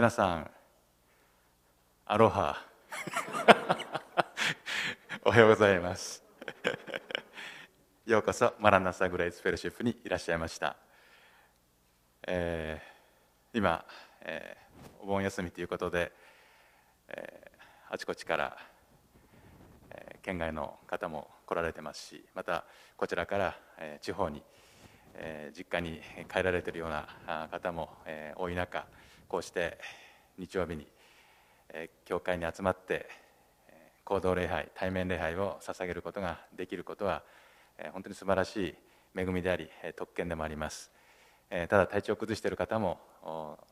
皆さんアロハ おはようございますようこそマランナサグレイズフェロシップにいらっしゃいました、えー、今、えー、お盆休みということで、えー、あちこちから、え県外の方も来られてますしまたこちらから、え地方に、え実家に帰られているような方も、え多い中こうして日曜日に教会に集まって行動礼拝対面礼拝を捧げることができることは本当に素晴らしい恵みであり特権でもありますただ体調を崩している方も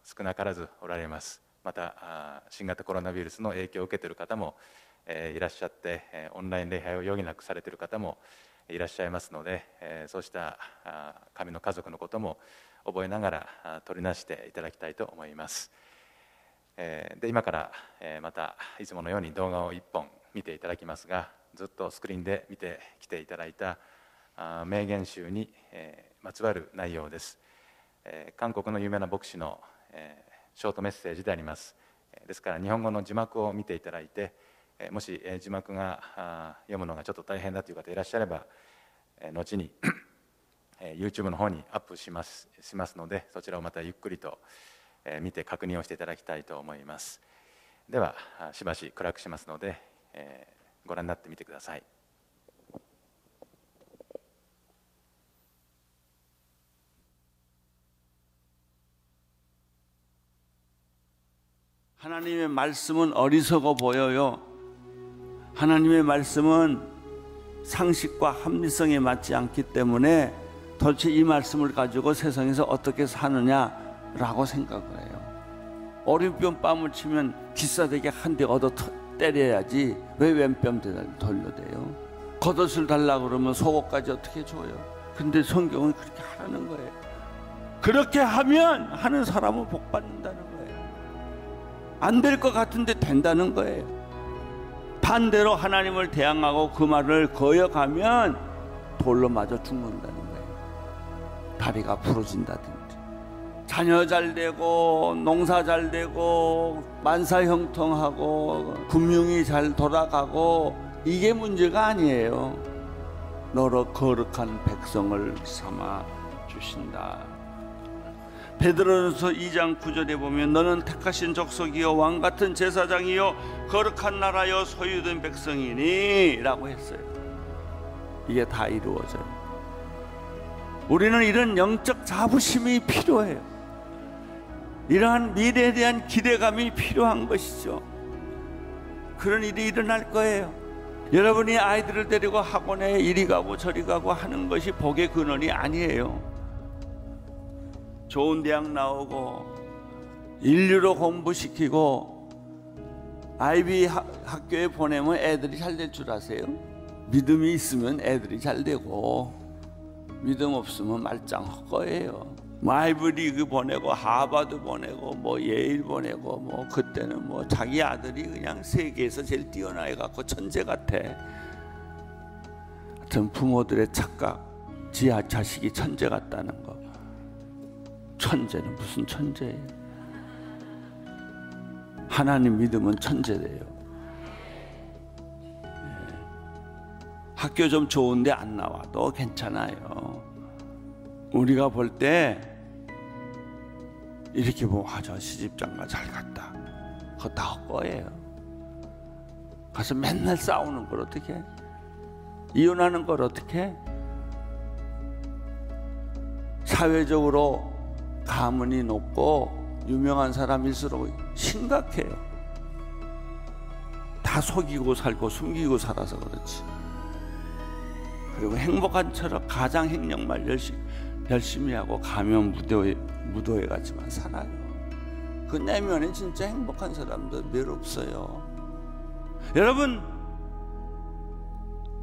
少なからずおられますまた新型コロナウイルスの影響を受けている方もいらっしゃってオンライン礼拝を余儀なくされている方もいらっしゃいますのでそうした神の家族のことも覚えながら取りなしていただきたいと思います。で今からまたいつものように動画を1本見ていただきますがずっとスクリーンで見てきていただいた名言集にまつわる内容です。韓国の有名な牧師のショートメッセージであります。ですから日本語の字幕を見ていただいてもし字幕が読むのがちょっと大変だという方いらっしゃれば後にえ YouTube の方にアップしますしますのでそちらをまたゆっくりと、え見て確認をしていただきたいと思いますではしばし暗くしますので、えご覧になってみてください하나님의말씀은어리석어보여요하나님의말씀은상식과합리성에맞지않기때문에 도대체 이 말씀을 가지고 세상에서 어떻게 사느냐라고 생각을 해요. 오른뺨 뺨을 치면 기싸대기 한대 얻어 때려야지 왜 왼뺨 돌려대요? 겉옷을 달라 그러면 속옷까지 어떻게 줘요? 근데 성경은 그렇게 하는 거예요. 그렇게 하면 하는 사람은 복 받는다는 거예요. 안 될 것 같은데 된다는 거예요. 반대로 하나님을 대항하고 그 말을 거역하면 돌로 맞아 죽는다는 다리가 부러진다든지 자녀 잘 되고 농사 잘 되고 만사 형통하고 금융이 잘 돌아가고 이게 문제가 아니에요. 너로 거룩한 백성을 삼아 주신다. 베드로전서 2장 9절에 보면 너는 택하신 족속이요 왕 같은 제사장이요 거룩한 나라여 소유된 백성이니라고 했어요. 이게 다 이루어져요. 우리는 이런 영적 자부심이 필요해요. 이러한 미래에 대한 기대감이 필요한 것이죠. 그런 일이 일어날 거예요. 여러분이 아이들을 데리고 학원에 이리 가고 저리 가고 하는 것이 복의 근원이 아니에요. 좋은 대학 나오고 인류로 공부시키고 아이비 학교에 보내면 애들이 잘 될 줄 아세요? 믿음이 있으면 애들이 잘 되고 믿음 없으면 말짱 헛거예요. 마이브리그 보내고 하버드 보내고 뭐 예일 보내고 뭐 그때는 뭐 자기 아들이 그냥 세계에서 제일 뛰어나해 갖고 천재 같아. 하여튼 부모들의 착각, 지하 자식이 천재 같다는 거. 천재는 무슨 천재예요? 하나님 믿으면 천재래요. 학교 좀 좋은데 안 나와도 괜찮아요. 우리가 볼 때 이렇게 보면 아, 저 시집장가 잘 갔다. 그거 다 거예요. 가서 맨날 싸우는 걸 어떻게 해? 이혼하는 걸 어떻게 해? 사회적으로 가문이 높고 유명한 사람일수록 심각해요. 다 속이고 살고 숨기고 살아서 그렇지. 그리고 행복한 철학 가장 행령말 열심히, 열심히 하고 가면 무도에, 무도에 가지만 살아요. 그 내면에 진짜 행복한 사람도별 없어요. 여러분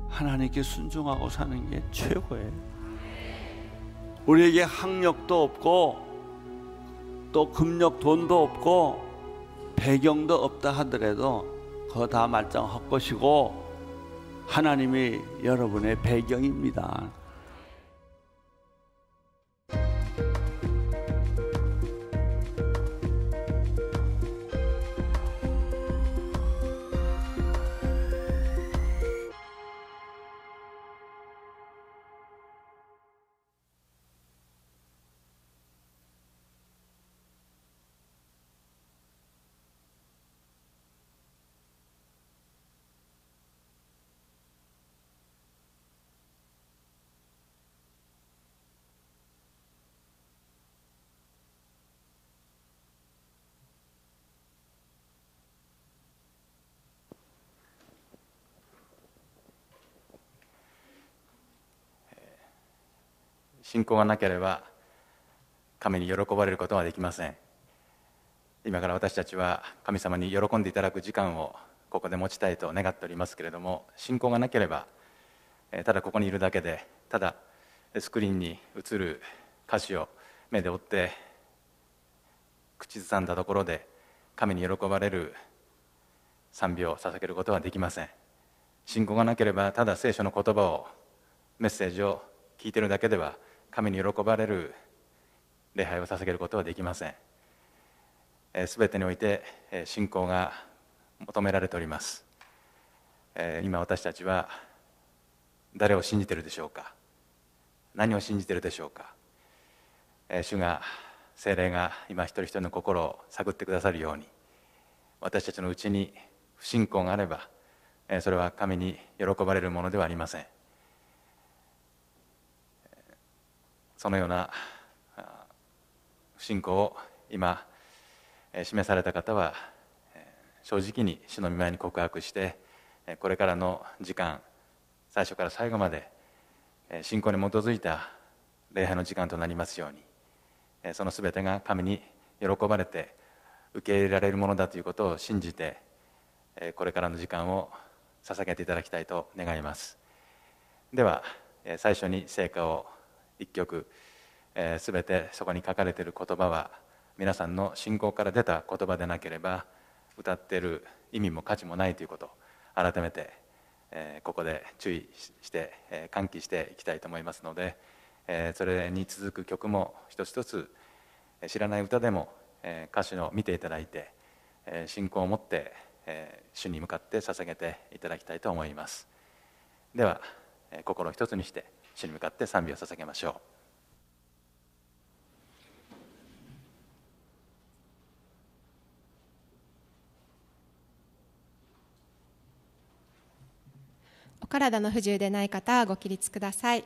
하나님께 순종하고 사는 게 최고예요. 우리에게 학력도 없고 또 금력 돈도 없고 배경도 없다 하더라도 그거 다 말짱 헛것이고 하나님이 여러분의 배경입니다. 信仰がなければ神に喜ばれることはできません今から私たちは神様に喜んでいただく時間をここで持ちたいと願っておりますけれども信仰がなければただここにいるだけでただスクリーンに映る歌詞を目で追って口ずさんだところで神に喜ばれる賛美を捧げることはできません信仰がなければただ聖書の言葉をメッセージを聞いてるだけでは神に喜ばれる礼拝を捧げることはできませんす全てにおいてえ信仰が求められておりますえ今私たちは誰を信じてるでしょうか何を信じてるでしょうかえ主が精霊が今一人一人の心を探ってくださるように私たちのうちに不信仰があればえそれは神に喜ばれるものではありませんそのような信仰を今示された方は正直に主の御前に告白してこれからの時間最初から最後まで信仰に基づいた礼拝の時間となりますようにその全てが神に喜ばれて受け入れられるものだということを信じてこれからの時間を捧げていただきたいと願いますでは最初に成果を一曲、えー、全てそこに書かれている言葉は皆さんの信仰から出た言葉でなければ歌っている意味も価値もないということを改めて、えー、ここで注意して、えー、喚起していきたいと思いますので、えー、それに続く曲も一つ一つ知らない歌でも、えー、歌詞を見ていただいて、えー、信仰を持って、えー、主に向かって捧げていただきたいと思いますでは、えー、心を一つにして「主に向かって賛美を捧げましょう。お体の不自由でない方はご起立ください。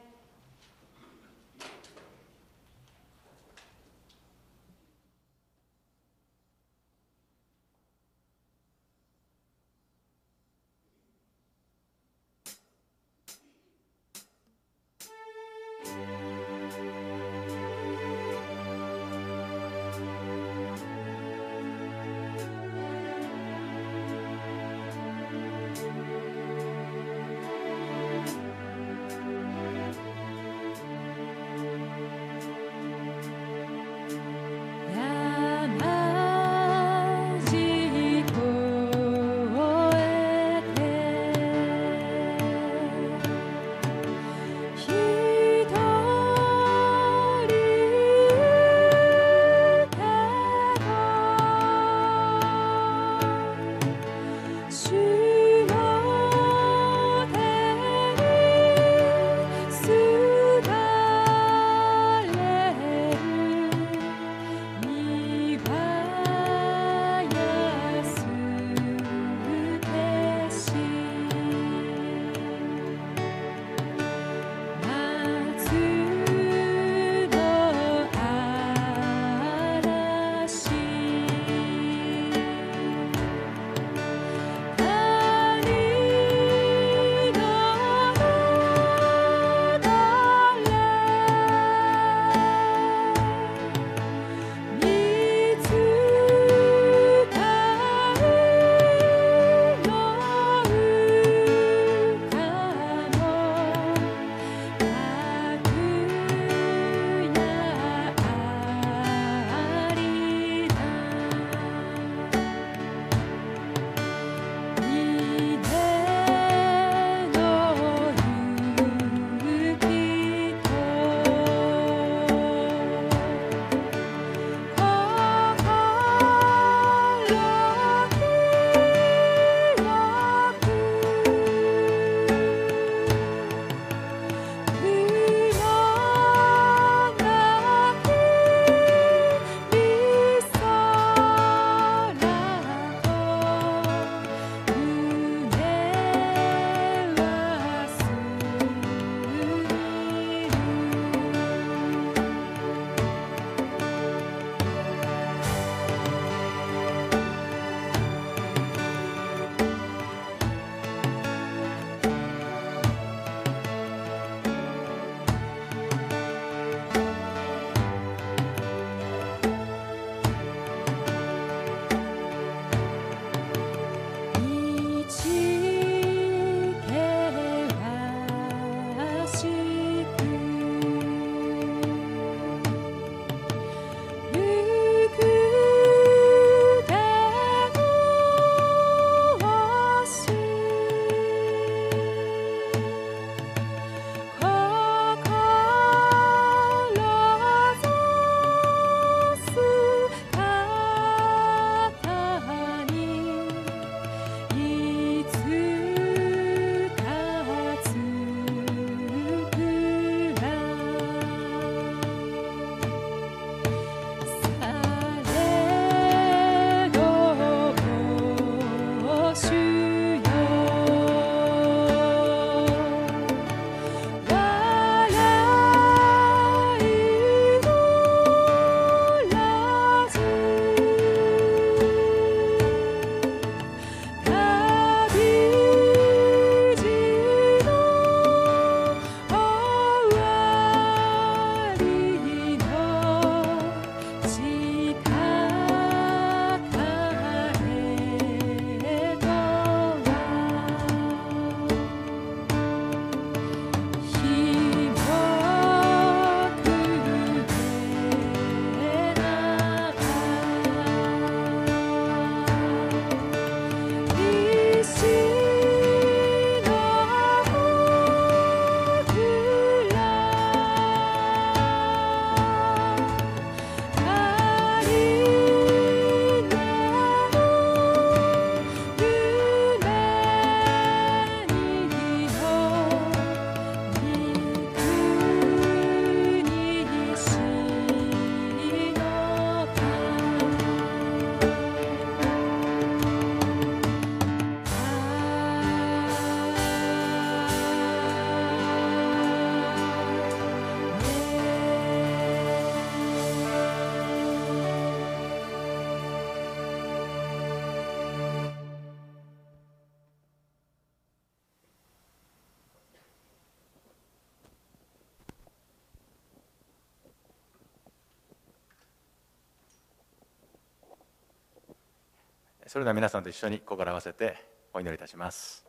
それでは皆さんと一緒に心を合わせてお祈りいたします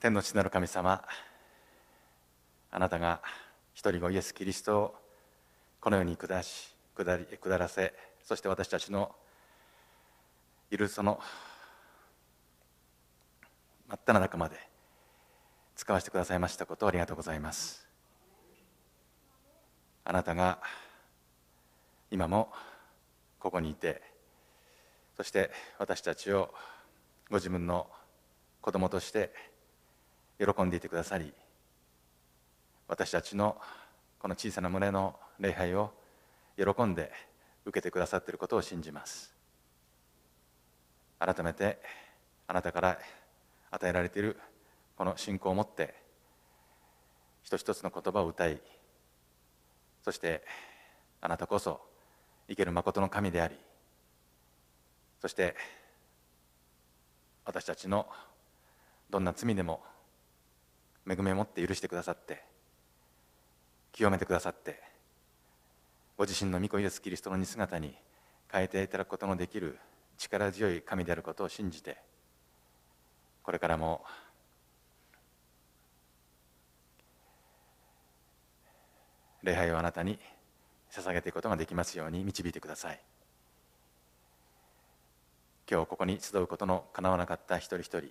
天の父なる神様あなたが一人子イエス・キリストをこの世に下し下り下らせそして私たちのいるその真っ只中まで使わせてくださいましたことをありがとうございますあなたが今もここにいてそして私たちをご自分の子供として喜んでいてくださり私たちのこの小さな胸の礼拝を喜んで受けてくださっていることを信じます改めてあなたから与えられているこの信仰を持って一つ一つの言葉を歌いそしてあなたこそ生ける誠の神でありそして私たちのどんな罪でも恵みを持って許してくださって清めてくださってご自身の御子イエス・キリストの似姿に変えていただくことのできる力強い神であることを信じてこれからも礼拝をあなたに捧げていくことができますように導いてください今日ここに集うことのかなわなかった一人一人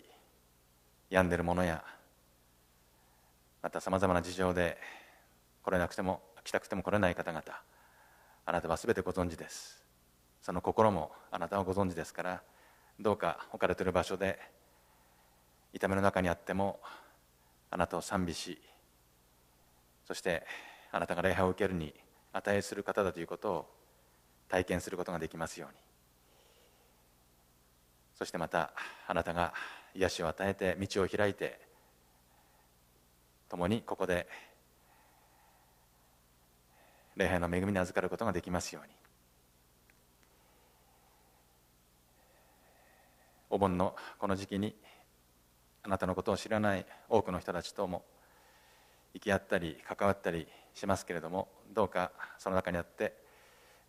病んでる者やまたさまざまな事情で来れなくても来たくても来れない方々あなたはすべてご存知ですその心もあなたはご存知ですからどうか置かれている場所で痛みの中にあってもあなたを賛美しそしてあなたが礼拝を受けるにえする方だということを体験することができますようにそしてまたあなたが癒しを与えて道を開いて共にここで礼拝の恵みに預かることができますようにお盆のこの時期にあなたのことを知らない多くの人たちとも行き合ったり関わったりしますけれどもどうかその中にあって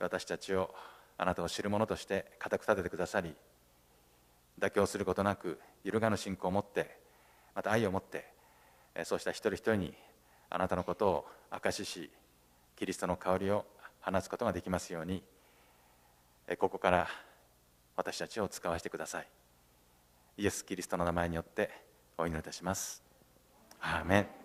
私たちをあなたを知る者として固く立ててくださり妥協することなく揺るがぬ信仰を持ってまた愛を持ってそうした一人一人にあなたのことを証ししキリストの香りを放つことができますようにここから私たちを使わせてくださいイエス・キリストの名前によってお祈りいたしますアーメン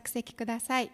着席ください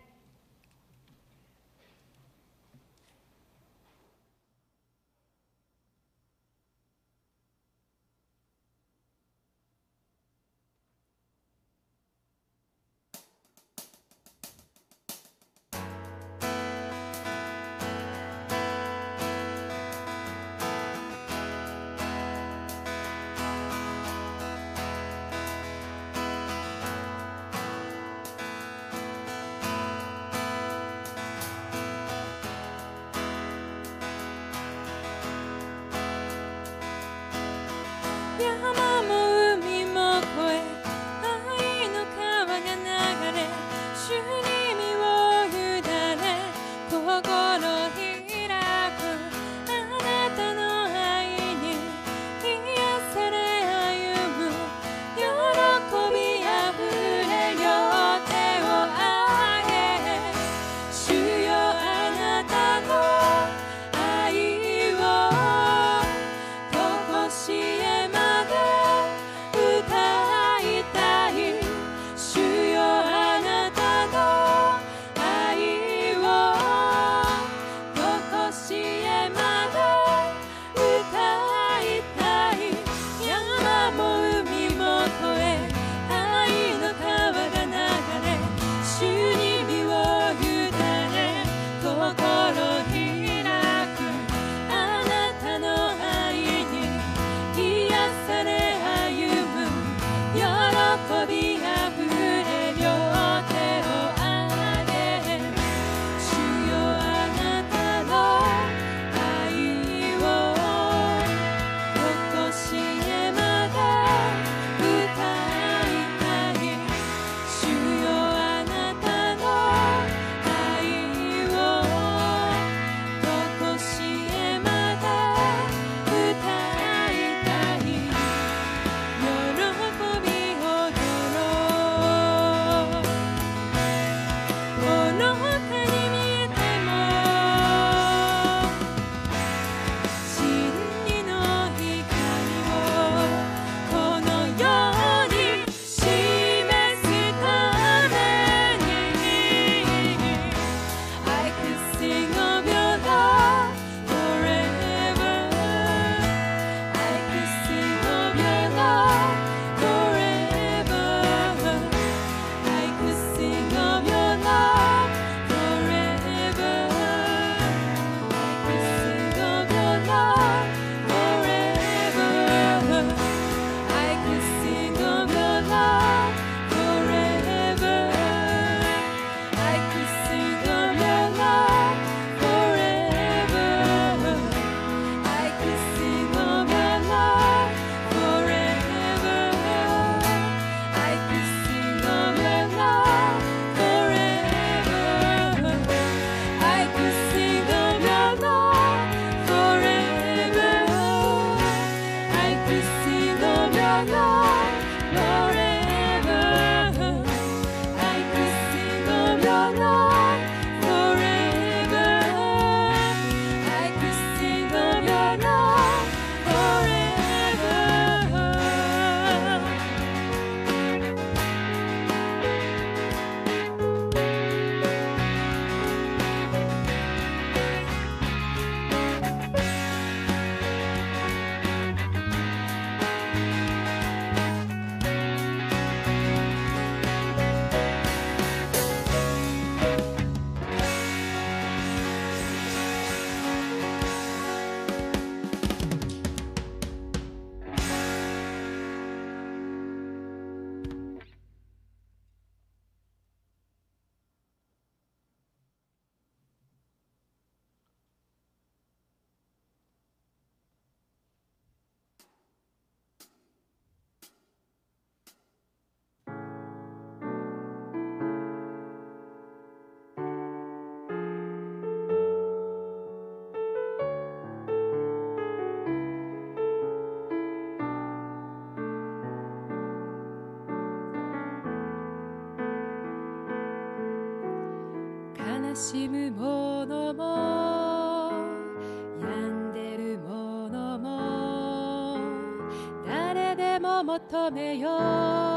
버터매여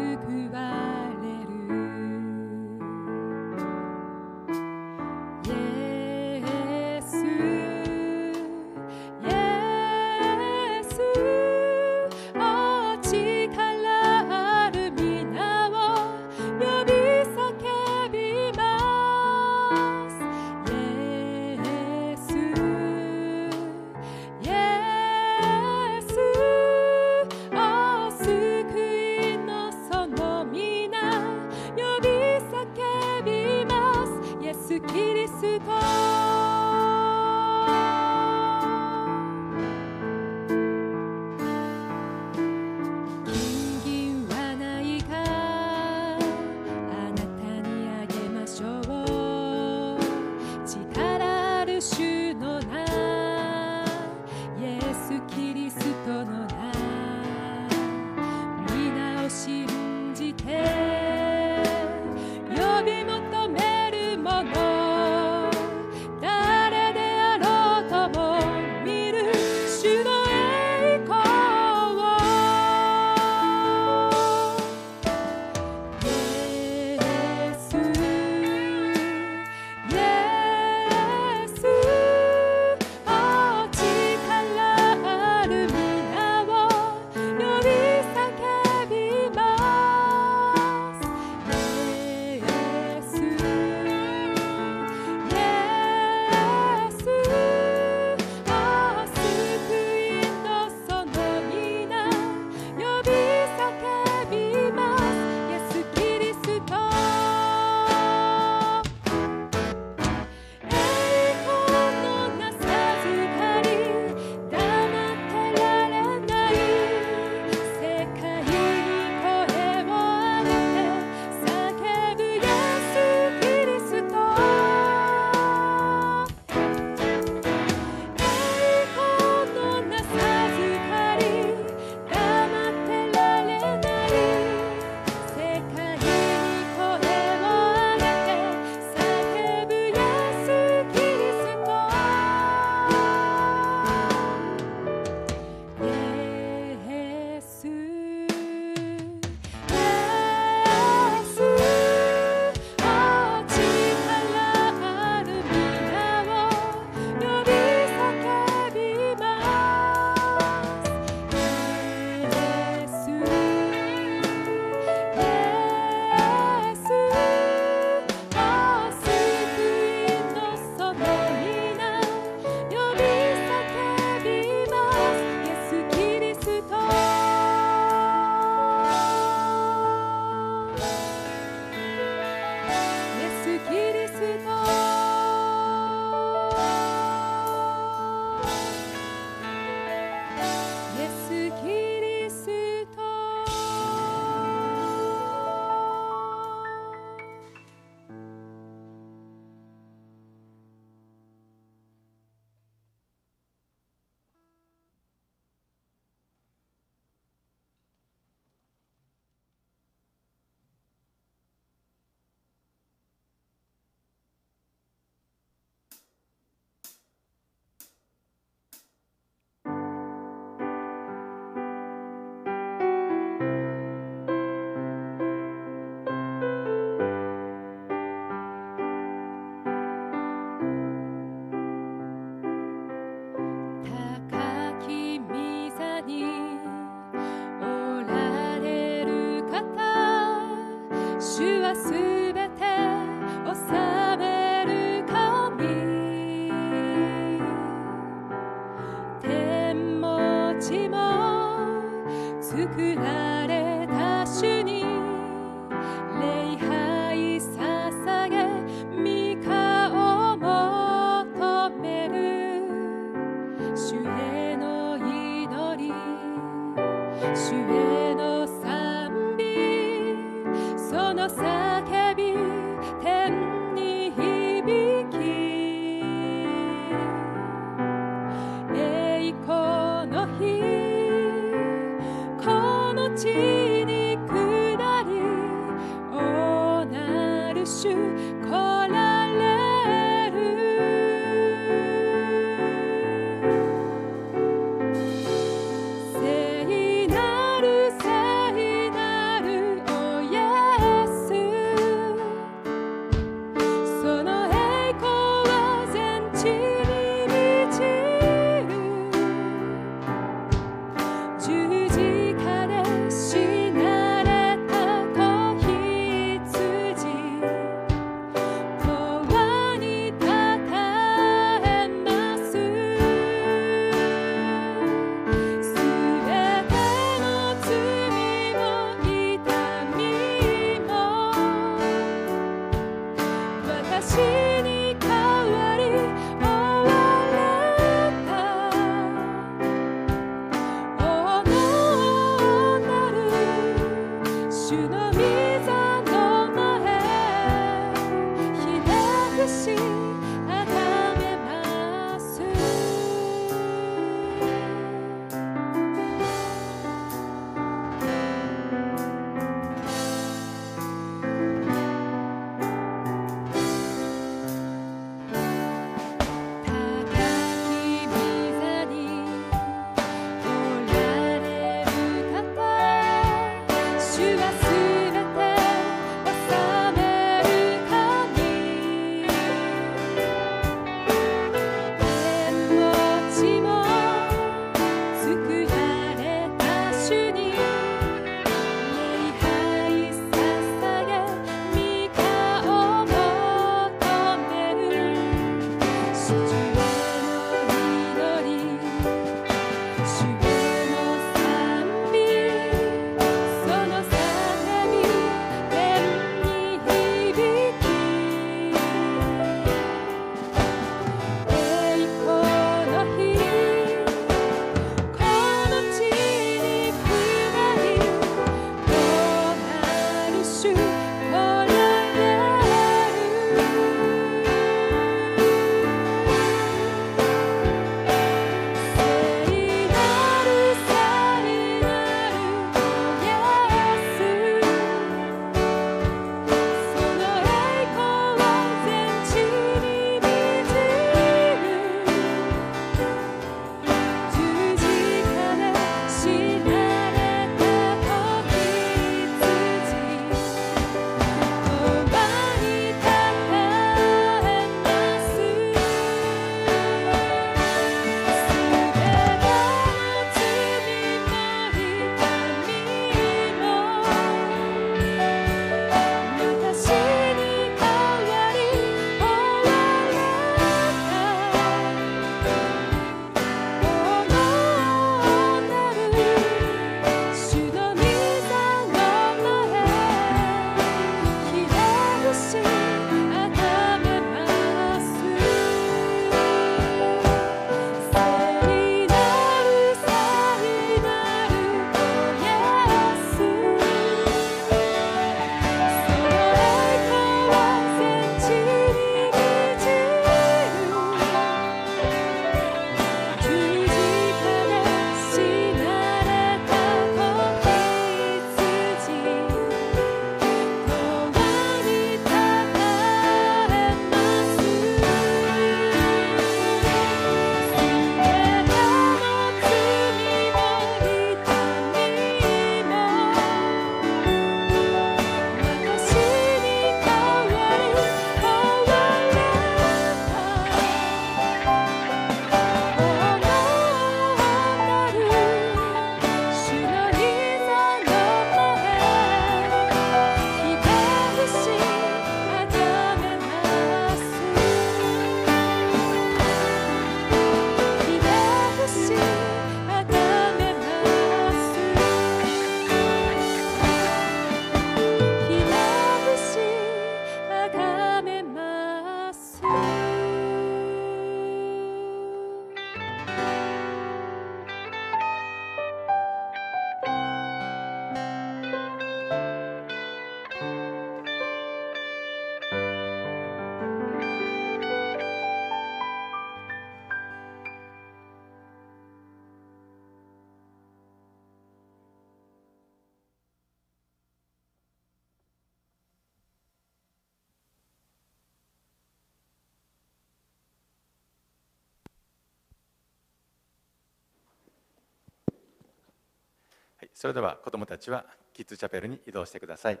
それでは子どもたちはキッズチャペルに移動してください。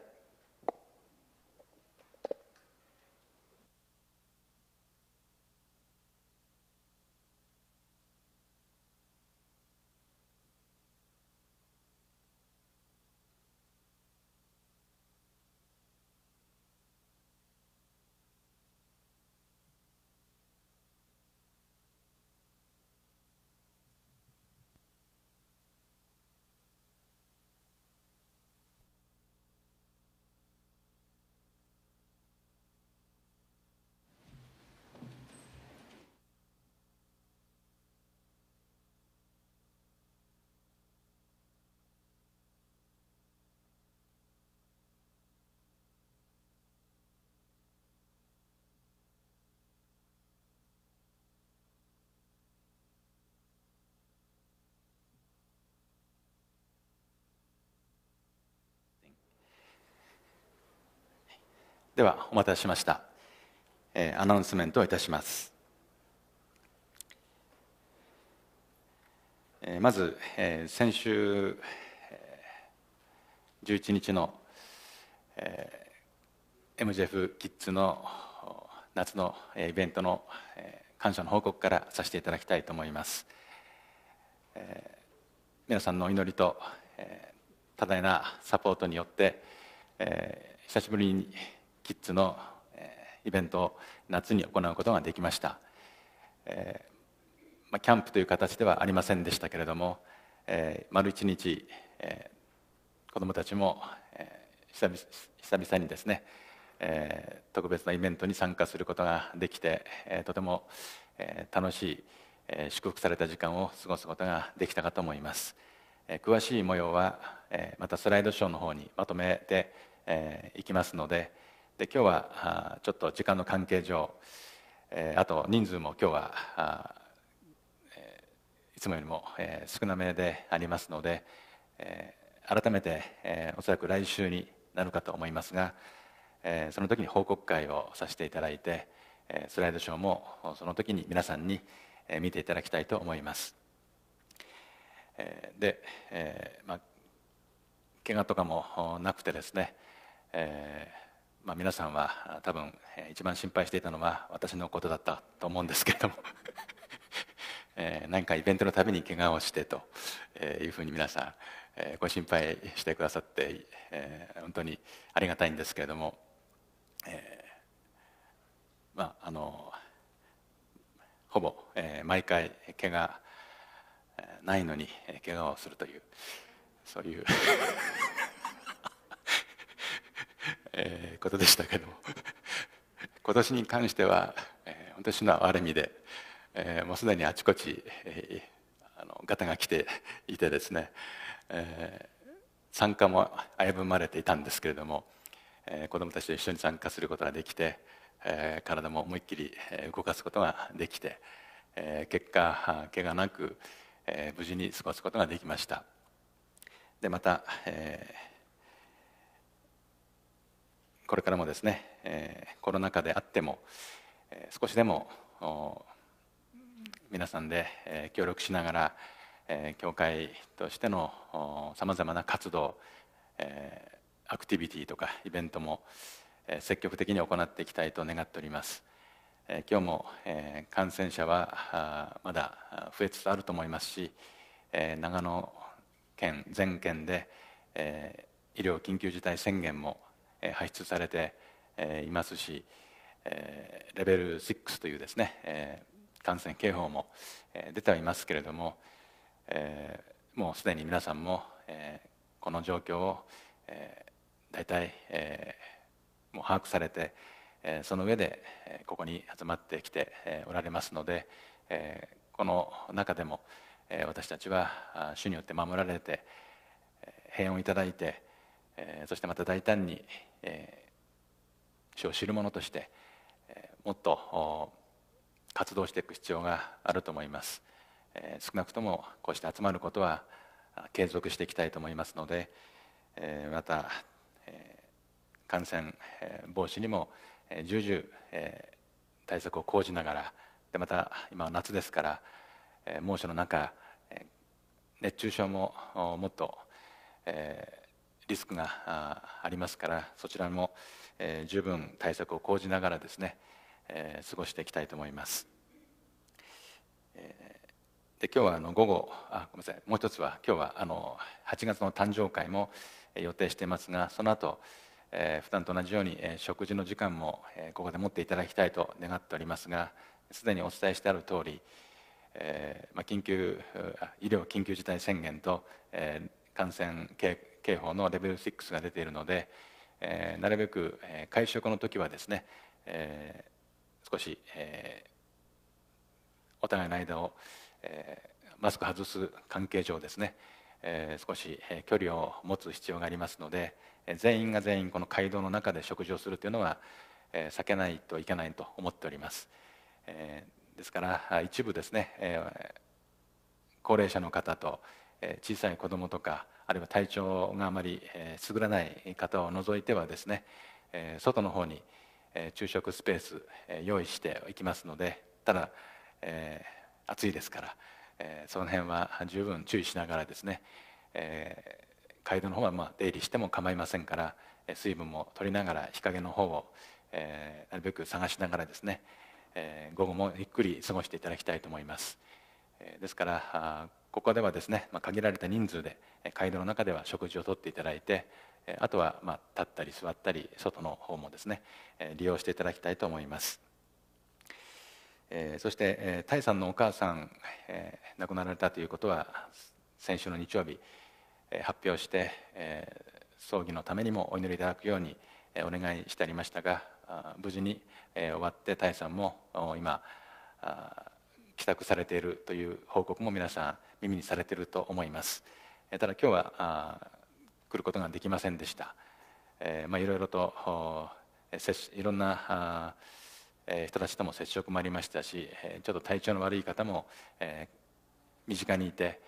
ではお待たせしました、えー、アナウンスメントをいたします、えー、まず、えー、先週、えー、11日の、えー、MJF キッズの夏のイベントの感謝の報告からさせていただきたいと思います、えー、皆さんの祈りと、えー、多大なサポートによって、えー、久しぶりにキッズのイベントを夏に行うことができました、えー、まあ、キャンプという形ではありませんでしたけれども、えー、丸一日、えー、子どもたちも、え久々にですね、え特別なイベントに参加することができて、えとても、え楽しい、え祝福された時間を過ごすことができたかと思います、え詳しい模様は、えまたスライドショーの方にまとめて、えいきますので、で今日はちょっと時間の関係上、えあと人数も今日は、えいつもよりも、え少なめでありますので、え改めて、えおそらく来週になるかと思いますが、えその時に報告会をさせていただいて、えスライドショーもその時に皆さんに見ていただきたいと思います。えで、えまあ、怪我とかもなくてですね、えまあ、皆さんは多分一番心配していたのは私のことだったと思うんですけれども え何かイベントのたびに怪我をしてというふうに皆さん、えご心配してくださって、え本当にありがたいんですけれども、えー、まああのほぼ、え毎回怪我ないのに怪我をするというそういうえー、ことでしたけども 今年に関しては、えー、私のは悪意味で、えー、もうすでにあちこち、えー、あのガタが来ていてですね、えー、参加も危ぶまれていたんですけれども、えー、子どもたちと一緒に参加することができて、えー、体も思いっきり動かすことができて、えー、結果怪我なく、えー、無事に過ごすことができました。でまた、えーこれからもですね、えー、コロナ禍であっても、えー、少しでも皆さんで、えー、協力しながら、えー、教会としてのさまざまな活動、えー、アクティビティとかイベントも、えー、積極的に行っていきたいと願っております。えー、今日も、えー、感染者はまだ増えつつあると思いますし、えー、長野県全県で、えー、医療緊急事態宣言も排出されていますしレベル6というですね感染警報も出てはいますけれどももうすでに皆さんもこの状況を大体もう把握されてその上でここに集まってきておられますのでこの中でも私たちは主によって守られて平穏いただいてそしてまた大胆にえ主を知る者として、えもっと活動していく必要があると思います、え少なくともこうして集まることは継続していきたいと思いますので、えまた、え感染防止にも重々、対策を講じながらでまた今は夏ですから、え猛暑の中熱中症ももっと、リスクがありますからそちらも十分対策を講じながらですね過ごしていきたいと思います。で今日はあの午後あごめんなさいもう一つは今日はあの8月の誕生会も予定していますがその後え普段と同じように、食事の時間も、ここで持っていただきたいと願っておりますがすでにお伝えしてある通り、えま緊急医療緊急事態宣言と、え感染経刑法のレベル6が出ているので、えー、なるべく会食の時はですね、えー、少し、えー、お互いの間を、えー、マスク外す関係上ですね、えー、少し距離を持つ必要がありますので全員が全員この街道の中で食事をするというのは、えー、避けないといけないと思っております、えー、ですから一部ですね、えー、高齢者の方と小さい子どもとかあるいは体調があまり優らない方を除いてはですね外の方に昼食スペース用意していきますのでただ、えー、暑いですから、えー、その辺は十分注意しながらですね、えー、街道の方はま出入りしても構いませんから水分も取りながら日陰の方を、えなるべく探しながらですね、え午後もゆっくり過ごしていただきたいと思います。ですからここではですね、まあ、限られた人数で街道の中では食事をとっていただいてあとはまあ立ったり座ったり外の方もですね利用していただきたいと思います。えー、そして、えー、タイさんのお母さん、えー、亡くなられたということは先週の日曜日、えー、発表して、えー、葬儀のためにもお祈りいただくように、えー、お願いしてありましたが無事に、えー、終わってタイさんも今帰宅されているという報告も皆さん耳にされてると思いますただ今日は来ることができませんでした、えまいろいろといろんな人たちとも接触もありましたしちょっと体調の悪い方も、え身近にいて、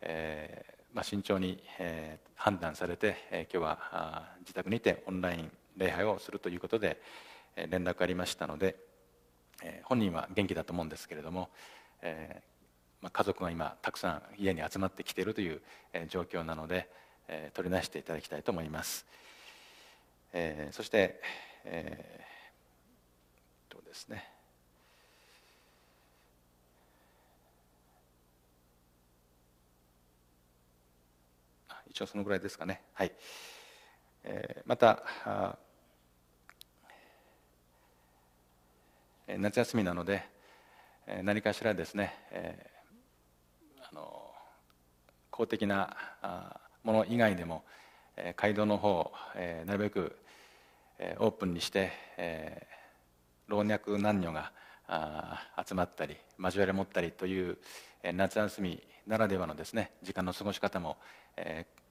えま慎重に、え判断されて、え今日は自宅にてオンライン礼拝をするということで、え連絡ありましたので、え本人は元気だと思うんですけれども、まあ、家族が今たくさん家に集まってきているという状況なのでえ取り出していただきたいと思います。えー、そして、えー、とですね一応そのぐらいですかね。はい。えー、また夏休みなので何かしらですね、えの公的なもの以外でも街道の方をなるべくオープンにして老若男女が集まったり交わり持ったりという夏休みならではのですね時間の過ごし方も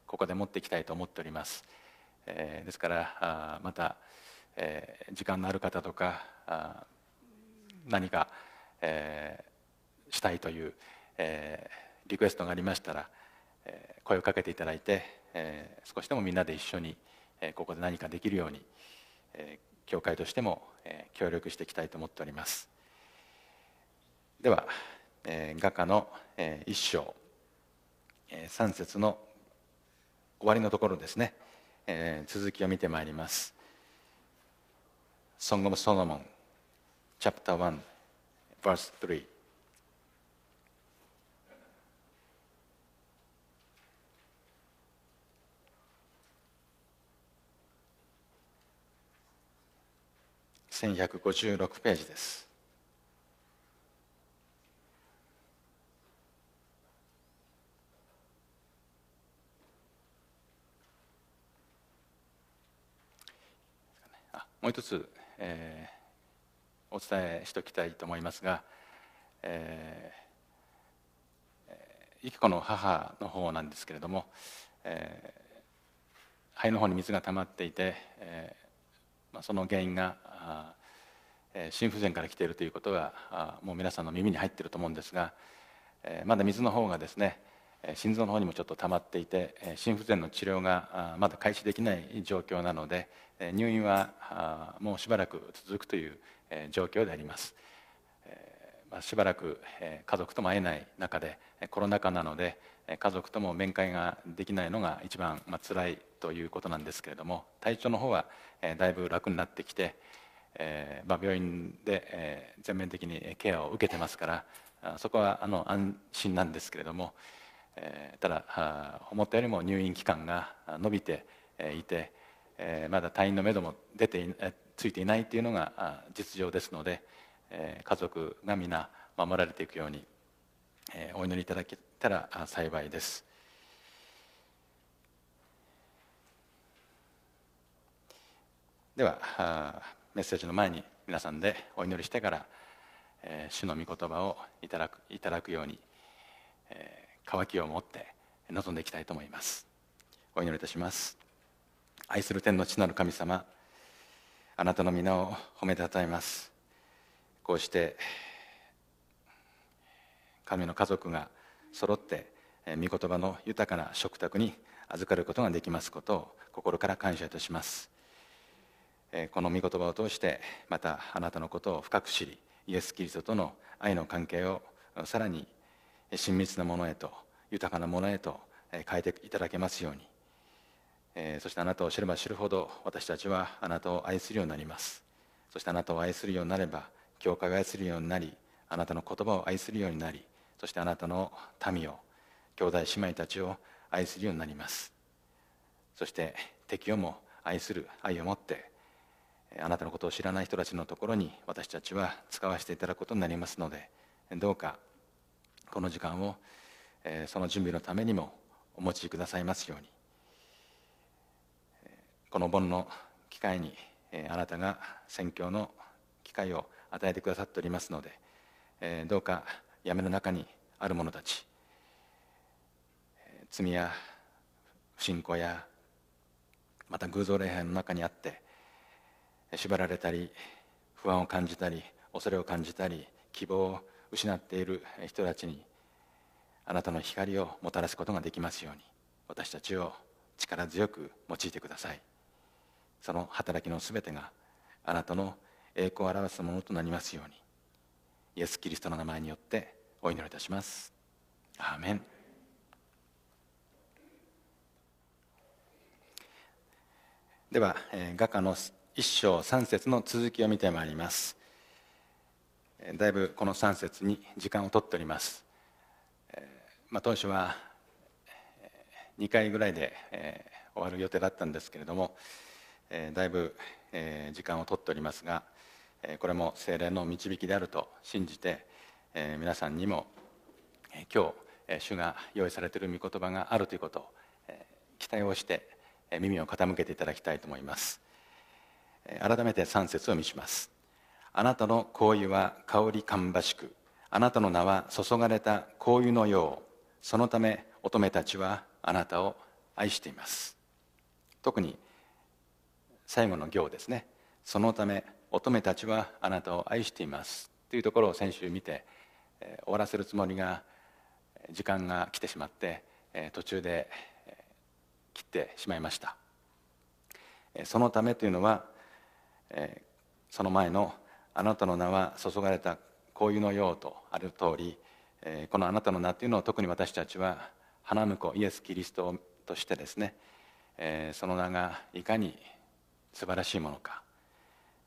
ここで持っていきたいと思っております。ですからまた時間のある方とか何かしたいというリクエストがありましたら声をかけていただいて少しでもみんなで一緒にここで何かできるように教会としても協力していきたいと思っておりますでは画家の一章3節の終わりのところですね続きを見てまいります「Song of Solomon」Chapter 1 Verse 3 1156ページですもう一つ、えー、お伝えしておきたいと思いますが、えー、ゆき子の母の方なんですけれども、えー、肺の方に水が溜まっていて、えーまあ、その原因が心不全から来ているということがもう皆さんの耳に入っていると思うんですがまだ水の方がですね心臓の方にもちょっと溜まっていて心不全の治療がまだ開始できない状況なので入院はもうしばらく続くという状況でありますしばらく家族とも会えない中でコロナ禍なので家族とも面会ができないのが一番つらいということなんですけれども体調の方はだいぶ楽になってきてえー、まあ、病院で、えー、全面的にケアを受けてますからそこはあの安心なんですけれども、えー、ただ思ったよりも入院期間が延びていて、えまだ退院のめども出てついていないというのが実情ですので、え家族が皆守られていくように、えお祈りいただけたら幸いです。ではメッセージの前に皆さんでお祈りしてから、え主の御言葉をいただくいただくように、えー、渇きを持って臨んでいきたいと思いますお祈りいたします愛する天の地なる神様あなたの皆を褒めたたえますこうして神の家族が揃って御言葉の豊かな食卓に預かることができますことを心から感謝いたしますこの御言葉を通してまたあなたのことを深く知りイエス・キリストとの愛の関係をさらに親密なものへと豊かなものへと変えていただけますようにそしてあなたを知れば知るほど私たちはあなたを愛するようになりますそしてあなたを愛するようになれば教会を愛するようになりあなたの言葉を愛するようになりそしてあなたの民を兄弟姉妹たちを愛するようになりますそして敵をも愛する愛を持ってあなたのことを知らない人たちのところに私たちは使わせていただくことになりますのでどうかこの時間をその準備のためにもお持ちくださいますようにこの盆の機会にあなたが宣教の機会を与えてくださっておりますのでどうか闇の中にある者たち罪や不信仰やまた偶像礼拝の中にあって縛られたり不安を感じたり恐れを感じたり希望を失っている人たちにあなたの光をもたらすことができますように私たちを力強く用いてくださいその働きのすべてがあなたの栄光を表すものとなりますようにイエス・キリストの名前によってお祈りいたしますアーメンでは、え画家の1章3節の続きを見てまいりますだいぶこの3節に時間をとっております、まあ、当初は2回ぐらいで、え終わる予定だったんですけれども、えだいぶ、え時間をとっておりますが、えこれも精霊の導きであると信じて、え皆さんにも、え今日、え主が用意されている御言葉があるということを、え期待をして、え耳を傾けていただきたいと思います。改めて3節を見しますあなたの香油は香り芳しくあなたの名は注がれた香油のようそのため乙女たちはあなたを愛しています特に最後の行ですねそのため乙女たちはあなたを愛していますというところを先週見て、え終わらせるつもりが時間が来てしまって、え途中で、切ってしまいました、えそのためというのはえー、その前の「あなたの名は注がれた紅油のよう」とある通り、えー、この「あなたの名」というのを特に私たちは花婿イエス・キリストとしてですね、えー、その名がいかに素晴らしいものか、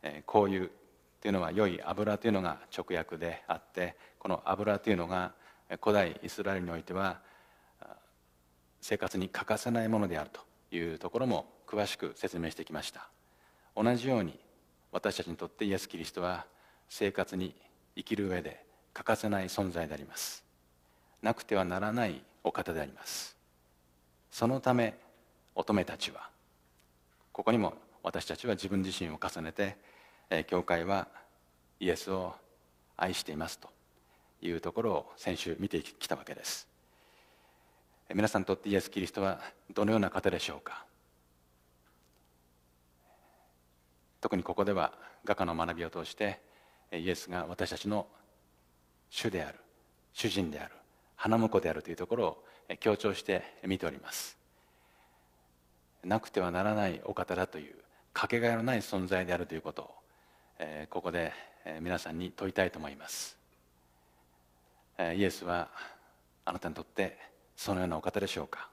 えー、紅油というのは良い油というのが直訳であってこの油というのが古代イスラエルにおいては生活に欠かせないものであるというところも詳しく説明してきました同じように私たちにとってイエス・キリストは生活に生きる上で欠かせない存在でありますなくてはならないお方でありますそのため乙女たちはここにも私たちは自分自身を重ねて教会はイエスを愛していますというところを先週見てきたわけです皆さんにとってイエス・キリストはどのような方でしょうか特にここでは画家の学びを通してイエスが私たちの主である主人である花婿であるというところを強調して見ておりますなくてはならないお方だというかけがえのない存在であるということをここで皆さんに問いたいと思いますイエスはあなたにとってそのようなお方でしょうか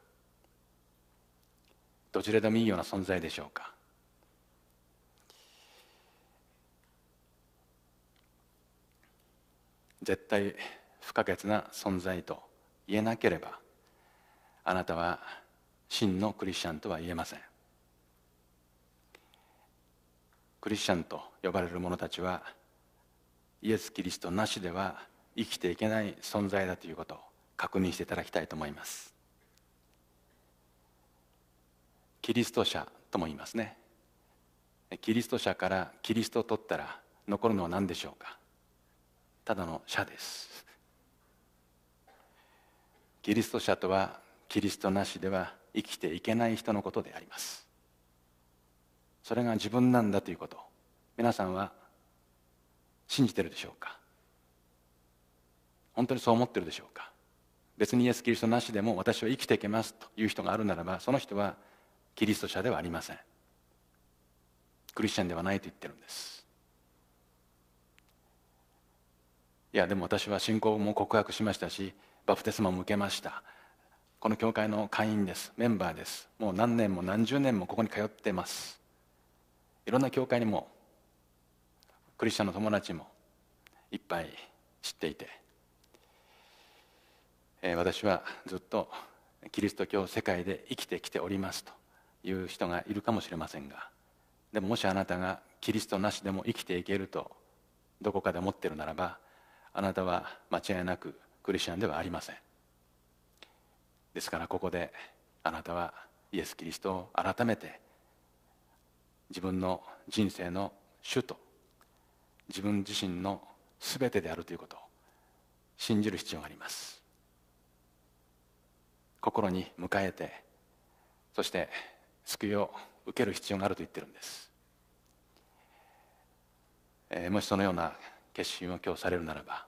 どちらでもいいような存在でしょうか絶対不可欠な存在と言えなければあなたは真のクリスチャンとは言えませんクリスチャンと呼ばれる者たちはイエス・キリストなしでは生きていけない存在だということを確認していただきたいと思いますキリスト者とも言いますねキリスト者からキリストを取ったら残るのは何でしょうかただの社ですキリスト者とはキリストなしでは生きていけない人のことでありますそれが自分なんだということ皆さんは信じてるでしょうか本当にそう思ってるでしょうか別にイエス・キリストなしでも私は生きていけますという人があるならばその人はキリスト者ではありませんクリスチャンではないと言ってるんですいやでも私は信仰も告白しましたしバプテスマも受けましたこの教会の会員ですメンバーですもう何年も何十年もここに通ってますいろんな教会にもクリスチャンの友達もいっぱい知っていて、えー、私はずっとキリスト教世界で生きてきておりますという人がいるかもしれませんがでももしあなたがキリストなしでも生きていけるとどこかで思ってるならばあなたは間違いなくクリスチャンではありませんですからここであなたはイエス・キリストを改めて自分の人生の主と自分自身の全てであるということを信じる必要があります心に迎えてそして救いを受ける必要があると言ってるんです、えー、もしそのような決心を今日されるならば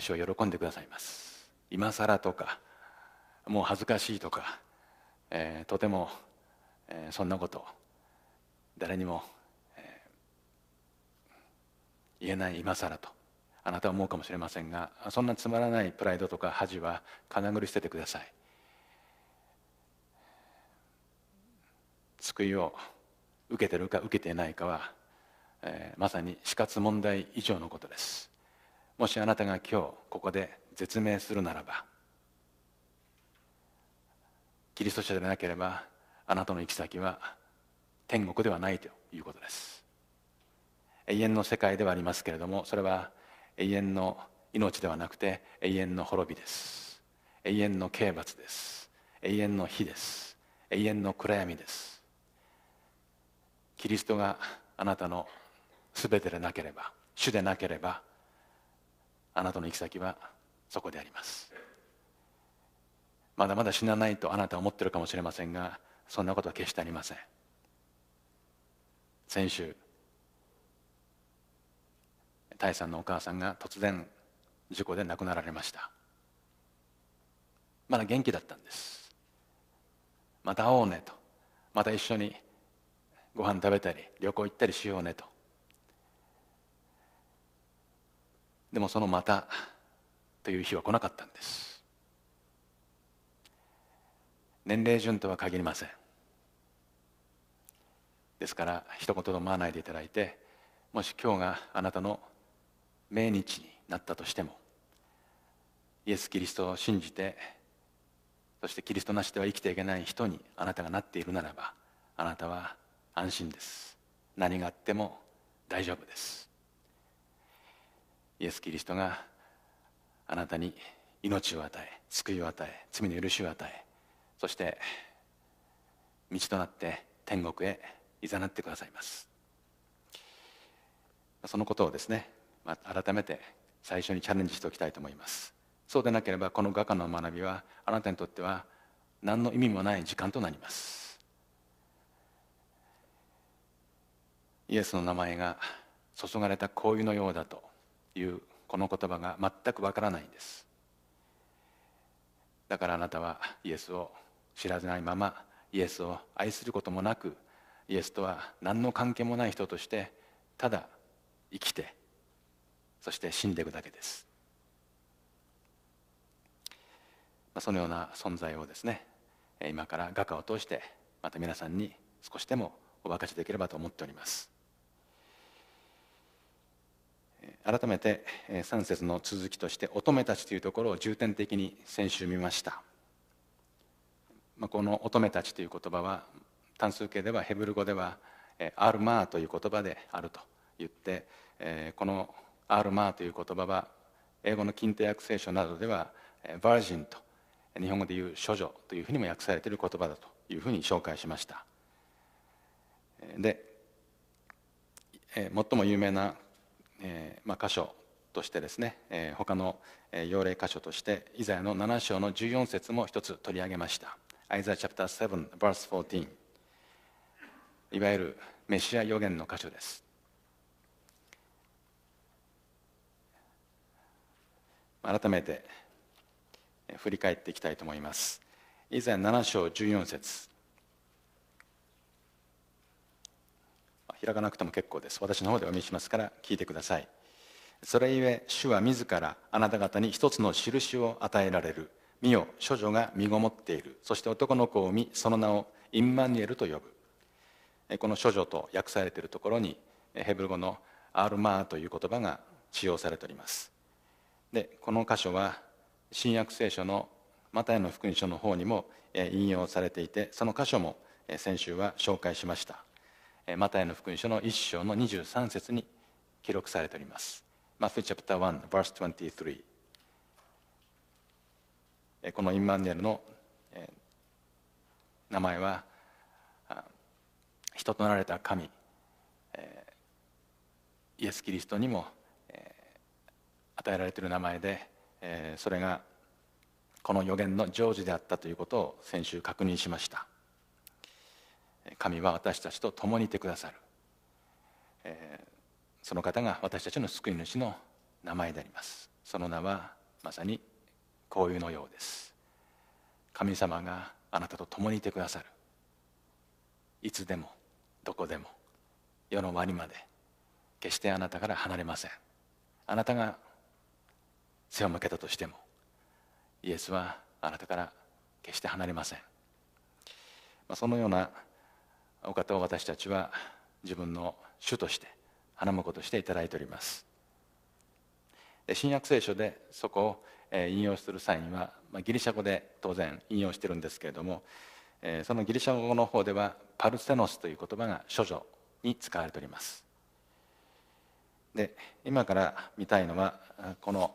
主を喜んでくださいます今更とかもう恥ずかしいとか、えー、とても、えー、そんなこと誰にも、えー、言えない今更とあなたは思うかもしれませんがそんなつまらないプライドとか恥は金繰り捨ててください救いを受けてるか受けてないかはえー、まさに死活問題以上のことですもしあなたが今日ここで絶命するならばキリスト者でなければあなたの行き先は天国ではないということです永遠の世界ではありますけれどもそれは永遠の命ではなくて永遠の滅びです永遠の刑罰です永遠の火です永遠の暗闇ですキリストがあなたの全てでなければ主でなければあなたの行き先はそこでありますまだまだ死なないとあなたは思ってるかもしれませんがそんなことは決してありません先週タイさんのお母さんが突然事故で亡くなられましたまだ元気だったんですまた会おうねとまた一緒にご飯食べたり旅行行ったりしようねとでもそのまたという日は来なかったんです年齢順とは限りませんですから一言と思わないでいただいてもし今日があなたの命日になったとしてもイエス・キリストを信じてそしてキリストなしでは生きていけない人にあなたがなっているならばあなたは安心です何があっても大丈夫ですイエス・キリストがあなたに命を与え救いを与え罪の許しを与えそして道となって天国へいざなってくださいますそのことをですね、まあ、改めて最初にチャレンジしておきたいと思いますそうでなければこの画家の学びはあなたにとっては何の意味もない時間となりますイエスの名前が注がれた紅葉のようだというこの言葉が全くわからないんですだからあなたはイエスを知らないままイエスを愛することもなくイエスとは何の関係もない人としてただ生きてそして死んでいくだけですそのような存在をですね今から画家を通してまた皆さんに少しでもお分かちできればと思っております。改めて3節の続きとして「乙女たち」というところを重点的に先週見ましたこの「乙女たち」という言葉は単数形ではヘブル語では「アルマー」という言葉であると言ってこの「アルマー」という言葉は英語の近定訳聖書などでは「バージン」と日本語で言う「処女」というふうにも訳されている言葉だというふうに紹介しましたで最も有名なえまあ、箇所としてですね、え他の要例箇所としてイザヤの7章の14節も一つ取り上げましたアイザヤチャプター7 verse 14いわゆるメシア予言の箇所です改めて振り返っていきたいと思いますイザヤ7章14節開かなくても結構です私の方でお読みしますから聞いてくださいそれゆえ主は自らあなた方に一つの印を与えられる見よ処女が身ごもっているそして男の子を産みその名をインマニュエルと呼ぶこの処女と訳されているところにヘブル語のアルマーという言葉が使用されておりますでこの箇所は新約聖書のマタイの福音書の方にも引用されていてその箇所も先週は紹介しましたマタイの福音書の1章の23節に記録されております。マ a t t h e w c 1 verse 23このインマンネルの名前は人となられた神イエス・キリストにも与えられている名前でそれがこの予言の成就であったということを先週確認しました。神は私たちと共にいてくださる、えー、その方が私たちの救い主の名前でありますその名はまさにこういうのようです神様があなたと共にいてくださるいつでもどこでも世の終わりまで決してあなたから離れませんあなたが背を向けたとしてもイエスはあなたから決して離れません、まあ、そのようなお方を私たちは自分の主として花婿としていただいております新約聖書でそこを引用する際には、まあ、ギリシャ語で当然引用してるんですけれどもそのギリシャ語の方ではパルセノスという言葉が処女に使われておりますで今から見たいのはこの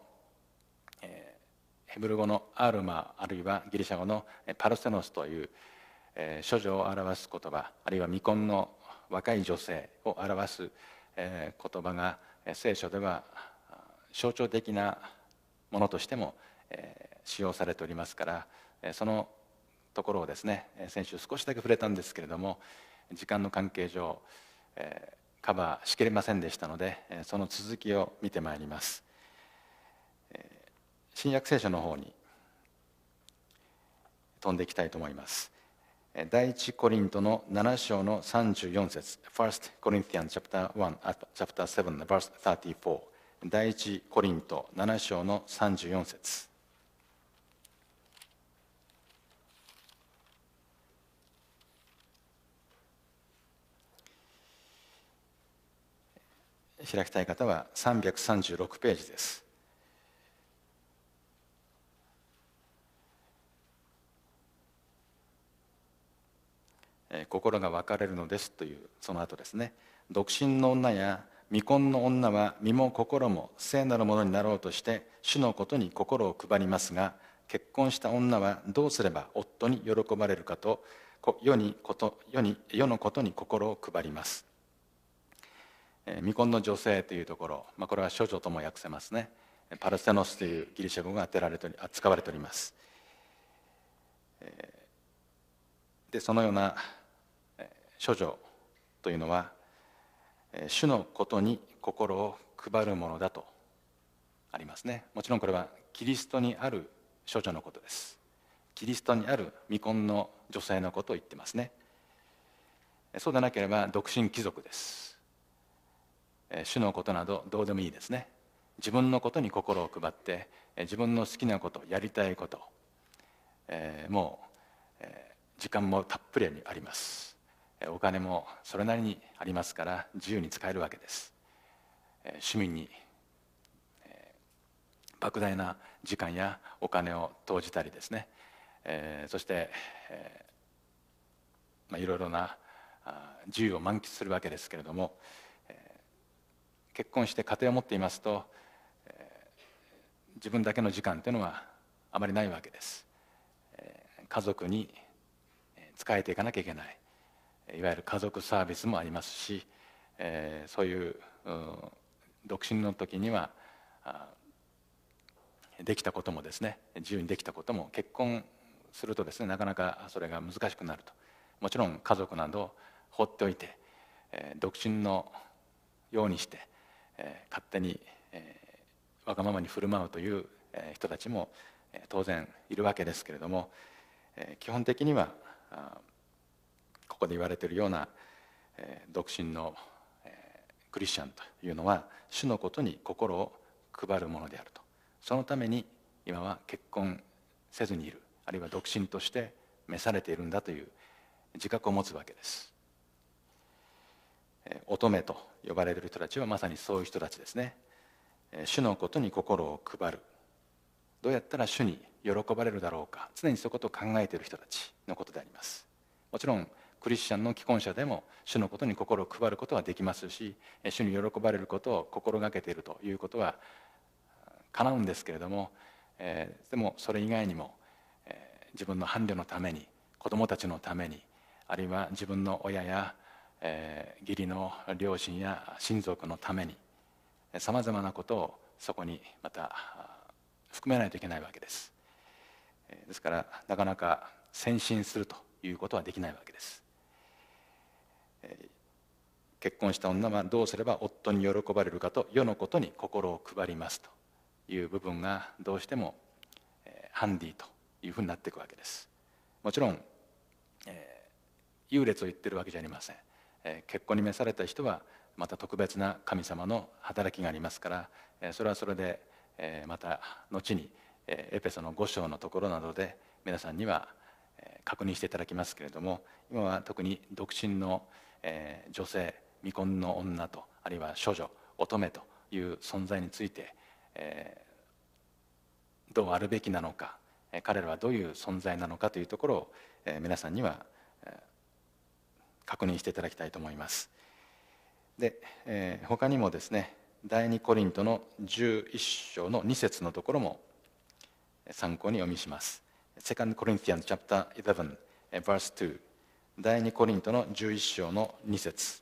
ヘブル語のアルマあるいはギリシャ語のパルセノスというえ処女を表す言葉あるいは未婚の若い女性を表す、え言葉が聖書では象徴的なものとしても、え使用されておりますから、えそのところをですね先週少しだけ触れたんですけれども時間の関係上、えカバーしきれませんでしたのでその続きを見てまいります。新約聖書の方に飛んでいきたいと思います。第一コリントの7章の34節 First Corinthians chapter 1 chapter 7 verse 34第一コリント7章の34節開きたい方は336ページですえ心が分かれるのですというその後ですね独身の女や未婚の女は身も心も聖なるものになろうとして主のことに心を配りますが結婚した女はどうすれば夫に喜ばれるかと世にこと世に世のことに心を配ります、えー、未婚の女性というところ、まあ、これは処女とも訳せますねパルセノスというギリシャ語が当てられて使われております、えー、でそのような処女というのは主のことに心を配るものだとありますねもちろんこれはキリストにある処女のことですキリストにある未婚の女性のことを言ってますねそうでなければ独身貴族です主のことなどどうでもいいですね自分のことに心を配って自分の好きなことやりたいこと、えー、もう、えー、時間もたっぷりありますお金もそれなりにありますから自由に使えるわけです市民に莫大な時間やお金を投じたりですねそしていろいろな自由を満喫するわけですけれども結婚して家庭を持っていますと自分だけの時間というのはあまりないわけです家族に仕えていかなきゃいけないいわゆる家族サービスもありますし、えー、そういう、うん、独身の時にはできたこともですね自由にできたことも結婚するとですねなかなかそれが難しくなるともちろん家族など放っておいて、えー、独身のようにして、えー、勝手に、えー、わがままに振る舞うという、えー、人たちも、えー、当然いるわけですけれども、えー、基本的にはあこで言われているような、えー、独身の、えー、クリスチャンというのは主のことに心を配るものであるとそのために今は結婚せずにいるあるいは独身として召されているんだという自覚を持つわけです、えー、乙女と呼ばれる人たちはまさにそういう人たちですね、えー、主のことに心を配るどうやったら主に喜ばれるだろうか常にそういうことを考えている人たちのことでありますもちろんクリスチャンの既婚者でも主のことに心を配ることはできますし主に喜ばれることを心がけているということは叶うんですけれども、えー、でもそれ以外にも、えー、自分の伴侶のために子どもたちのためにあるいは自分の親や、えー、義理の両親や親族のためにさまざまなことをそこにまた含めないといけないわけです。ですからなかなか先進するということはできないわけです。結婚した女はどうすれば夫に喜ばれるかと世のことに心を配りますという部分がどうしてもハンディというふうになっていくわけですもちろん、えー、優劣を言ってるわけじゃありません、えー、結婚に召された人はまた特別な神様の働きがありますから、えー、それはそれで、えー、また後に、えー、エペソの5章のところなどで皆さんには確認していただきますけれども今は特に独身の、えーえー、女性未婚の女とあるいは処女乙女という存在について、えー、どうあるべきなのか彼らはどういう存在なのかというところを、えー、皆さんには、えー、確認していただきたいと思います。で、えー、他にもですね第2コリントの11章の2節のところも参考に読みします。セ Corinthians chapter 11 verse 2第2コリントの11章の2節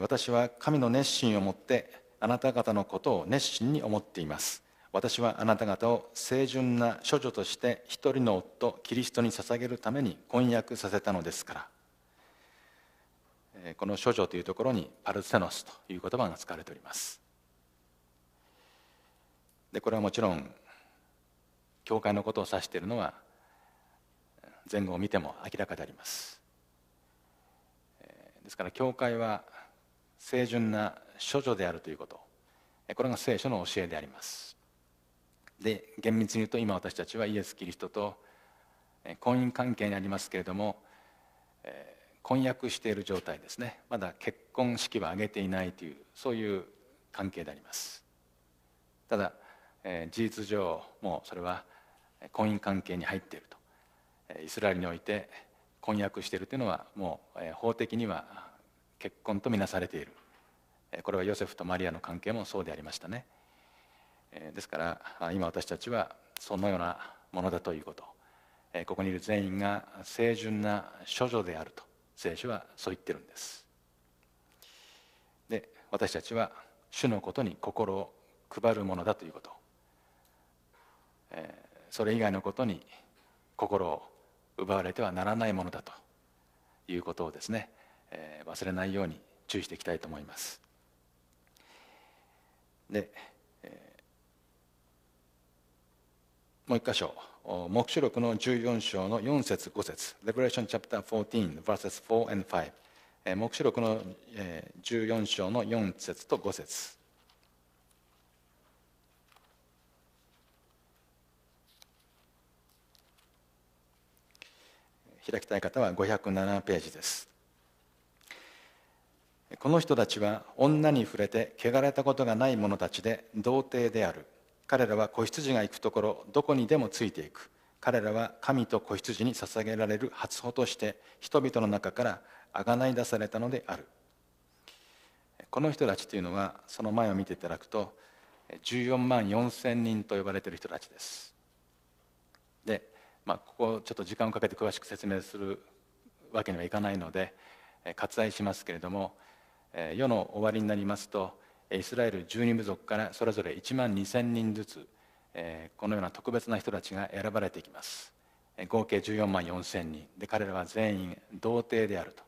私は神の熱心をもってあなた方のことを熱心に思っています私はあなた方を清純な処女として一人の夫キリストに捧げるために婚約させたのですからこの処女というところにパルセノスという言葉が使われておりますでこれはもちろん教会のことを指しているのは前後を見ても明らかでありますですから教会は清純な処女であるということこれが聖書の教えでありますで厳密に言うと今私たちはイエス・キリストと婚姻関係にありますけれども婚約している状態ですねまだ結婚式は挙げていないというそういう関係でありますただ事実上もうそれは婚姻関係に入っているとイスラエルにおいて婚約しているというのはもう法的には結婚とみなされているこれはヨセフとマリアの関係もそうでありましたねですから今私たちはそのようなものだということここにいる全員が清純な処女であると聖書はそう言ってるんですで私たちは主のことに心を配るものだということそれ以外のことに心を奪われてはならないものだということをですね、えー、忘れないように注意していきたいと思います。で、えー、もう一箇所黙示録の14章の4節5節 Revelation chapter 14 verses 4 and 5黙示録の14章の4節と5節開きたい方は507ページですこの人たちは女に触れて汚れたことがない者たちで童貞である彼らは子羊が行くところどこにでもついていく彼らは神と子羊に捧げられる初歩として人々の中から贖い出されたのであるこの人たちというのはその前を見ていただくと14万4千人と呼ばれている人たちですでまあ、ここちょっと時間をかけて詳しく説明するわけにはいかないので割愛しますけれども世の終わりになりますとイスラエル12部族からそれぞれ1万2,000人ずつこのような特別な人たちが選ばれていきます合計14万4,000人で彼らは全員童貞であると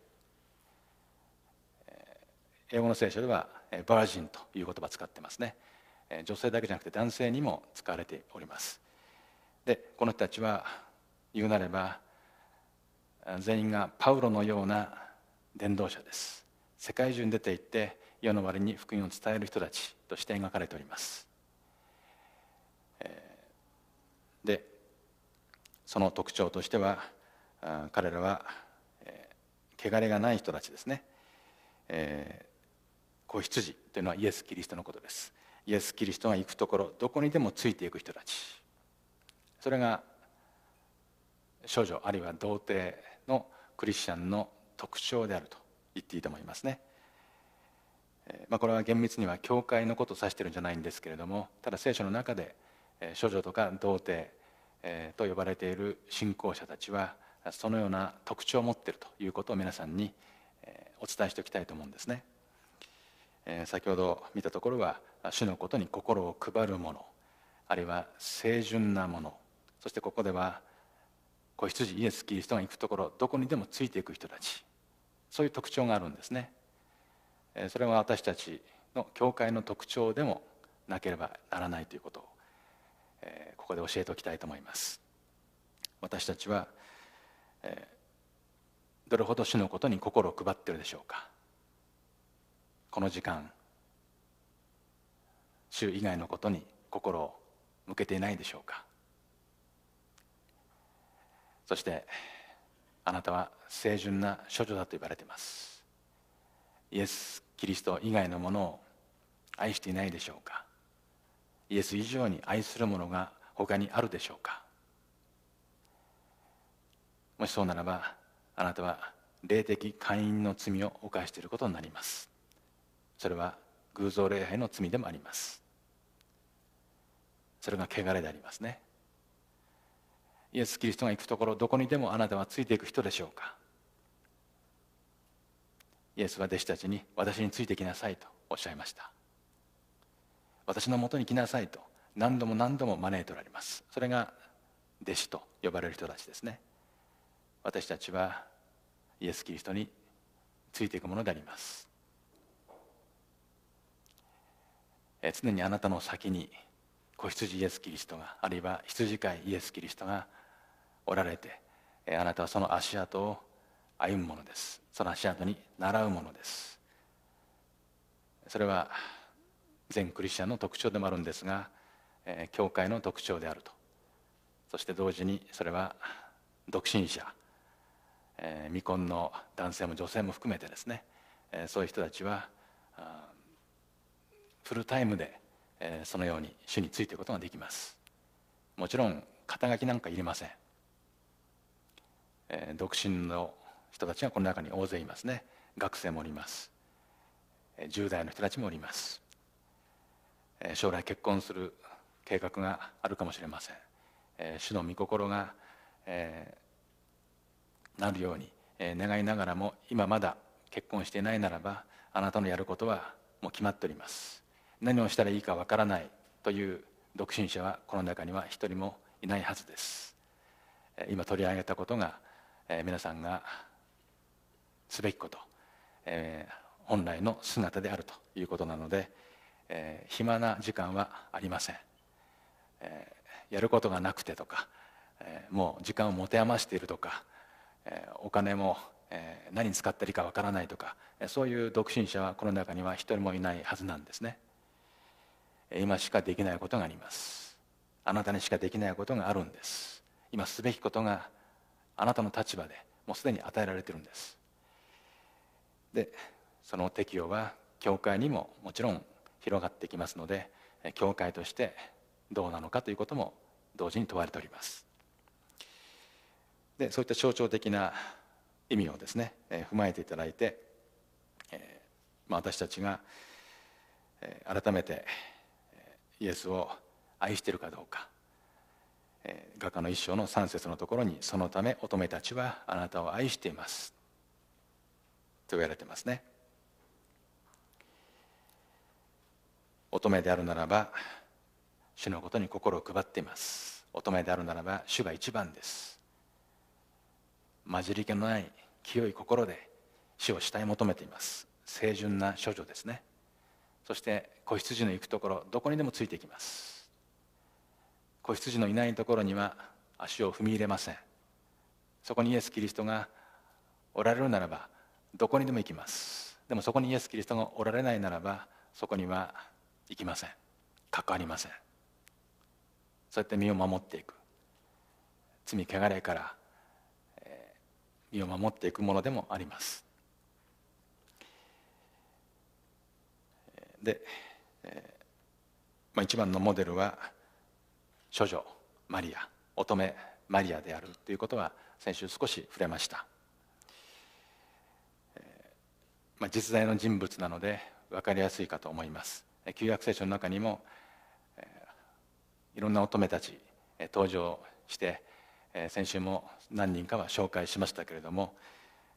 英語の聖書ではバージンという言葉を使ってますね女性だけじゃなくて男性にも使われておりますでこの人たちは言うなれば全員がパウロのような伝道者です世界中に出て行って世の割に福音を伝える人たちとして描かれておりますでその特徴としては彼らは汚れがない人たちですね子羊というのはイエス・キリストのことですイエス・キリストが行くところどこにでもついていく人たちそれが少女あるいは童貞のクリスチャンの特徴であると言っていいと思いますね。まあ、これは厳密には教会のことを指してるんじゃないんですけれどもただ聖書の中で処女とか童貞と呼ばれている信仰者たちはそのような特徴を持っているということを皆さんにお伝えしておきたいと思うんですね。先ほど見たところは主のことに心を配るものあるいは清純なものそしてここでは子羊イエス・キリストが行くところどこにでもついていく人たちそういう特徴があるんですねそれは私たちの教会の特徴でもなければならないということをここで教えておきたいと思います私たちはどれほど主のことに心を配っているでしょうかこの時間主以外のことに心を向けていないでしょうかそしてあなたは清純な処女だと言われていますイエス・キリスト以外のものを愛していないでしょうかイエス以上に愛するものが他にあるでしょうかもしそうならばあなたは霊的会員の罪を犯していることになりますそれは偶像礼拝の罪でもありますそれが汚れでありますねイエス・キリストが行くところどこにでもあなたはついていく人でしょうかイエスは弟子たちに私についてきなさいとおっしゃいました私のもとに来なさいと何度も何度も招いておられますそれが弟子と呼ばれる人たちですね私たちはイエス・キリストについていくものであります常にあなたの先に子羊イエス・キリストがあるいは羊飼いイエス・キリストがおられてあなたはその足跡を歩むものですその足跡に習うものですそれは全クリスチャンの特徴でもあるんですが教会の特徴であるとそして同時にそれは独身者未婚の男性も女性も含めてですねそういう人たちはフルタイムでそのように主についていくことができますもちろん肩書きなんかいりません独身の人たちがこの中に大勢いますね学生もおります、10代の人たちもおります、え将来結婚する計画があるかもしれません、え主の御心が、えー、なるように、え願いながらも今まだ結婚していないならばあなたのやることはもう決まっております何をしたらいいかわからないという独身者はこの中には一人もいないはずです今取り上げたことがえ皆さんがすべきこと、え本来の姿であるということなので、え暇な時間はありません、えやることがなくてとか、えもう時間を持て余しているとか、えお金も、え何に使ったりかわからないとか、そういう独身者はこの中には一人もいないはずなんですね今しかできないことがありますあなたにしかできないことがあるんです今すべきことがあなたの立場でもうすでに与えられてるんですでその適用は教会にももちろん広がってきますので教会としてどうなのかということも同時に問われておりますでそういった象徴的な意味をですね踏まえていただいて、えま私たちが改めてイエスを愛しているかどうか画家の一生の3節のところに「そのため乙女たちはあなたを愛しています」と言われてますね。乙女であるならば主のことに心を配っています乙女であるならば主が一番です混じり気のない清い心で主を慕い求めています清純な処女ですねそして子羊の行くところどこにでもついていきます子羊のいないところには足を踏み入れませんそこにイエス・キリストがおられるならばどこにでも行きますでもそこにイエス・キリストがおられないならばそこには行きません関わりませんそうやって身を守っていく罪汚れから身を守っていくものでもありますで、まあ、一番のモデルは処女マリア乙女マリアであるということは先週少し触れました、まあ、実在の人物なので分かりやすいかと思います旧約聖書の中にもいろんな乙女たちえ登場してえ先週も何人かは紹介しましたけれども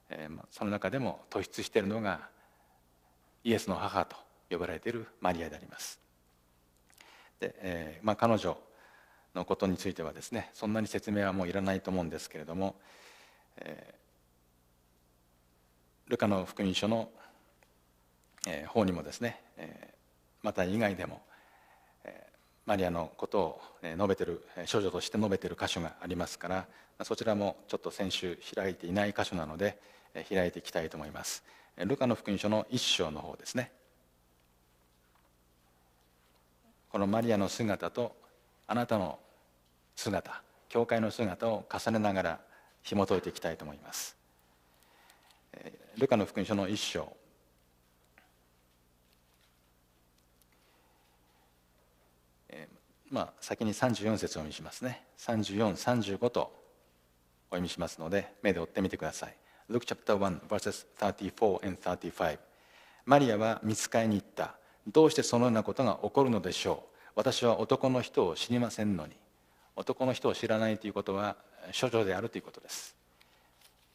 えその中でも突出しているのがイエスの母と呼ばれているマリアでありますで、えまあ、彼女のことについてはですねそんなに説明はもういらないと思うんですけれども、えー、ルカの福音書の、えー、方にもですね、えー、マタイ以外でも、えー、マリアのことを述べてる少女として述べてる箇所がありますからそちらもちょっと先週開いていない箇所なので開いていきたいと思います。ルカの福音書の1章の方ですねこのマリアの姿とあなたの姿教会の姿を重ねながら紐解いていきたいと思いますルカの福音書の一章まあ先に34節をお見しますね3435とお読みしますので目で追ってみてください Luke chapter 1 verses 34 and 35マリアは見つかりに行ったどうしてそのようなことが起こるのでしょう私は男の人を知りませんのに男の人を知らないということは処女であるということです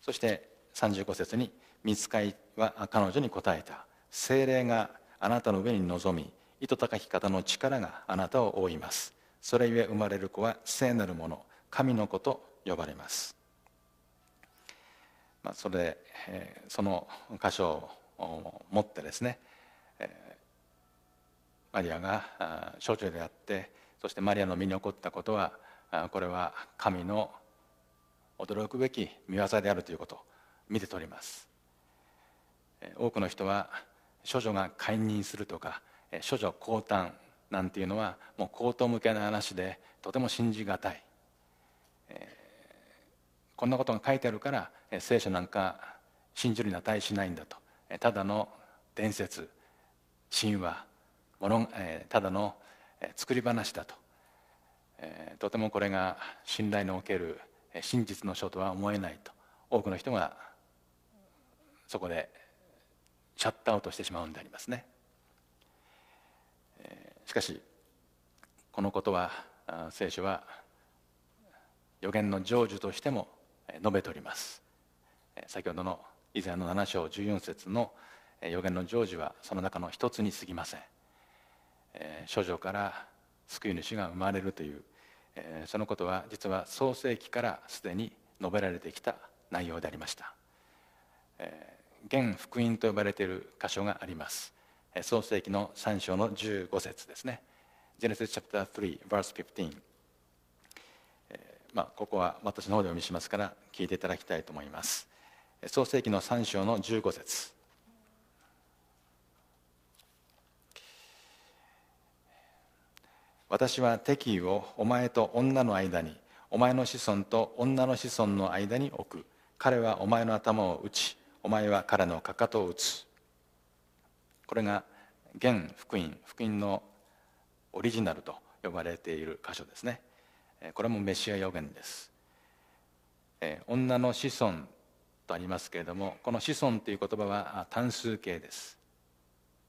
そして35節に「見つかいは彼女に答えた精霊があなたの上に臨み糸高き方の力があなたを覆いますそれゆえ生まれる子は聖なるもの神の子と呼ばれます」まあ、それで、その箇所を持ってですねマリアが処女であってそしてマリアの身に起こったことはこれは神の驚くべき見業であるということを見て取ります多くの人は処女が解任するとか処女降誕なんていうのはもう高等向けな話でとても信じがたい、えこんなことが書いてあるから聖書なんか信じるに値しないんだとただの伝説神話ものただの作り話だととてもこれが信頼のおける真実の書とは思えないと多くの人がそこでシャットアウトしてしまうんでありますねしかしこのことは聖書は予言の成就としても述べております先ほどの以前の7章14節の予言の成就はその中の一つにすぎません処女から救い主が生まれるというそのことは実は創世紀からすでに述べられてきた内容でありました現福音と呼ばれている箇所があります創世紀の3章の15節ですね Genesis chapter 3 verse 15まあ、ここは私の方でお見せしますから聞いていただきたいと思います創世紀の3章の15節私は敵意をお前と女の間にお前の子孫と女の子孫の間に置く彼はお前の頭を打ちお前は彼のかかとを打つこれが現福音福音のオリジナルと呼ばれている箇所ですねこれもメシア予言です女の子孫とありますけれどもこの子孫という言葉は単数形です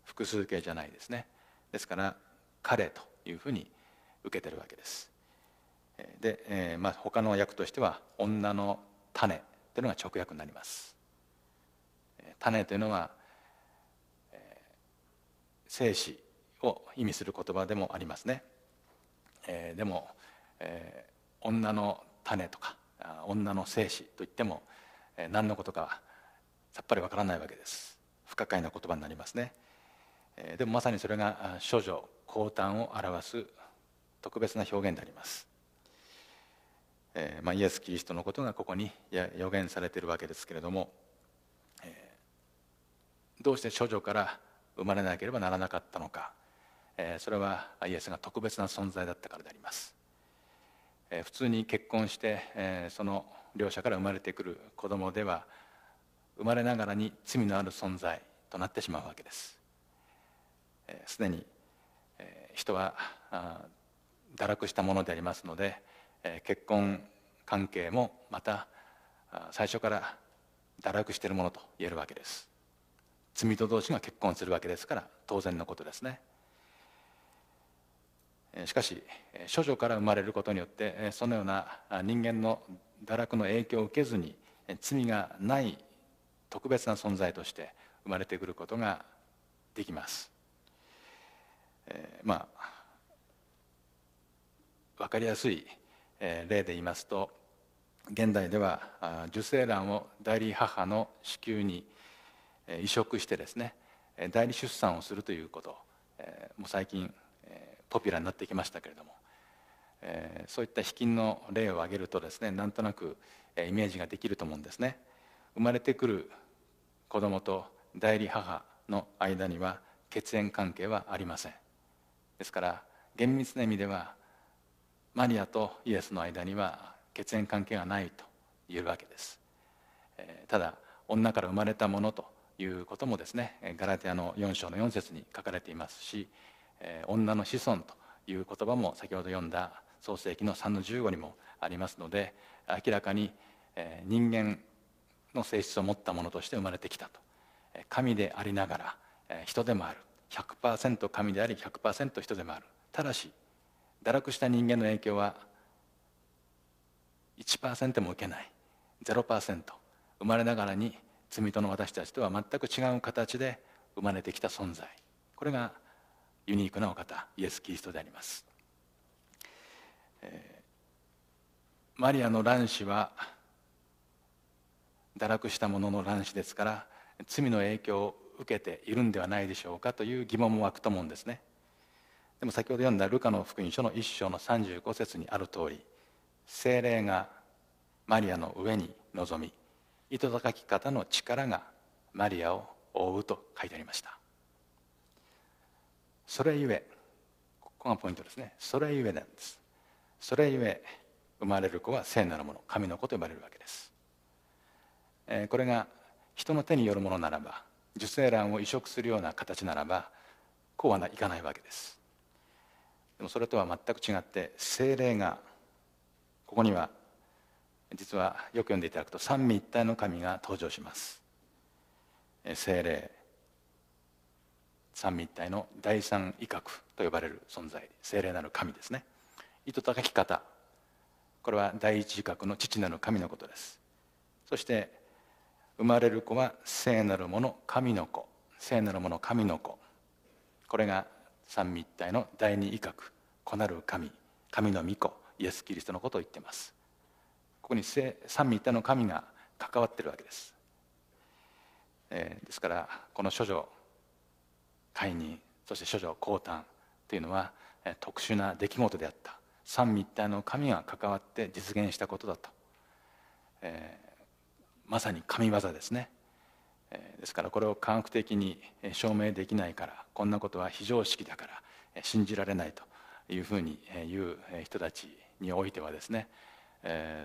複数形じゃないですねですから彼というふうに受けてるわけです。で、えー、まあ他の訳としては「女の種」というのが直訳になります。種というのは、えー、生死を意味する言葉でもありますね。えー、でも、えー、女の種とか女の生死といっても、えー、何のことかさっぱりわからないわけです。不可解な言葉になりますね。でもまさにそれが「処女」降誕を表す特別な表現であります、えー、まあ、イエス・キリストのことがここに予言されているわけですけれども、えー、どうして処女から生まれなければならなかったのか、えー、それはイエスが特別な存在だったからであります、え普通に結婚して、えその両者から生まれてくる子供では生まれながらに罪のある存在となってしまうわけですすで、に人は堕落したものでありますので結婚関係もまた最初から堕落しているものと言えるわけです罪と同士が結婚するわけですから当然のことですねしかし処女から生まれることによってそのような人間の堕落の影響を受けずに罪がない特別な存在として生まれてくることができますえー、まあ分かりやすい例で言いますと現代では受精卵を代理母の子宮に移植してですね代理出産をするということもう最近ポピュラーになってきましたけれどもそういった非近の例を挙げるとですねなんとなくイメージができると思うんですね。生まれてくる子供と代理母の間には血縁関係はありません。ですから厳密な意味ではマリアとイエスの間には血縁関係がないと言えるわけです。ただ女から生まれたものということもですねガラテアの4章の4節に書かれていますし女の子孫という言葉も先ほど読んだ創世紀の3の15にもありますので明らかに人間の性質を持ったものとして生まれてきたと神でありながら人でもある100%神であり100%人でもあるただし堕落した人間の影響は1%も受けない0%生まれながらに罪との私たちとは全く違う形で生まれてきた存在これがユニークなお方イエス・キリストであります、えー、マリアの卵子は堕落した者の卵子ですから罪の影響を受けているんではないでしょうかという疑問も湧くと思うんですねでも先ほど読んだルカの福音書の1章の35節にある通り精霊がマリアの上に臨み糸高き方の力がマリアを覆うと書いてありましたそれゆえここがポイントですねそれゆえなんですそれゆえ生まれる子は聖なるもの神の子と呼ばれるわけですこれが人の手によるものならば受精卵を移植するような形ならばこうはいかないわけですでもそれとは全く違って精霊がここには実はよく読んでいただくと三位一体の神が登場します精霊三位一体の第三威嚇と呼ばれる存在精霊なる神ですね糸高き方これは第一威嚇の父なる神のことですそして生まれる子は聖なるもの神の子聖なるもの神の子これが三密体の第二威嚇子なる神神の御子イエス・キリストのことを言っていますここに三位一体の神が関わってるわけです、えー、ですからこの諸女解任そして諸女降誕というのは、えー、特殊な出来事であった三位一体の神が関わって実現したことだと、えまさに神業ですねですからこれを科学的に証明できないからこんなことは非常識だから信じられないというふうに言う人たちにおいてはですね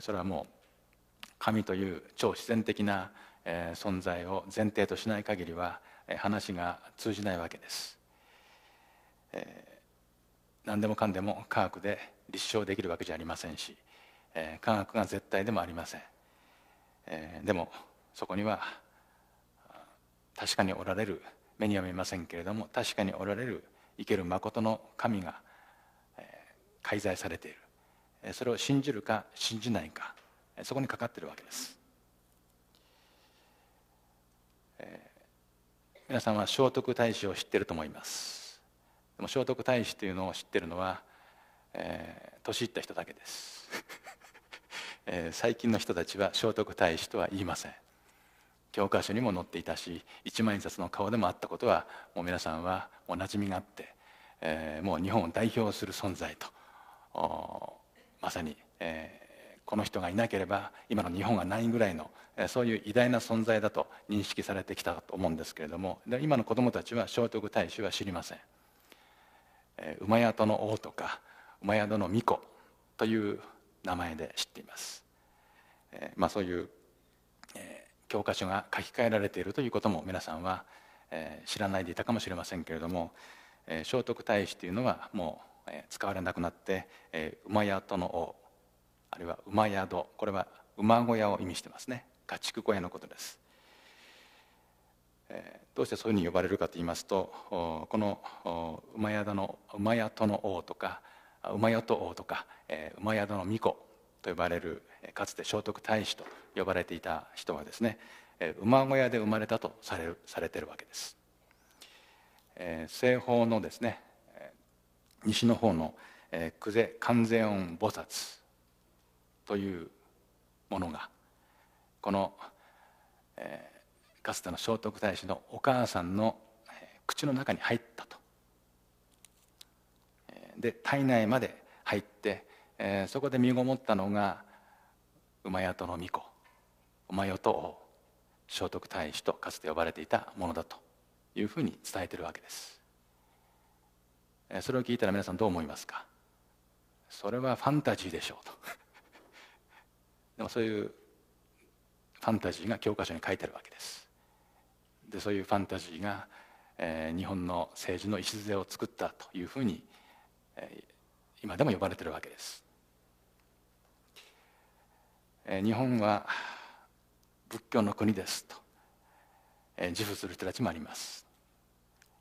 それはもう神という超自然的な存在を前提としない限りは話が通じないわけです。何でもかんでも科学で立証できるわけじゃありませんし科学が絶対でもありません。えー、でもそこには確かにおられる目には見えませんけれども確かにおられる生ける誠の神が、えー、介在されているそれを信じるか信じないかそこにかかってるわけです、えー、皆さんは聖徳太子を知ってると思いますでも聖徳太子というのを知ってるのは、えー、年いった人だけですえー、最近の人たちは聖徳太子とは言いません教科書にも載っていたし一万円札の顔でもあったことはもう皆さんはおなじみがあって、えー、もう日本を代表する存在とまさに、えー、この人がいなければ今の日本がないぐらいのそういう偉大な存在だと認識されてきたと思うんですけれども今の子どもたちは聖徳太子は知りません馬宿の王とか馬宿の巫女という名前で知っています、えまあ、そういう、え教科書が書き換えられているということも皆さんは、え知らないでいたかもしれませんけれども、え聖徳太子というのはもう、え使われなくなって、え馬屋の王あるいは馬宿これは馬小屋を意味してますね家畜小屋のことです、えどうしてそういうふうに呼ばれるかと言いますとこの馬宿の馬戸の王とか馬与とか、え馬宿の巫女と呼ばれるかつて聖徳太子と呼ばれていた人はですね、え馬小屋で生まれたとされるされてるわけです、え西方のですね西の方の、え久世観世音菩薩というものがこの、えかつての聖徳太子のお母さんの口の中に入ったとで体内まで入って、えー、そこで身ごもったのが馬宿の巫子馬宿王聖徳太子とかつて呼ばれていたものだというふうに伝えてるわけです、えー、それを聞いたら皆さんどう思いますかそれはファンタジーでしょうと でもそういうファンタジーが教科書に書いてあるわけですでそういうファンタジーが、えー、日本の政治の礎を作ったというふうに今でも呼ばれてるわけです。日本は仏教の国ですと自負する人たちもあります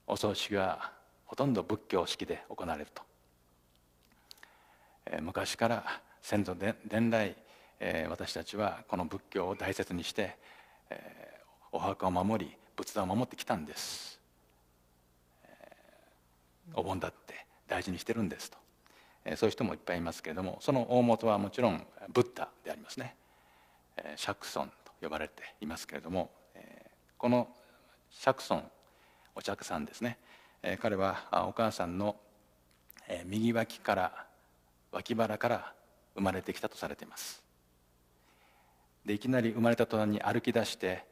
お葬式はほとんど仏教式で行われると昔から先祖伝来私たちはこの仏教を大切にしてお墓を守り仏壇を守ってきたんですお盆だって大事にしてるんですとそういう人もいっぱいいますけれどもその大元はもちろんブッダでありますねシャクソンと呼ばれていますけれどもこのシャクソンお釈さんですね彼はお母さんの右脇から脇腹から生まれてきたとされていますでいきなり生まれた途端に歩き出して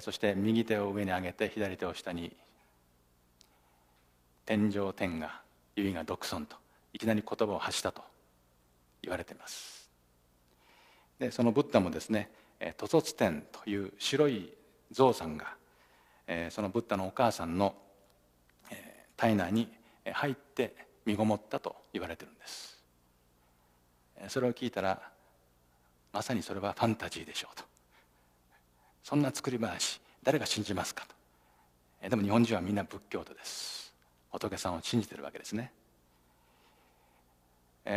そして右手を上に上げて左手を下に天上天下唯我独尊といきなり言葉を発したと言われていますでそのブッダもですね吐卒天という白い象さんがそのブッダのお母さんの体内に入って身ごもったと言われてるんですそれを聞いたらまさにそれはファンタジーでしょうとそんな作り話誰が信じますかとでも日本人はみんな仏教徒です仏さんを信じてるわけですね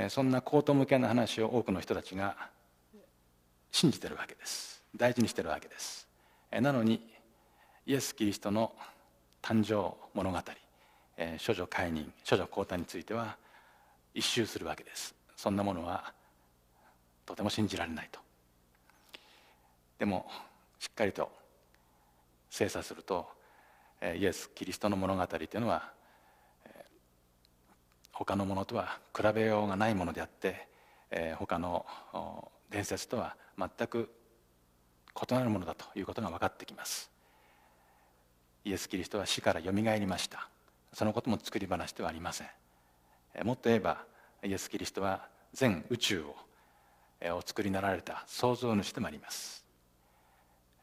そんな高等向けの話を多くの人たちが信じてるわけです大事にしてるわけですなのにイエス・キリストの誕生物語処女解任処女交代については一周するわけですそんなものはとても信じられないとでもしっかりと精査するとイエス・キリストの物語というのは他のものとは比べようがないものであって、えー、他の伝説とは全く異なるものだということが分かってきますイエス・キリストは死からよみがえりましたそのことも作り話ではありませんもっと言えばイエス・キリストは全宇宙をえお作りになられた創造主でもあります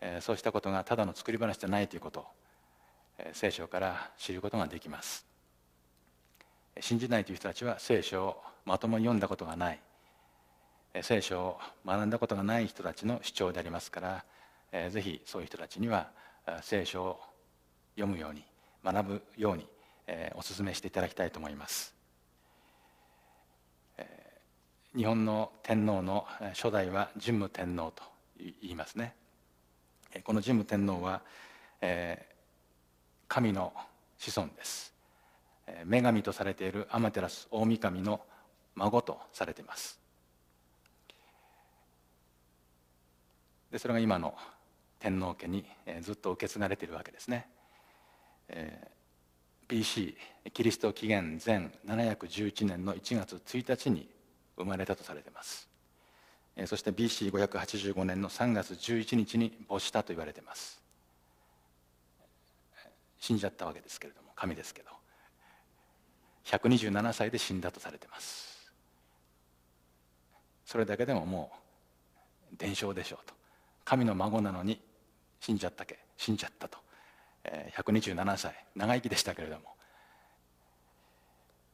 えそうしたことがただの作り話じゃないということを聖書から知ることができます信じないという人たちは聖書をまともに読んだことがない聖書を学んだことがない人たちの主張でありますから是非そういう人たちには聖書を読むように学ぶようにお勧めしていただきたいと思います。日本の天皇の初代は神武天皇と言いますねこの神武天皇は神の子孫です女神とされているアマテラス大神の孫とされていますでそれが今の天皇家にずっと受け継がれているわけですね、えー、BC キリスト紀元前711年の1月1日に生まれたとされていますそして BC585 年の3月11日に没したと言われています死んじゃったわけですけれども神ですけど127歳で死んだとされてますそれだけでももう伝承でしょうと神の孫なのに死んじゃったけ死んじゃったと127歳長生きでしたけれども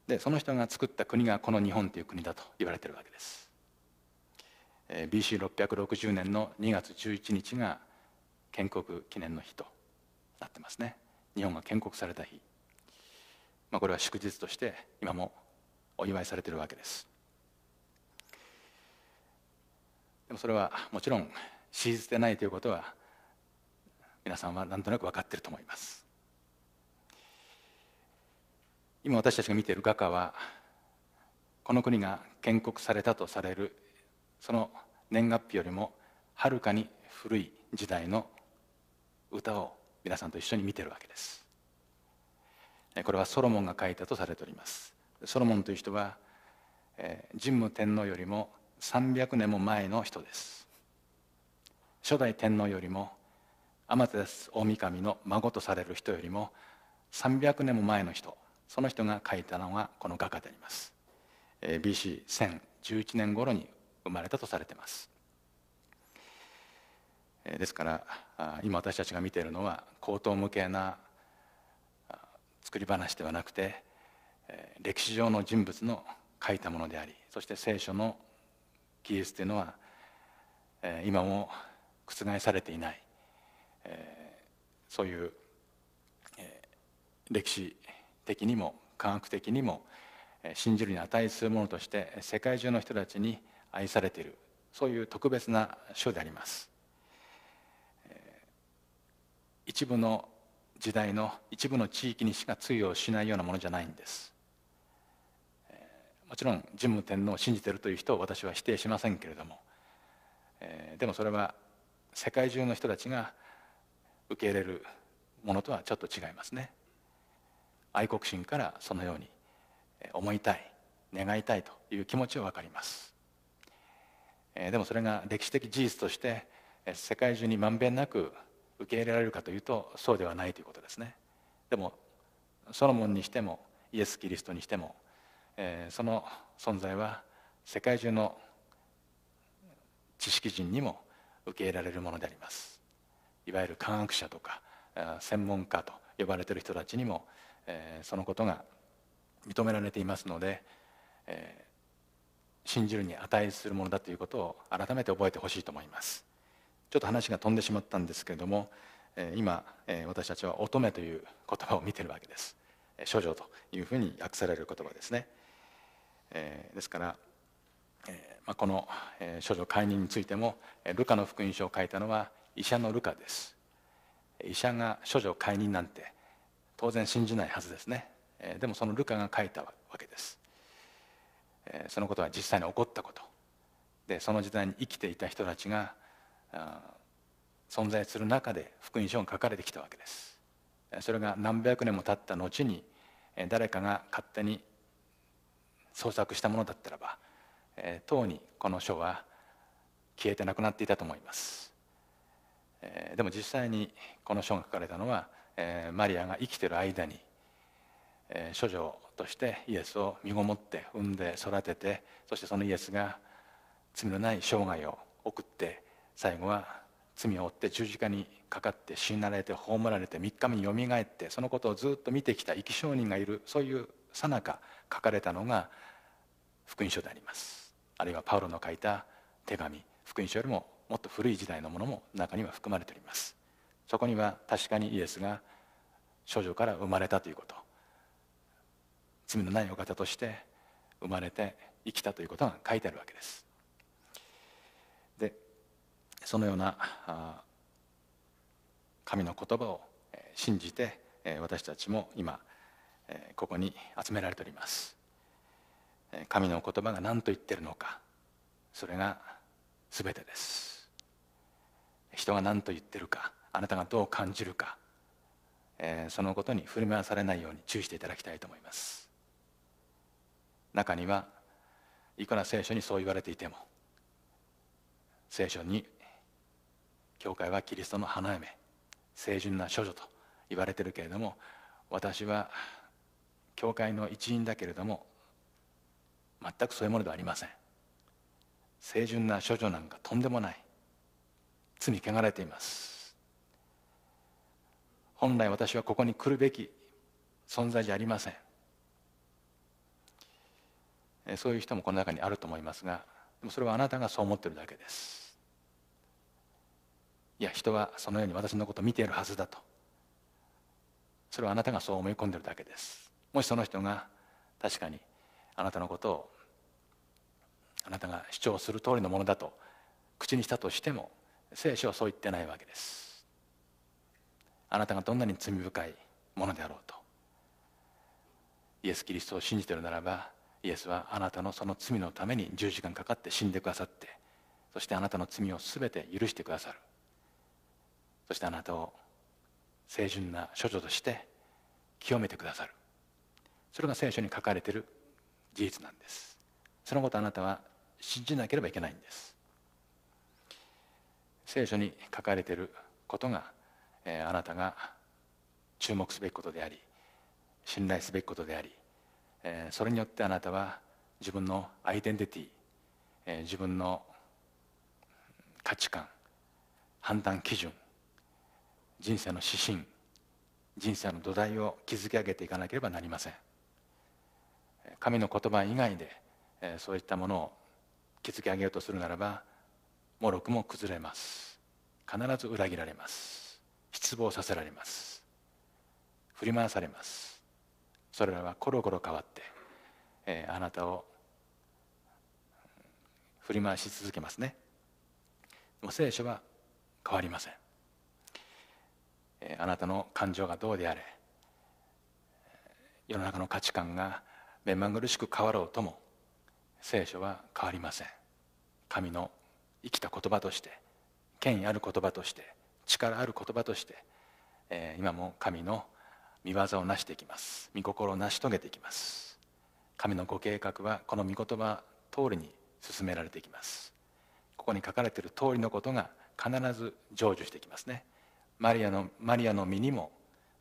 でその人が作った国がこの日本という国だと言われてるわけです BC660 年の2月11日が建国記念の日となってますね日本が建国された日まあ、これは祝日として今もお祝いされているわけですでもそれはもちろん史実でないということは皆さんはなんとなく分かっていると思います今私たちが見ている画家はこの国が建国されたとされるその年月日よりもはるかに古い時代の歌を皆さんと一緒に見てるわけですこれはソロモンが書いたとされておりますソロモンという人は神武天皇よりも300年も前の人です初代天皇よりも天照大神の孫とされる人よりも300年も前の人その人が書いたのがこの画家であります BC1011 年頃に生まれたとされていますですから今私たちが見ているのは高等無形な作り話ではなくて歴史上の人物の書いたものでありそして聖書の記述というのは今も覆されていないそういう歴史的にも科学的にも信じるに値するものとして世界中の人たちに愛されているそういう特別な書であります。一部の時代の一部の地域にしか通用しないようなものじゃないんですもちろん神武天皇を信じているという人を私は否定しませんけれどもでもそれは世界中の人たちが受け入れるものとはちょっと違いますね愛国心からそのように思いたい願いたいという気持ちは分かりますでもそれが歴史的事実として世界中にまんべんなく受け入れられるかというとそうではないということですねでもソロモンにしてもイエス・キリストにしても、えー、その存在は世界中の知識人にも受け入れられるものでありますいわゆる科学者とか専門家と呼ばれている人たちにも、えー、そのことが認められていますので、えー、信じるに値するものだということを改めて覚えてほしいと思います。ちょっと話が飛んでしまったんですけれども今私たちは乙女という言葉を見てるわけです処女というふうに訳される言葉ですねですからこの処女解任についてもルカの福音書を書いたのは医者のルカです医者が処女解任なんて当然信じないはずですねでもそのルカが書いたわけですそのことは実際に起こったことでその時代に生きていた人たちが存在する中で福音書が書かれてきたわけですそれが何百年も経った後に誰かが勝手に創作したものだったらばとうにこの書は消えてなくなっていたと思いますでも実際にこの書が書かれたのはマリアが生きてる間に処女としてイエスを身ごもって産んで育ててそしてそのイエスが罪のない生涯を送って最後は罪を負って十字架にかかって死なれて葬られて3日目によみがえってそのことをずっと見てきた生き証人がいるそういうさなか書かれたのが福音書でありますあるいはパウロの書いた手紙福音書よりももっと古い時代のものも中には含まれておりますそこには確かにイエスが少女から生まれたということ罪のないお方として生まれて生きたということが書いてあるわけですそのような神の言葉を信じて私たちも今ここに集められております神の言葉が何と言ってるのかそれが全てです人が何と言ってるかあなたがどう感じるかそのことに振り回されないように注意していただきたいと思います中にはいくら聖書にそう言われていても聖書に教会はキリストの花嫁清純な処女と言われてるけれども私は教会の一員だけれども全くそういうものではありません清純な処女なんかとんでもない罪汚れています本来私はここに来るべき存在じゃありませんそういう人もこの中にあると思いますがでもそれはあなたがそう思ってるだけですいや人はそのように私のことを見ているはずだとそれはあなたがそう思い込んでるだけですもしその人が確かにあなたのことをあなたが主張する通りのものだと口にしたとしても聖書はそう言ってないわけですあなたがどんなに罪深いものであろうとイエス・キリストを信じているならばイエスはあなたのその罪のために10時間かかって死んでくださってそしてあなたの罪を全て許してくださるそしてあなたを清純な処女として清めてくださるそれが聖書に書かれている事実なんですそのことあなたは信じなければいけないんです聖書に書かれていることが、えー、あなたが注目すべきことであり信頼すべきことであり、えー、それによってあなたは自分のアイデンティティ、えー、自分の価値観判断基準人生の指針人生の土台を築き上げていかなければなりません神の言葉以外でそういったものを築き上げようとするならばもろくも崩れます必ず裏切られます失望させられます振り回されますそれらはコロコロ変わって、えー、あなたを振り回し続けますねでも聖書は変わりませんあなたの感情がどうであれ世の中の価値観が目まぐるしく変わろうとも聖書は変わりません神の生きた言葉として権威ある言葉として力ある言葉として、え今も神の御業を成していきます御心を成し遂げていきます神のご計画はこの御言葉通りに進められていきますここに書かれている通りのことが必ず成就していきますねマリアのマリアの身にも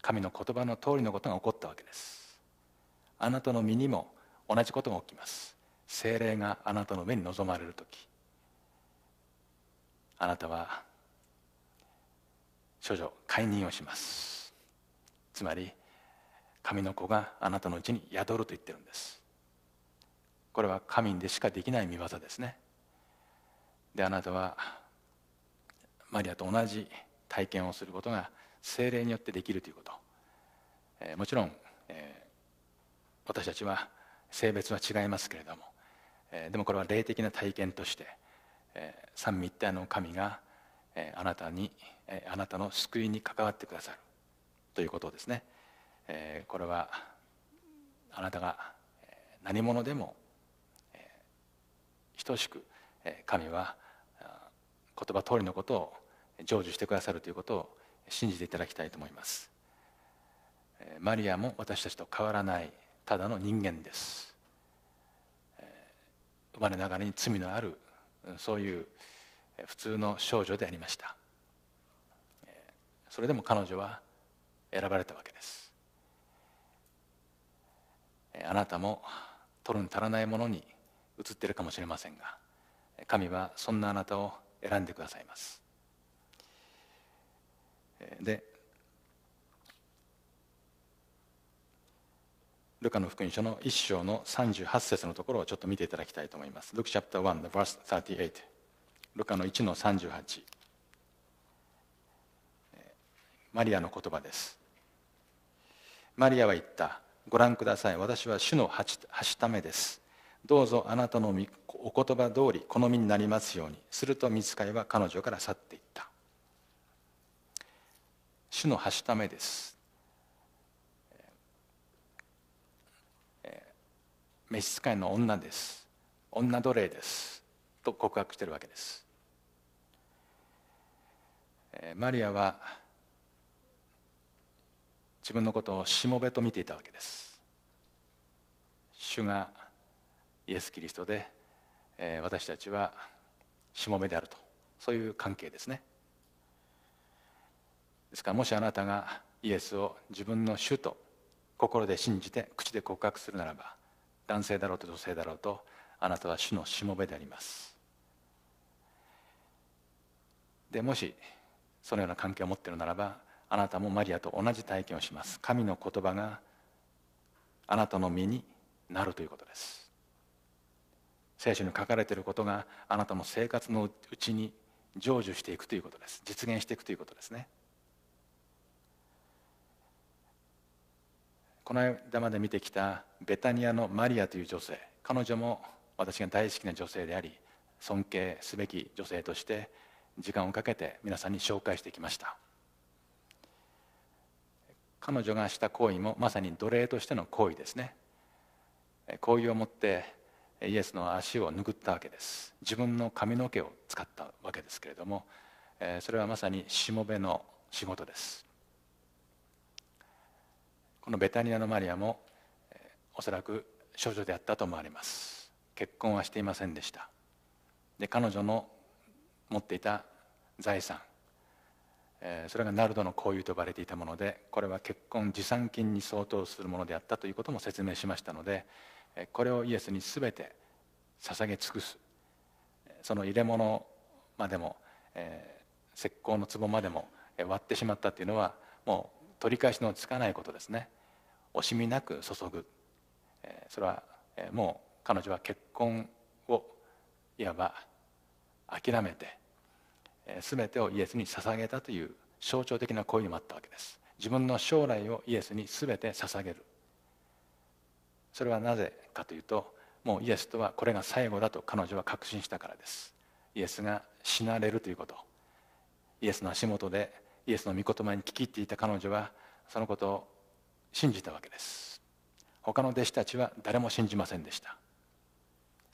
神の言葉の通りのことが起こったわけですあなたの身にも同じことが起きます精霊があなたの目に臨まれる時あなたは処女解任をしますつまり神の子があなたのうちに宿ると言ってるんですこれは神でしかできない見業ですねであなたはマリアと同じ体験をすることが精霊によってできるということ、えー、もちろん、えー、私たちは性別は違いますけれども、えー、でもこれは霊的な体験として、えー、三位一体の神が、えー、あなたに、えー、あなたの救いに関わってくださるということですね、えー、これはあなたが何者でも、えー、等しくえ神は言葉通りのことを成就してくださるということを信じていただきたいと思いますマリアも私たちと変わらないただの人間です生まれながらに罪のあるそういう普通の少女でありましたそれでも彼女は選ばれたわけですあなたも取るに足らないものに移ってるかもしれませんが神はそんなあなたを選んでくださいますでルカの福音書の1章の38節のところをちょっと見ていただきたいと思います。Luke chapter 1, verse 38. ルカの1の38。マリアの言葉です。マリアは言った。ご覧ください。私は主のはしためです。どうぞあなたのお言葉通りこの身になりますように。すると見つかいは彼女から去っていった。主のはしためです召使いの女です女奴隷ですと告白してるわけですマリアは自分のことをしもべと見ていたわけです主がイエス・キリストで私たちはしもべであるとそういう関係ですねですからもしあなたがイエスを自分の主と心で信じて口で告白するならば男性だろうと女性だろうとあなたは主のしもべでありますでもしそのような関係を持っているならばあなたもマリアと同じ体験をします神の言葉があなたの身になるということです聖書に書かれていることがあなたの生活のうちに成就していくということです実現していくということですねこの間まで見てきたベタニアのマリアという女性彼女も私が大好きな女性であり尊敬すべき女性として時間をかけて皆さんに紹介してきました彼女がした行為もまさに奴隷としての行為ですね行為をもってイエスの足を拭ったわけです自分の髪の毛を使ったわけですけれどもそれはまさにしもべの仕事ですこのベタニアのマリアもおそらく少女であったと思われます結婚はしていませんでしたで彼女の持っていた財産それがナルドの交友と呼ばれていたものでこれは結婚持参金に相当するものであったということも説明しましたのでこれをイエスに全て捧げ尽くすその入れ物までも石膏の壺までも割ってしまったというのはもう取り返しのつかないことですね惜しみなく注ぐそれはもう彼女は結婚をいわば諦めて全てをイエスに捧げたという象徴的な行為にもあったわけです自分の将来をイエスに全て捧げるそれはなぜかというともうイエスとはこれが最後だと彼女は確信したからですイエスが死なれるということイエスの足元でイエスの御言葉に聞き入っていた彼女はそのことを信じたわけです他の弟子たちは誰も信じませんでした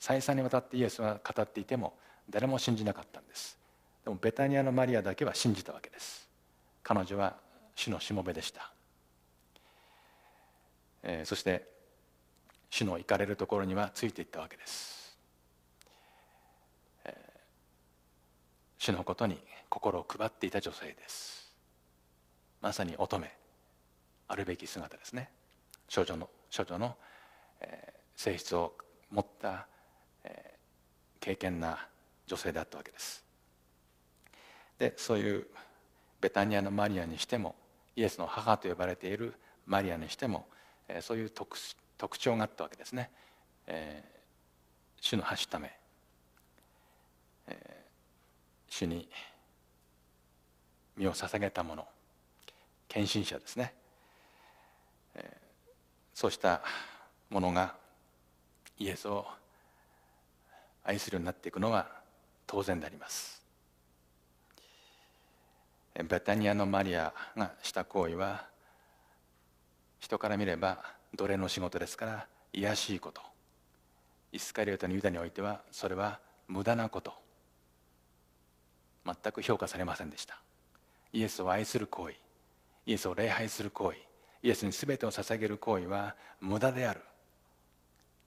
再三にわたってイエスは語っていても誰も信じなかったんですでもベタニアのマリアだけは信じたわけです彼女は主のしもべでした、えー、そして主の行かれるところにはついていったわけです、えー、主のことに心を配っていた女性ですまさに乙女あるべき姿ですね少女の少女の、えー、性質を持った、えー、敬虔な女性だったわけですでそういうベタニアのマリアにしてもイエスの母と呼ばれているマリアにしても、えー、そういう特特徴があったわけですね、えー、主の発しため、えー、主に身を捧げたもの献身者ですねそうしたものがイエスを愛するようになっていくのは当然でありますベタニアのマリアがした行為は人から見れば奴隷の仕事ですから卑しいことイスカリオタのユダにおいてはそれは無駄なこと全く評価されませんでしたイエスを愛する行為イエスを礼拝する行為イエスに全てを捧げる行為は無駄である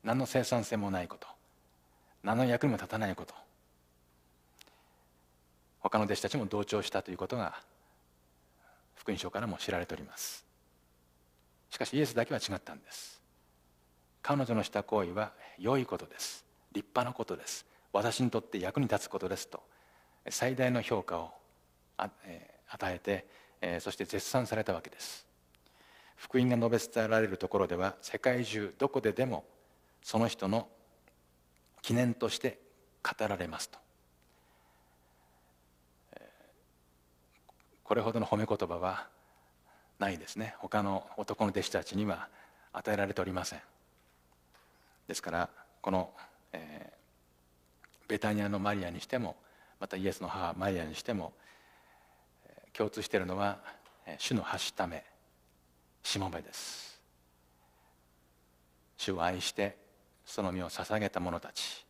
何の生産性もないこと何の役にも立たないこと他の弟子たちも同調したということが福音書からも知られておりますしかしイエスだけは違ったんです彼女のした行為は良いことです立派なことです私にとって役に立つことですと最大の評価を与えてえそして絶賛されたわけです福音が述べ伝えられるところでは世界中どこででもその人の記念として語られますとこれほどの褒め言葉はないですね他の男の弟子たちには与えられておりませんですからこの、えー、ベタニアのマリアにしてもまたイエスの母マリアにしても共通しているのは主のはしためしもべです主を愛してその身を捧げた者たち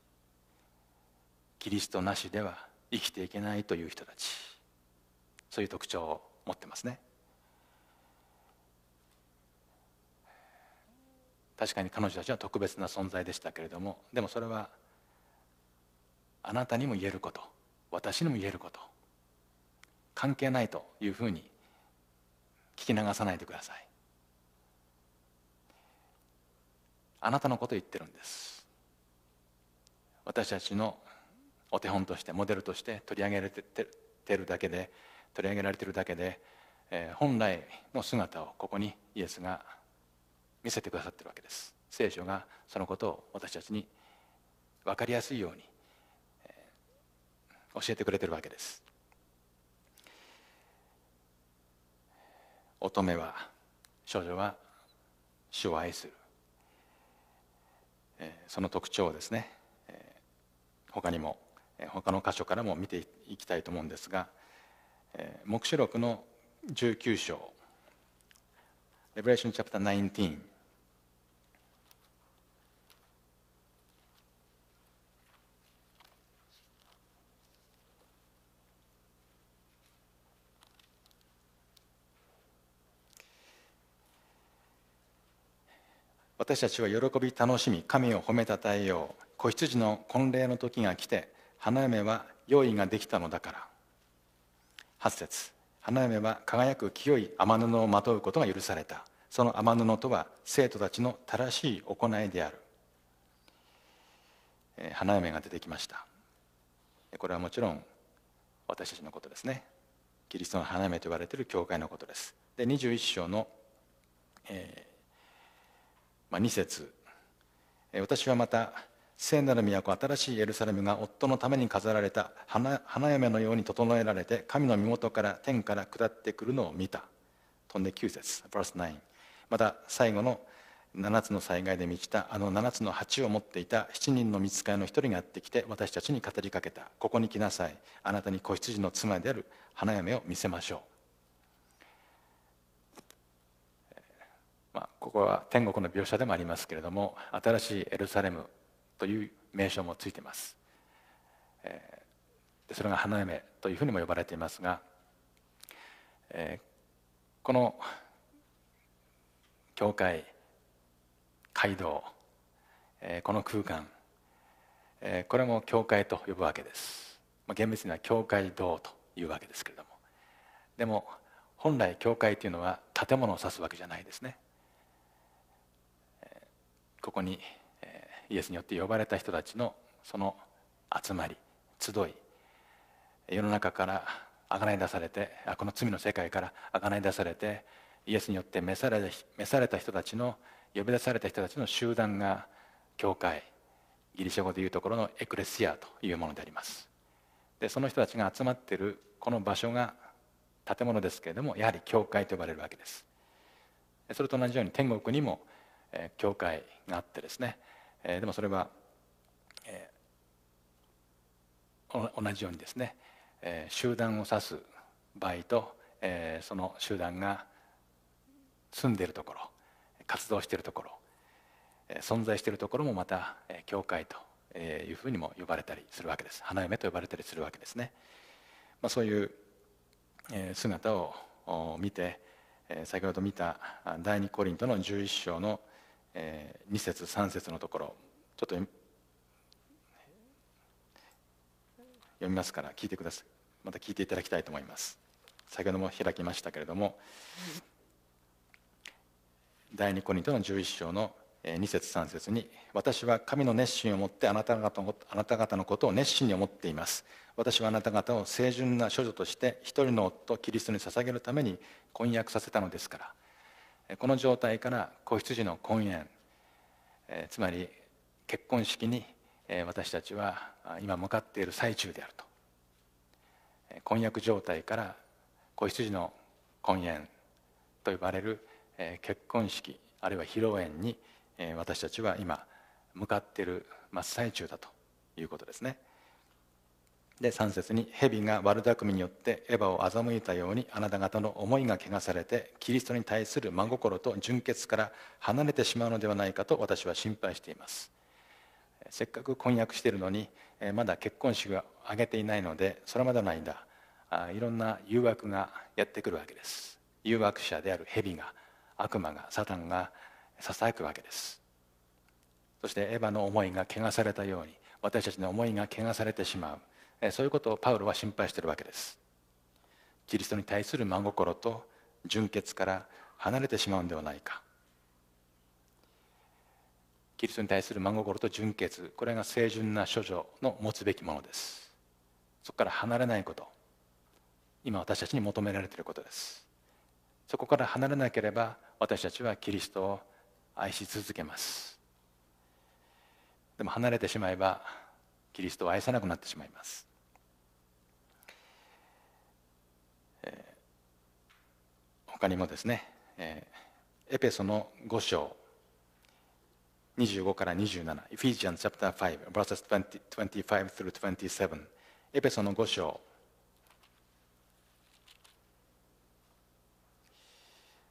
キリストなしでは生きていけないという人たちそういう特徴を持ってますね確かに彼女たちは特別な存在でしたけれどもでもそれはあなたにも言えること私にも言えること関係ないというふうに聞き流さないでくださいあなたのこと言ってるんです私たちのお手本としてモデルとして取り上げられてるだけで取り上げられてるだけで、えー、本来の姿をここにイエスが見せてくださってるわけです聖書がそのことを私たちに分かりやすいように、教えてくれてるわけです乙女は少女は主を愛する、えその特徴をですね、他にも、他の箇所からも見ていきたいと思うんですが、え黙示録の19章レベレーションチャプター19私たちは喜び楽しみ神を褒めたたえよう子羊の婚礼の時が来て花嫁は用意ができたのだから8節花嫁は輝く清い天布をまとうことが許されたその天布とは生徒たちの正しい行いである花嫁が出てきましたこれはもちろん私たちのことですねキリストの花嫁と言われている教会のことですで21章の、えーまあ、2節私はまた聖なる都新しいエルサレムが夫のために飾られた花嫁のように整えられて神の身元から天から下ってくるのを見た飛んで9節 v e 9また最後の7つの災害で満ちたあの7つの鉢を持っていた7人の見つかりの1人がやってきて私たちに語りかけたここに来なさいあなたに子羊の妻である花嫁を見せましょうまあ、ここは天国の描写でもありますけれども新しいエルサレムという名称もついています、えー、それが花嫁というふうにも呼ばれていますが、えー、この教会街道、えー、この空間、えー、これも教会と呼ぶわけです、まあ、厳密には教会堂というわけですけれどもでも本来教会というのは建物を指すわけじゃないですねここにイエスによって呼ばれた人たちのその集まり集い世の中から贖い出されてこの罪の世界から贖い出されてイエスによって召され召された人たちの呼び出された人たちの集団が教会ギリシャ語でいうところのエクレシアというものでありますでその人たちが集まっているこの場所が建物ですけれどもやはり教会と呼ばれるわけですそれと同じように天国にもえ教会があってですね、えでもそれは、え同じようにですね、え集団を指す場合と、えその集団が住んでいるところ活動しているところ存在しているところもまた教会というふうにも呼ばれたりするわけです花嫁と呼ばれたりするわけですね、まあ、そういう姿を見て先ほど見た第二コリントの11章のえー、2節3節のところちょっと読みますから聞いてくださいまた聞いていただきたいと思います先ほども開きましたけれども第2コリントの11章の2節3節に「私は神の熱心を持ってあなた方あなた方のことを熱心に思っています」「私はあなた方を清純な処女として一人の夫キリストに捧げるために婚約させたのですから」この状態から子羊の婚宴つまり結婚式に私たちは今向かっている最中であると婚約状態から子羊の婚宴と呼ばれる結婚式あるいは披露宴に私たちは今向かっている真っ最中だということですね。で3節に蛇が悪巧みによってエヴァを欺いたようにあなた方の思いが汚されてキリストに対する真心と純潔から離れてしまうのではないかと私は心配していますせっかく婚約しているのにまだ結婚式が挙げていないのでそれまでの間いろんな誘惑がやってくるわけです誘惑者である蛇が悪魔がサタンがささやくわけですそしてエヴァの思いが汚されたように私たちの思いが汚されてしまうそういうことをパウロは心配しているわけですキリストに対する真心と純潔から離れてしまうんではないかキリストに対する真心と純潔これが清純な処女の持つべきものですそこから離れないこと今私たちに求められていることですそこから離れなければ私たちはキリストを愛し続けますでも離れてしまえばキリストを愛さなくなってしまいます他にもですね、えー、エペソの5章25から27エフィジアンチャプター5 2 25 through 27エペソの5章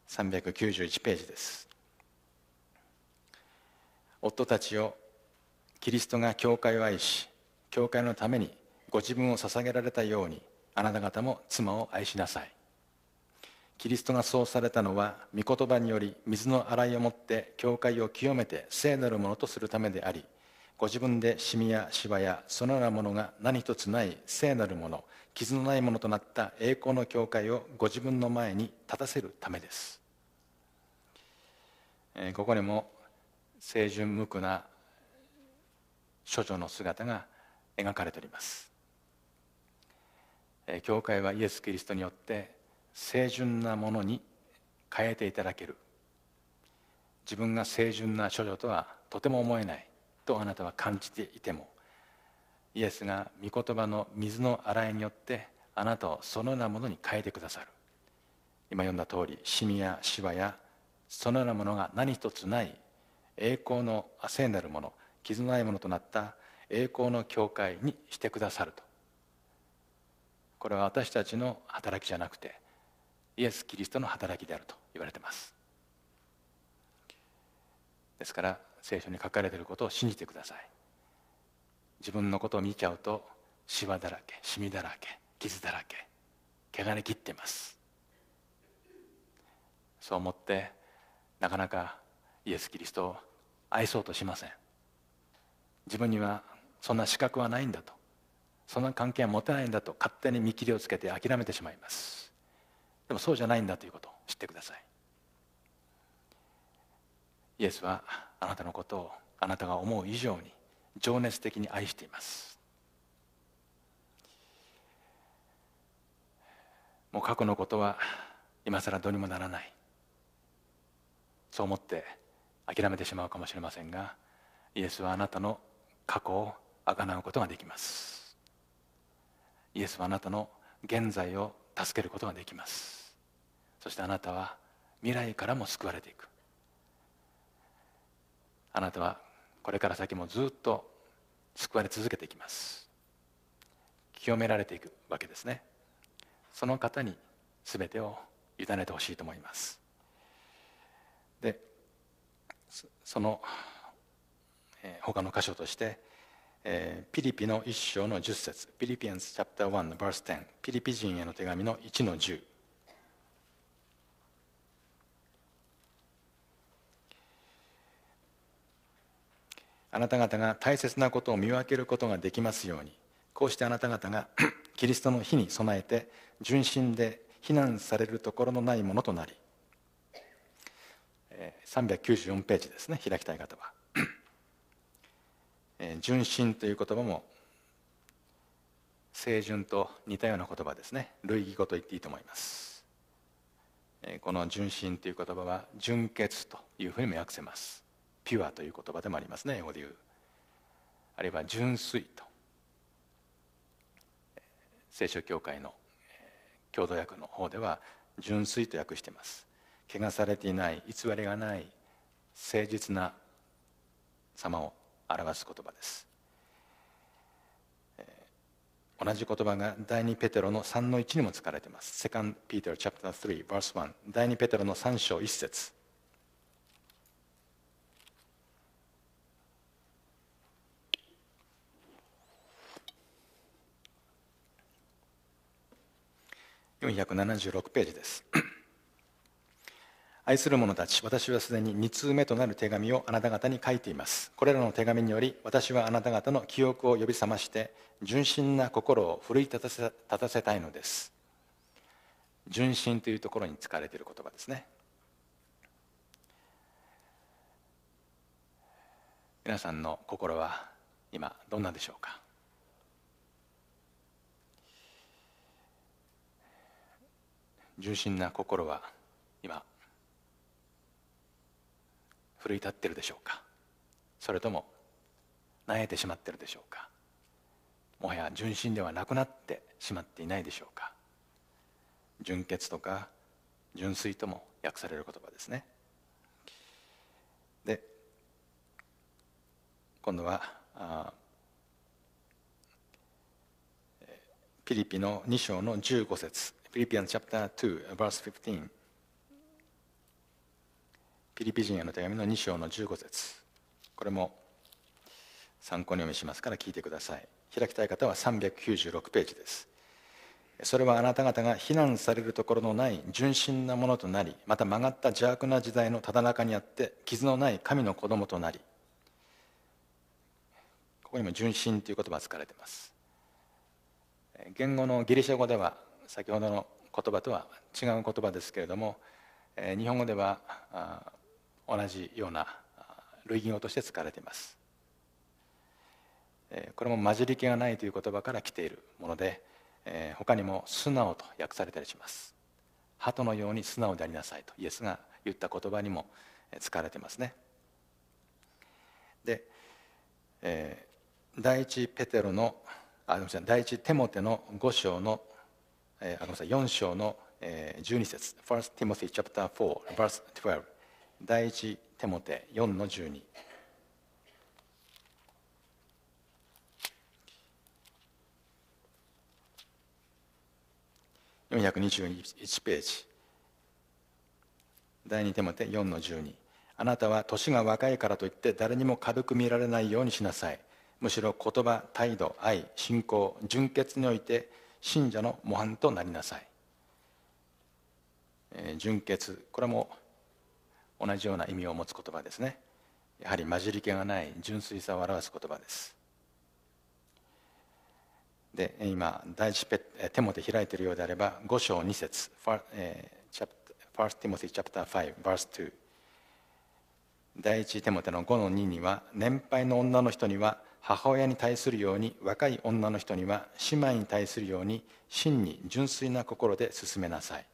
391ページです夫たちをキリストが教会を愛し教会のためにご自分を捧げられたようにあなた方も妻を愛しなさいキリストがそうされたのは御言葉により水の洗いをもって教会を清めて聖なるものとするためでありご自分でシミやシワやそのようなものが何一つない聖なるもの傷のないものとなった栄光の教会をご自分の前に立たせるためです、えー、ここにも清純無垢な処女の姿が描かれております、えー、教会はイエス・キリストによって清純なものに変えていただける自分が清純な処女とはとても思えないとあなたは感じていてもイエスが御言葉の水の洗いによってあなたをそのようなものに変えてくださる今読んだ通りシミやシワやそのようなものが何一つない栄光の聖なるもの傷のないものとなった栄光の教会にしてくださるとこれは私たちの働きじゃなくてイエス・キリストの働きであると言われてますですから聖書に書かれていることを信じてください自分のことを見ちゃうとシワだらけシミだらけ傷だらけ汚れ切ってますそう思ってなかなかイエス・キリストを愛そうとしません自分にはそんな資格はないんだとそんな関係は持てないんだと勝手に見切りをつけて諦めてしまいますでもそうじゃないんだということを知ってくださいイエスはあなたのことをあなたが思う以上に情熱的に愛していますもう過去のことは今更どうにもならないそう思って諦めてしまうかもしれませんがイエスはあなたの過去をあがなうことができますイエスはあなたの現在を助けることができますそしてあなたは未来からも救われていくあなたはこれから先もずっと救われ続けていきます清められていくわけですねその方に全てを委ねてほしいと思いますでその、えー、他の箇所としてえピリピの一章の10節ピリピアンスチャプター1のバース10ピリピ人への手紙の1の10あなた方が大切なことを見分けることができますようにこうしてあなた方が キリストの日に備えて純真で非難されるところのないものとなり394ページですね開きたい方はえ純真という言葉も清純と似たような言葉ですね類義語と言っていいと思います、えこの純真という言葉は純潔というふうにも訳せますピュアという言葉でもありますね英語で言うあるいは純粋と聖書協会の共同訳の方では純粋と訳しています汚されていない偽りがない誠実な様を表す言葉です同じ言葉が第2ペテロの3の1にも使われています。セカンピー r c チャプター r 3 verse 1第2ペテロの3章1節476ページです愛する者たち私はすでに2通目となる手紙をあなた方に書いていますこれらの手紙により私はあなた方の記憶を呼び覚まして純真な心を奮い立たせ立たせたいのです純真というところに使われている言葉ですね皆さんの心は今どんなでしょうか純真な心は今奮い立ってるでしょうかそれとも萎えてしまってるでしょうかもはや純真ではなくなってしまっていないでしょうか純潔とか純粋とも訳される言葉ですねで今度はあピリピの2章の15節ピリピアンチャプター2 verse 15ピリピ人への手紙の2章の15節これも参考にお見しますから聞いてください開きたい方は396ページですそれはあなた方が非難されるところのない純真なものとなりまた曲がった邪悪な時代のただ中にあって傷のない神の子供となりここにも純真という言葉が使われています言語のギリシャ語では先ほどの言葉とは違う言葉ですけれども日本語では同じような類義語として使われていますこれも混じり気がないという言葉から来ているもので他にも「素直」と訳されたりします鳩のように素直でありなさいとイエスが言った言葉にも使われてますねで、えー、第一ペテロのあごめんなさい第一テモテの5章の、えー、あごめんなさい4章の、え12節 First Timothy chapter 4 verse 12第一手モて4の12421ページ第2手モて4の12あなたは年が若いからといって誰にも軽く見られないようにしなさいむしろ言葉態度愛信仰純潔において信者の模範となりなさい、えー、純潔これも「同じような意味を持つ言葉ですねやはり混じり気がない純粋さを表す言葉ですで今第一ペテモテ開いているようであれば5章2節ファー、スティモテ h y chapter 5 v e r s 2第一テモテの5の2には年配の女の人には母親に対するように若い女の人には姉妹に対するように真に純粋な心で進めなさい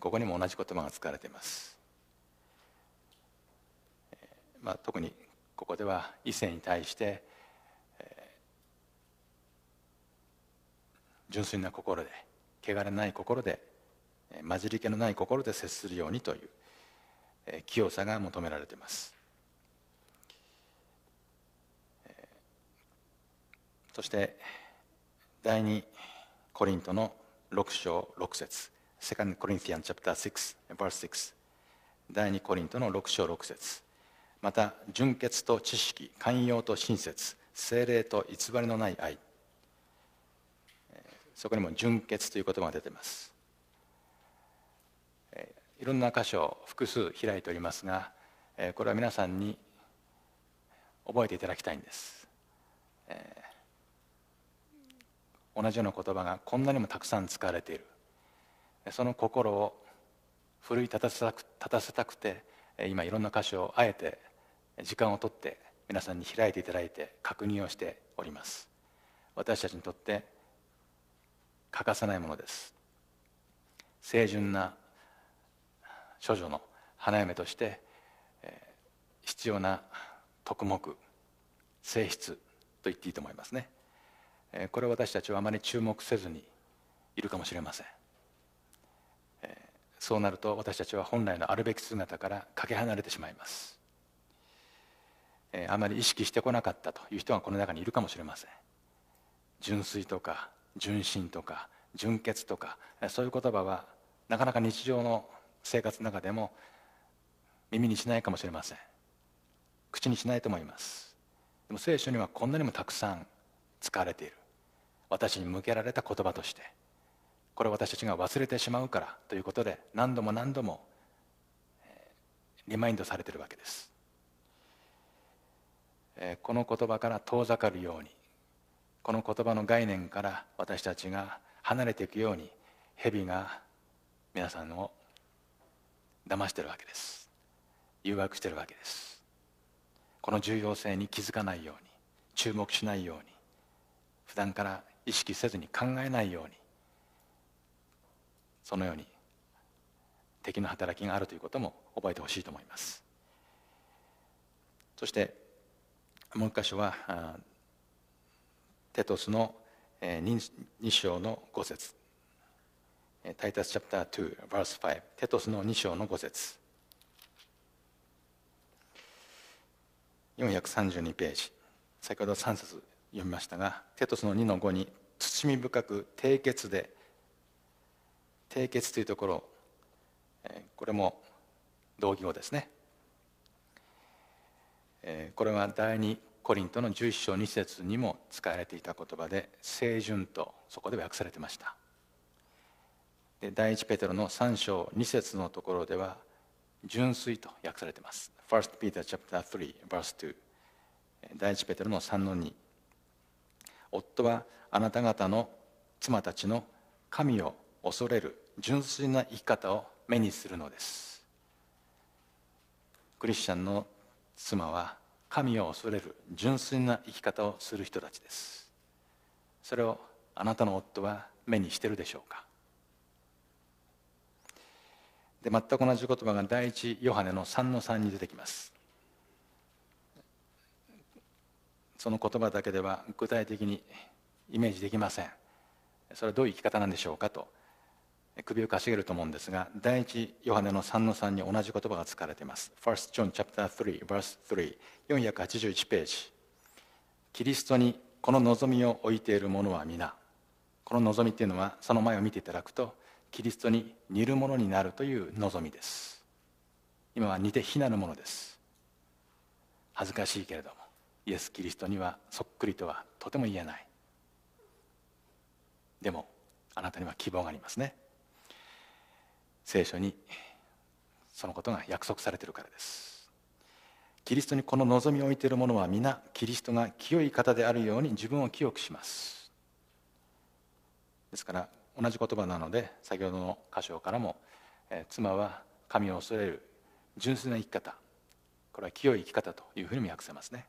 ここにも同じ言葉が使われています、まあ、特にここでは異性に対して純粋な心で汚れない心で混じり気のない心で接するようにという清さが求められていますそして第二コリントの6章6節2 Corinthians chapter 6 verse 6第2コリントの6章6節また純潔と知識寛容と親切精霊と偽りのない愛そこにも純潔という言葉が出てますいろんな箇所を複数開いておりますがこれは皆さんに覚えていただきたいんです同じような言葉がこんなにもたくさん使われているその心を奮い立たせたく立たたせくて今いろんな箇所をあえて時間を取って皆さんに開いていただいて確認をしております私たちにとって欠かせないものです清純な処女の花嫁として必要な徳目性質と言っていいと思いますねこれ私たちはあまり注目せずにいるかもしれませんそうなると私たちは本来のあるべき姿からかけ離れてしまいます、えー、あまり意識してこなかったという人がこの中にいるかもしれません純粋とか純真とか純潔とかそういう言葉はなかなか日常の生活の中でも耳にしないかもしれません口にしないと思いますでも聖書にはこんなにもたくさん使われている私に向けられた言葉として「これ私たちが忘れてしまうからということで何度も何度もリマインドされてるわけですこの言葉から遠ざかるようにこの言葉の概念から私たちが離れていくように蛇が皆さんを騙してるわけです誘惑してるわけですこの重要性に気づかないように注目しないように普段から意識せずに考えないようにそのように敵の働きがあるということも覚えてほしいと思いますそしてもう一箇所はテトスの2章の5節タイタスチャプター2 verse 5テトスの2章の5節432ページ先ほど3節読みましたがテトスの2の5に「包み深く低血で締結というところこれも同義語ですねこれは第二コリントの11章2節にも使われていた言葉で「清純」とそこで訳されてましたで第一ペテロの3章2節のところでは「純粋」と訳されてます1 Peter chapter 3 verse 2第一ペテロの3の2夫はあなた方の妻たちの神を恐れる純粋な生き方を目にするのですクリスチャンの妻は神を恐れる純粋な生き方をする人たちですそれをあなたの夫は目にしてるでしょうかで全く同じ言葉が第一ヨハネの3の3に出てきますその言葉だけでは具体的にイメージできませんそれはどういう生き方なんでしょうかと首をかしげると思うんですが、第一ヨハネの3の3に同じ言葉が使われています。First John chapter 3 verse 3 481ページ。キリストにこの望みを置いている者は皆。この望みっていうのはその前を見ていただくとキリストに似るものになるという望みです。今は似て非なるものです。恥ずかしいけれどもイエス・キリストにはそっくりとはとても言えない。でもあなたには希望がありますね。聖書にそのことが約束されているからですキリストにこの望みを置いている者は皆キリストが清い方であるように自分を清くしますですから同じ言葉なので先ほどの箇所からも妻は神を恐れる純粋な生き方これは清い生き方というふうにも訳せますね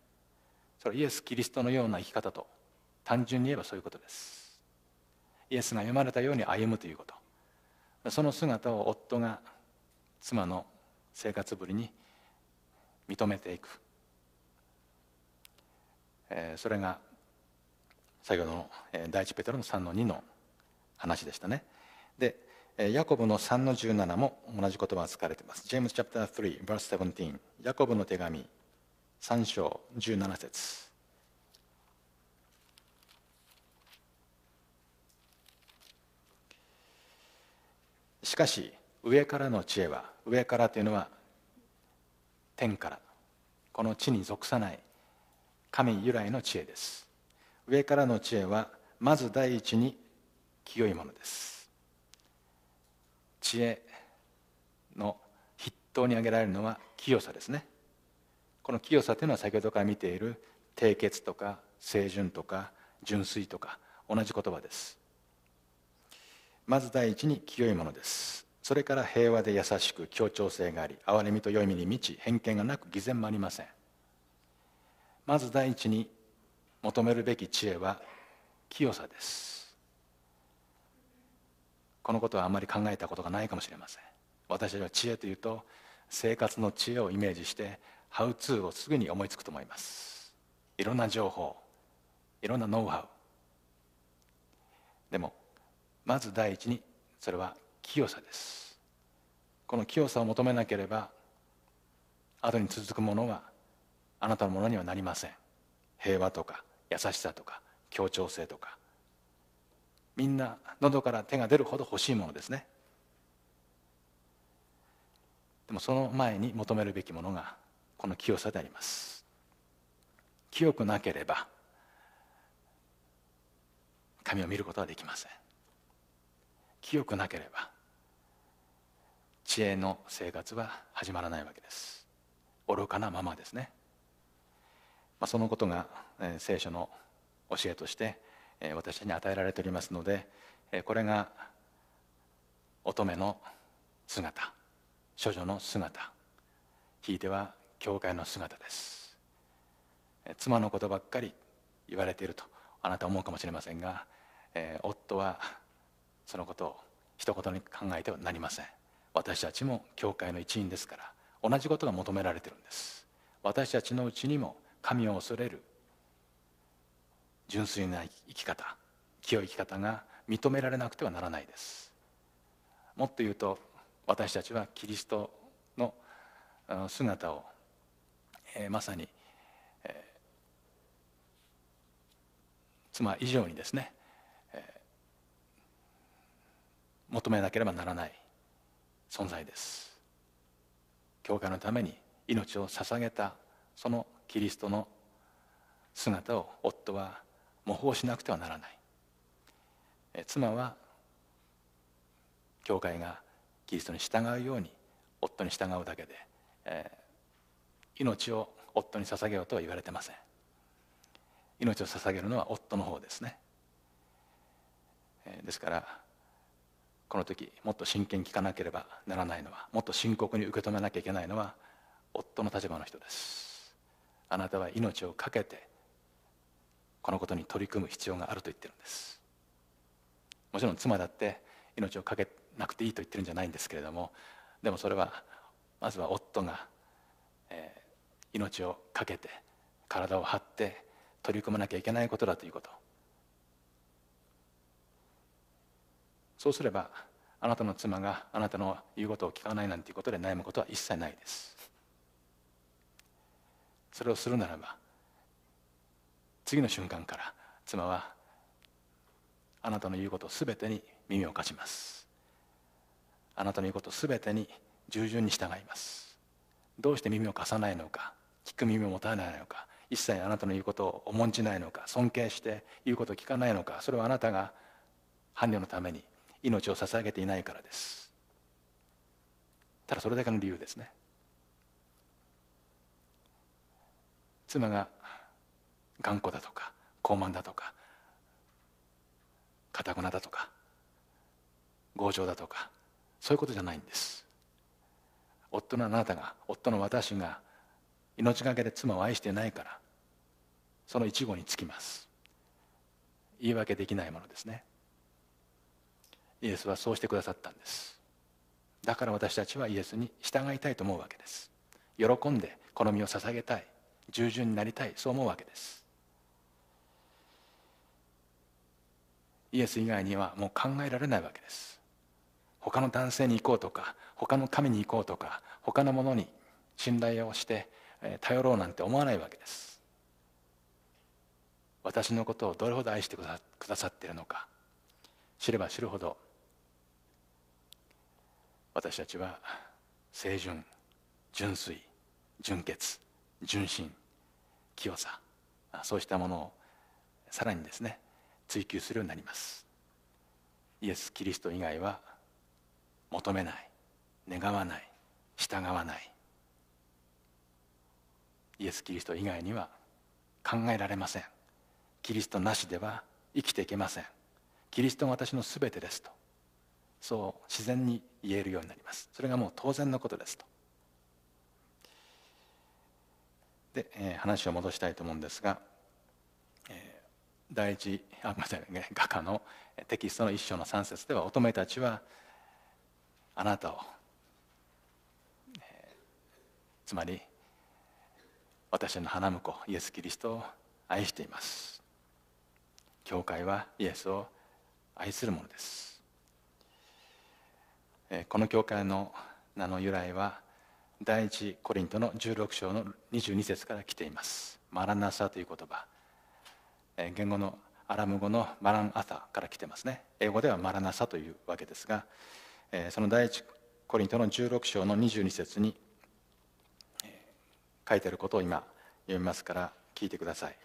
それはイエス・キリストのような生き方と単純に言えばそういうことですイエスが読まれたように歩むということその姿を夫が妻の生活ぶりに認めていく、えそれが先ほどの第一ペテロの3の2の話でしたねでヤコブの3の17も同じ言葉が使われていますジェームズチャプター3 verse 17ヤコブの手紙3章17節しかし上からの知恵は上からというのは天からこの地に属さない神由来の知恵です上からの知恵はまず第一に清いものです知恵の筆頭に挙げられるのは清さですねこの清さというのは先ほどから見ている締結」とか清純とか純粋とか同じ言葉ですまず第一に清いものですそれから平和で優しく協調性があり憐れみと良い身に満ち偏見がなく偽善もありませんまず第一に求めるべき知恵は清さですこのことはあまり考えたことがないかもしれません私たちは知恵というと生活の知恵をイメージしてハウツーをすぐに思いつくと思いますいろんな情報いろんなノウハウでもまず第一にそれは清さですこの清さを求めなければ後に続くものはあなたのものにはなりません平和とか優しさとか協調性とかみんな喉から手が出るほど欲しいものですねでもその前に求めるべきものがこの清さであります清くなければ神を見ることはできません清くなければ知恵の生活は始まらないわけです愚かなままですね、まあ、そのことが、え聖書の教えとして、えー、私に与えられておりますので、えこれが乙女の姿処女の姿ひいては教会の姿です妻のことばっかり言われているとあなた思うかもしれませんが、え夫はそのことを一言に考えてはなりません私たちも教会の一員ですから同じことが求められてるんです私たちのうちにも神を恐れる純粋な生き方清い生き方が認められなくてはならないですもっと言うと私たちはキリストの姿を、えー、まさに、えー、妻以上にですね求めなければならない存在です教会のために命を捧げたそのキリストの姿を夫は模倣しなくてはならない妻は教会がキリストに従うように夫に従うだけで、えー、命を夫に捧げようとは言われてません命を捧げるのは夫の方ですね、えー、ですからこの時もっと真剣に聞かなければならないのはもっと深刻に受け止めなきゃいけないのは夫の立場の人ですあなたは命を懸けてこのことに取り組む必要があると言ってるんですもちろん妻だって命を懸けなくていいと言ってるんじゃないんですけれどもでもそれはまずは夫が、えー、命を懸けて体を張って取り組まなきゃいけないことだということそうすればあなたの妻があなたの言うことを聞かないなんていうことで悩むことは一切ないですそれをするならば次の瞬間から妻はあなたの言うことすべてに耳を貸しますあなたの言うことすべてに従順に従いますどうして耳を貸さないのか聞く耳を持たないのか一切あなたの言うことを重んじないのか尊敬して言うことを聞かないのかそれはあなたが伴侶のために命を捧げていないからですただそれだけの理由ですね妻が頑固だとか傲慢だとかかたくなだとか強情だとかそういうことじゃないんです夫のあなたが夫の私が命がけで妻を愛していないからその一語につきます言い訳できないものですねイエスはそうしてくださったんですだから私たちはイエスに従いたいと思うわけです喜んでこの身を捧げたい従順になりたいそう思うわけですイエス以外にはもう考えられないわけです他の男性に行こうとか他の神に行こうとか他のものに信頼をして頼ろうなんて思わないわけです私のことをどれほど愛してくださっているのか知れば知るほど私たちは清純純粋純潔純真清さそうしたものをさらにですね追求するようになりますイエス・キリスト以外は求めない願わない従わないイエス・キリスト以外には考えられませんキリストなしでは生きていけませんキリストが私の全てですとそう自然に言えるようになりますそれがもう当然のことですとで、えー、話を戻したいと思うんですが、えー、第一あごめんなさい、ね、画家のテキストの一章の3節では乙女たちはあなたを、えー、つまり私の花婿イエス・キリストを愛しています教会はイエスを愛するものですこの教会の名の由来は第一コリントの16章の22節から来ていますマラナサという言葉言語のアラム語のマランアサから来てますね英語ではマラナサというわけですがその第一コリントの16章の22節に書いてあることを今読みますから聞いてください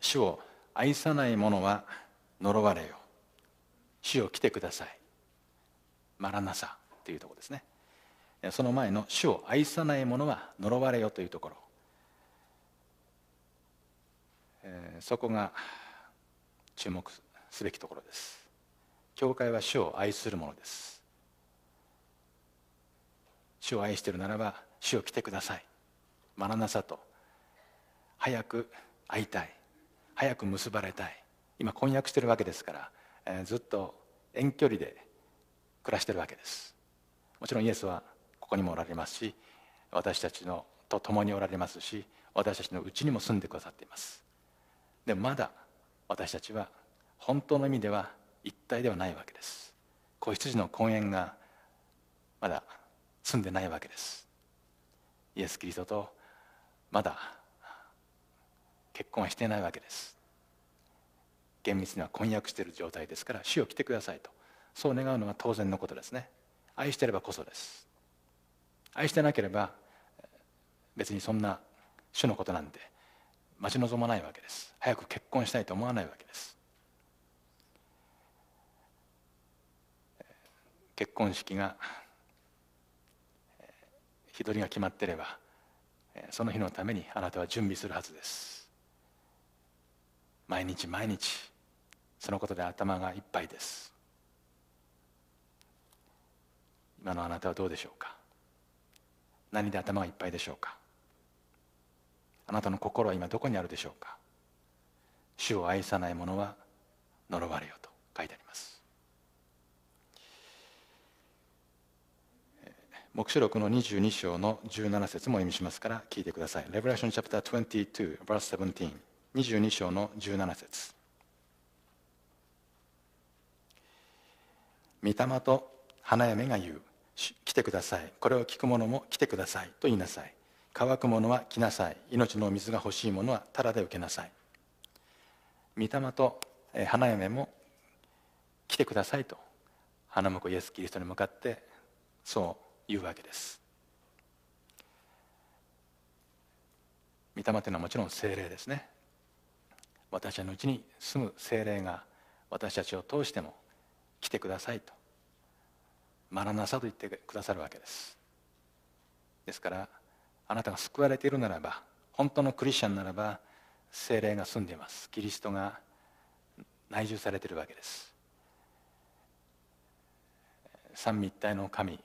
主を愛さない者は呪われよ主を来てくださいマラナサというところですねその前の「主を愛さない者は呪われよ」というところ、そこが注目すべきところです教会は主を愛するものです主を愛しているならば主を来てくださいマラナサと早く会いたい早く結ばれたい今婚約してるわけですから、えー、ずっと遠距離で暮らしてるわけですもちろんイエスはここにもおられますし私たちのと共におられますし私たちのうちにも住んでくださっていますでもまだ私たちは本当の意味では一体ではないわけです子羊の根源がまだ住んでないわけですイエス・キリストとまだ結婚はしてないわけです厳密には婚約している状態ですから主を来てくださいとそう願うのは当然のことですね愛してればこそです愛してなければ別にそんな主のことなんて待ち望まないわけです早く結婚したいと思わないわけです結婚式が日取りが決まってればその日のためにあなたは準備するはずです毎日毎日そのことで頭がいっぱいです今のあなたはどうでしょうか何で頭がいっぱいでしょうかあなたの心は今どこにあるでしょうか主を愛さない者は呪われよと書いてあります目視録の22章の17節も意味しますから聞いてください。Revelation c h p 22 verse 17 22章の17節御霊と花嫁が言う来てくださいこれを聞く者も来てくださいと言いなさい乾く者は来なさい命の水が欲しい者はただで受けなさい御霊と花嫁も来てくださいと花婿イエス・キリストに向かってそう言うわけです御霊というのはもちろん精霊ですね私たちのうちに住む精霊が私たちを通しても来てくださいと学なさと言ってくださるわけですですからあなたが救われているならば本当のクリスチャンならば精霊が住んでいますキリストが内住されているわけです三位一体の神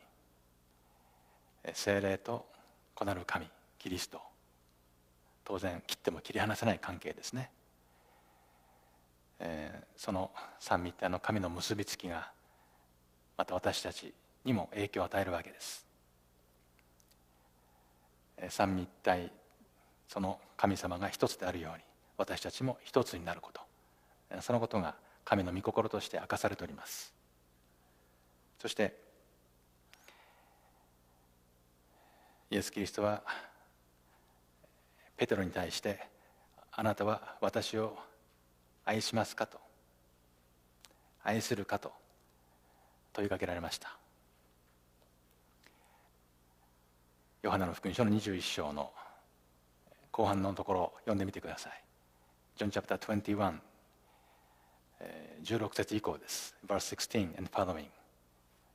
精霊と子なる神キリスト当然切っても切り離せない関係ですねえー、その三密体の神の結びつきがまた私たちにも影響を与えるわけです。三密体その神様が一つであるように私たちも一つになることそのことが神の御心として明かされておりますそしてイエス・キリストはペテロに対してあなたは私を愛しますかと愛するかと問いかけられましたヨハナの福音書の21章の後半のところを読んでみてくださいジョンチャプター21 16節以降です Verse 16 and following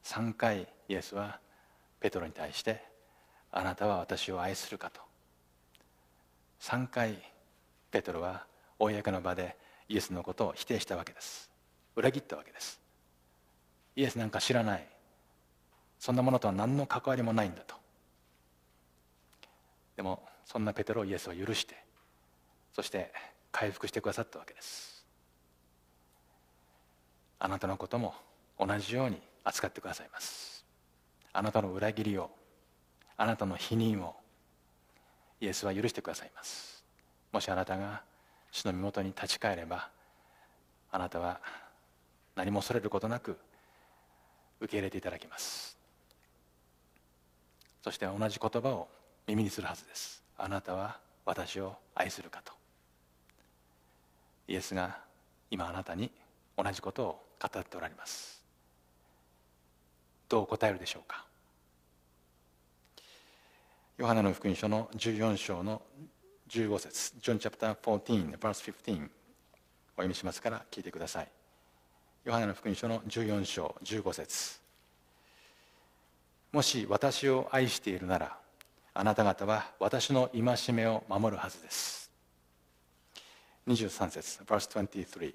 3回イエスはペトロに対してあなたは私を愛するかと3回ペトロは公の場でイエスのことを否定したわけです裏切ったわけですイエスなんか知らないそんなものとは何の関わりもないんだとでもそんなペテロイエスは許してそして回復してくださったわけですあなたのことも同じように扱ってくださいますあなたの裏切りをあなたの否認をイエスは許してくださいますもしあなたが主の身元に立ち返ればあなたは何も恐れることなく受け入れていただきますそして同じ言葉を耳にするはずですあなたは私を愛するかとイエスが今あなたに同じことを語っておられますどう答えるでしょうかヨハネの福音書の14章の15節ジョン・チャプター14 verse 15お読みしますから聞いてくださいヨハネの福音書の14章15節もし私を愛しているならあなた方は私の戒めを守るはずです23節 verse 23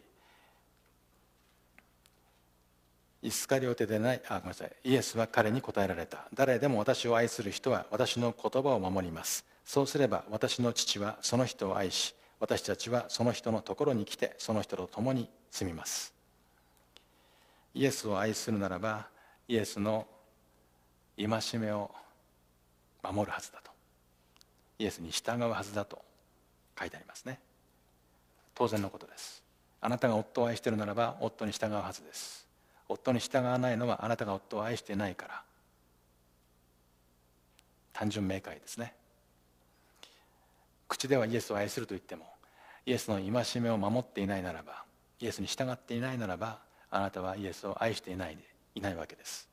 イスカリオテでないあごめんなさいイエスは彼に答えられた誰でも私を愛する人は私の言葉を守りますそうすれば私の父はその人を愛し私たちはその人のところに来てその人と共に住みますイエスを愛するならばイエスの戒めを守るはずだとイエスに従うはずだと書いてありますね当然のことですあなたが夫を愛しているならば夫に従うはずです夫に従わないのはあなたが夫を愛していないから単純明快ですね口ではイエスを愛すると言ってもイエスの戒めを守っていないならばイエスに従っていないならばあなたはイエスを愛していないでいないわけです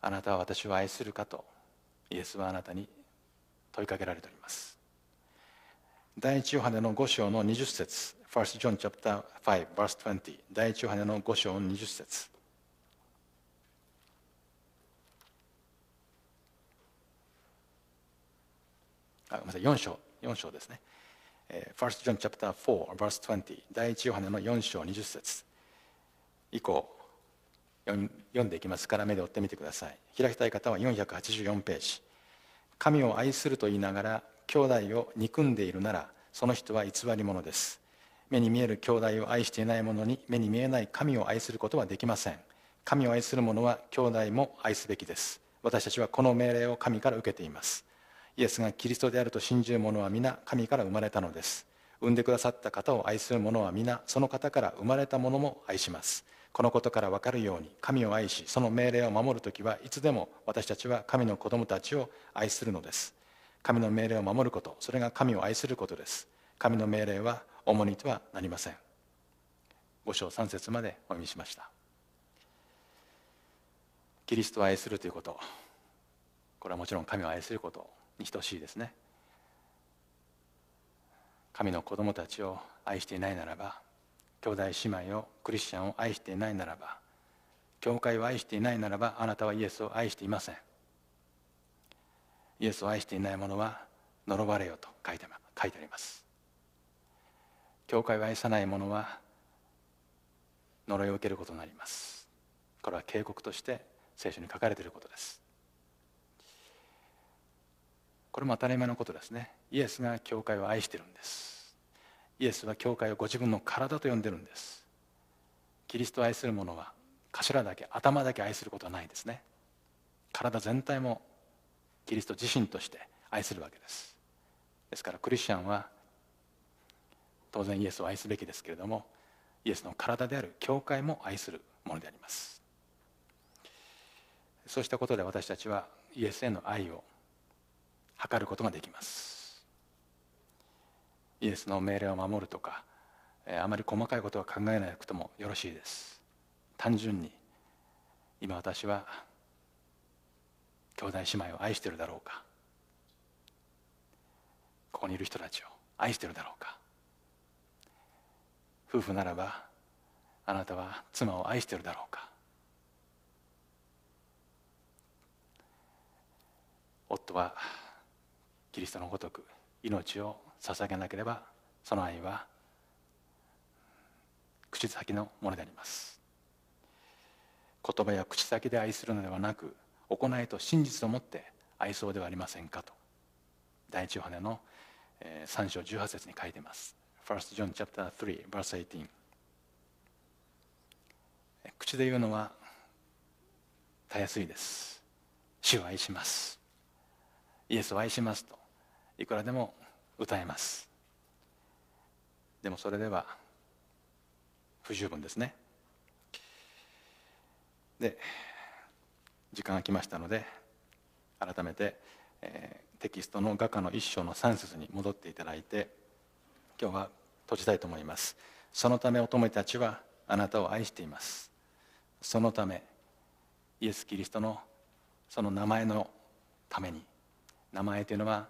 あなたは私を愛するかとイエスはあなたに問いかけられております第一ヨハネの5章の20節1 s t John chapter 5 verse 20第一ヨハネの5章の20節あごめんなさい4章4章ですね First John chapter 4 verse 20第1ヨハネの4章20節以降読んでいきますから目で追ってみてください開きたい方は484ページ神を愛すると言いながら兄弟を憎んでいるならその人は偽り者です目に見える兄弟を愛していない者に目に見えない神を愛することはできません神を愛する者は兄弟も愛すべきです私たちはこの命令を神から受けていますイエスがキリストであると信じる者は皆神から生まれたのです産んでくださった方を愛する者は皆その方から生まれた者も愛しますこのことから分かるように神を愛しその命令を守る時はいつでも私たちは神の子供たちを愛するのです神の命令を守ることそれが神を愛することです神の命令は重荷とはなりません5章3節までお読みしましたキリストを愛するということこれはもちろん神を愛することに等しいですね神の子供たちを愛していないならば兄弟姉妹をクリスチャンを愛していないならば教会を愛していないならばあなたはイエスを愛していませんイエスを愛していない者は呪われよと書いて書いてあります教会を愛さない者は呪いを受けることになりますこれは警告として聖書に書かれていることですこれも当たり前のことですねイエスが教会を愛してるんですイエスは教会をご自分の体と呼んでるんですキリストを愛する者は頭だけ頭だけ愛することはないですね体全体もキリスト自身として愛するわけですですからクリスチャンは当然イエスを愛すべきですけれどもイエスの体である教会も愛するものでありますそうしたことで私たちはイエスへの愛を図ることができますイエスの命令を守るとかあまり細かいことは考えなくてもよろしいです単純に今私は兄弟姉妹を愛してるだろうかここにいる人たちを愛してるだろうか夫婦ならばあなたは妻を愛してるだろうか夫はキリストのごとく命を捧げなければその愛は口先のものであります言葉や口先で愛するのではなく行いと真実をもって愛そうではありませんかと第一ヨハネの3章18節に書いています First John chapter 3 verse 18口で言うのはたやすいです主を愛しますイエスを愛しますといくらでも歌えますでもそれでは不十分ですねで時間が来ましたので改めて、えー、テキストの画家の一章の3節に戻っていただいて今日は閉じたいと思いますそのため乙女たちはあなたを愛していますそのためイエス・キリストのその名前のために名前というのは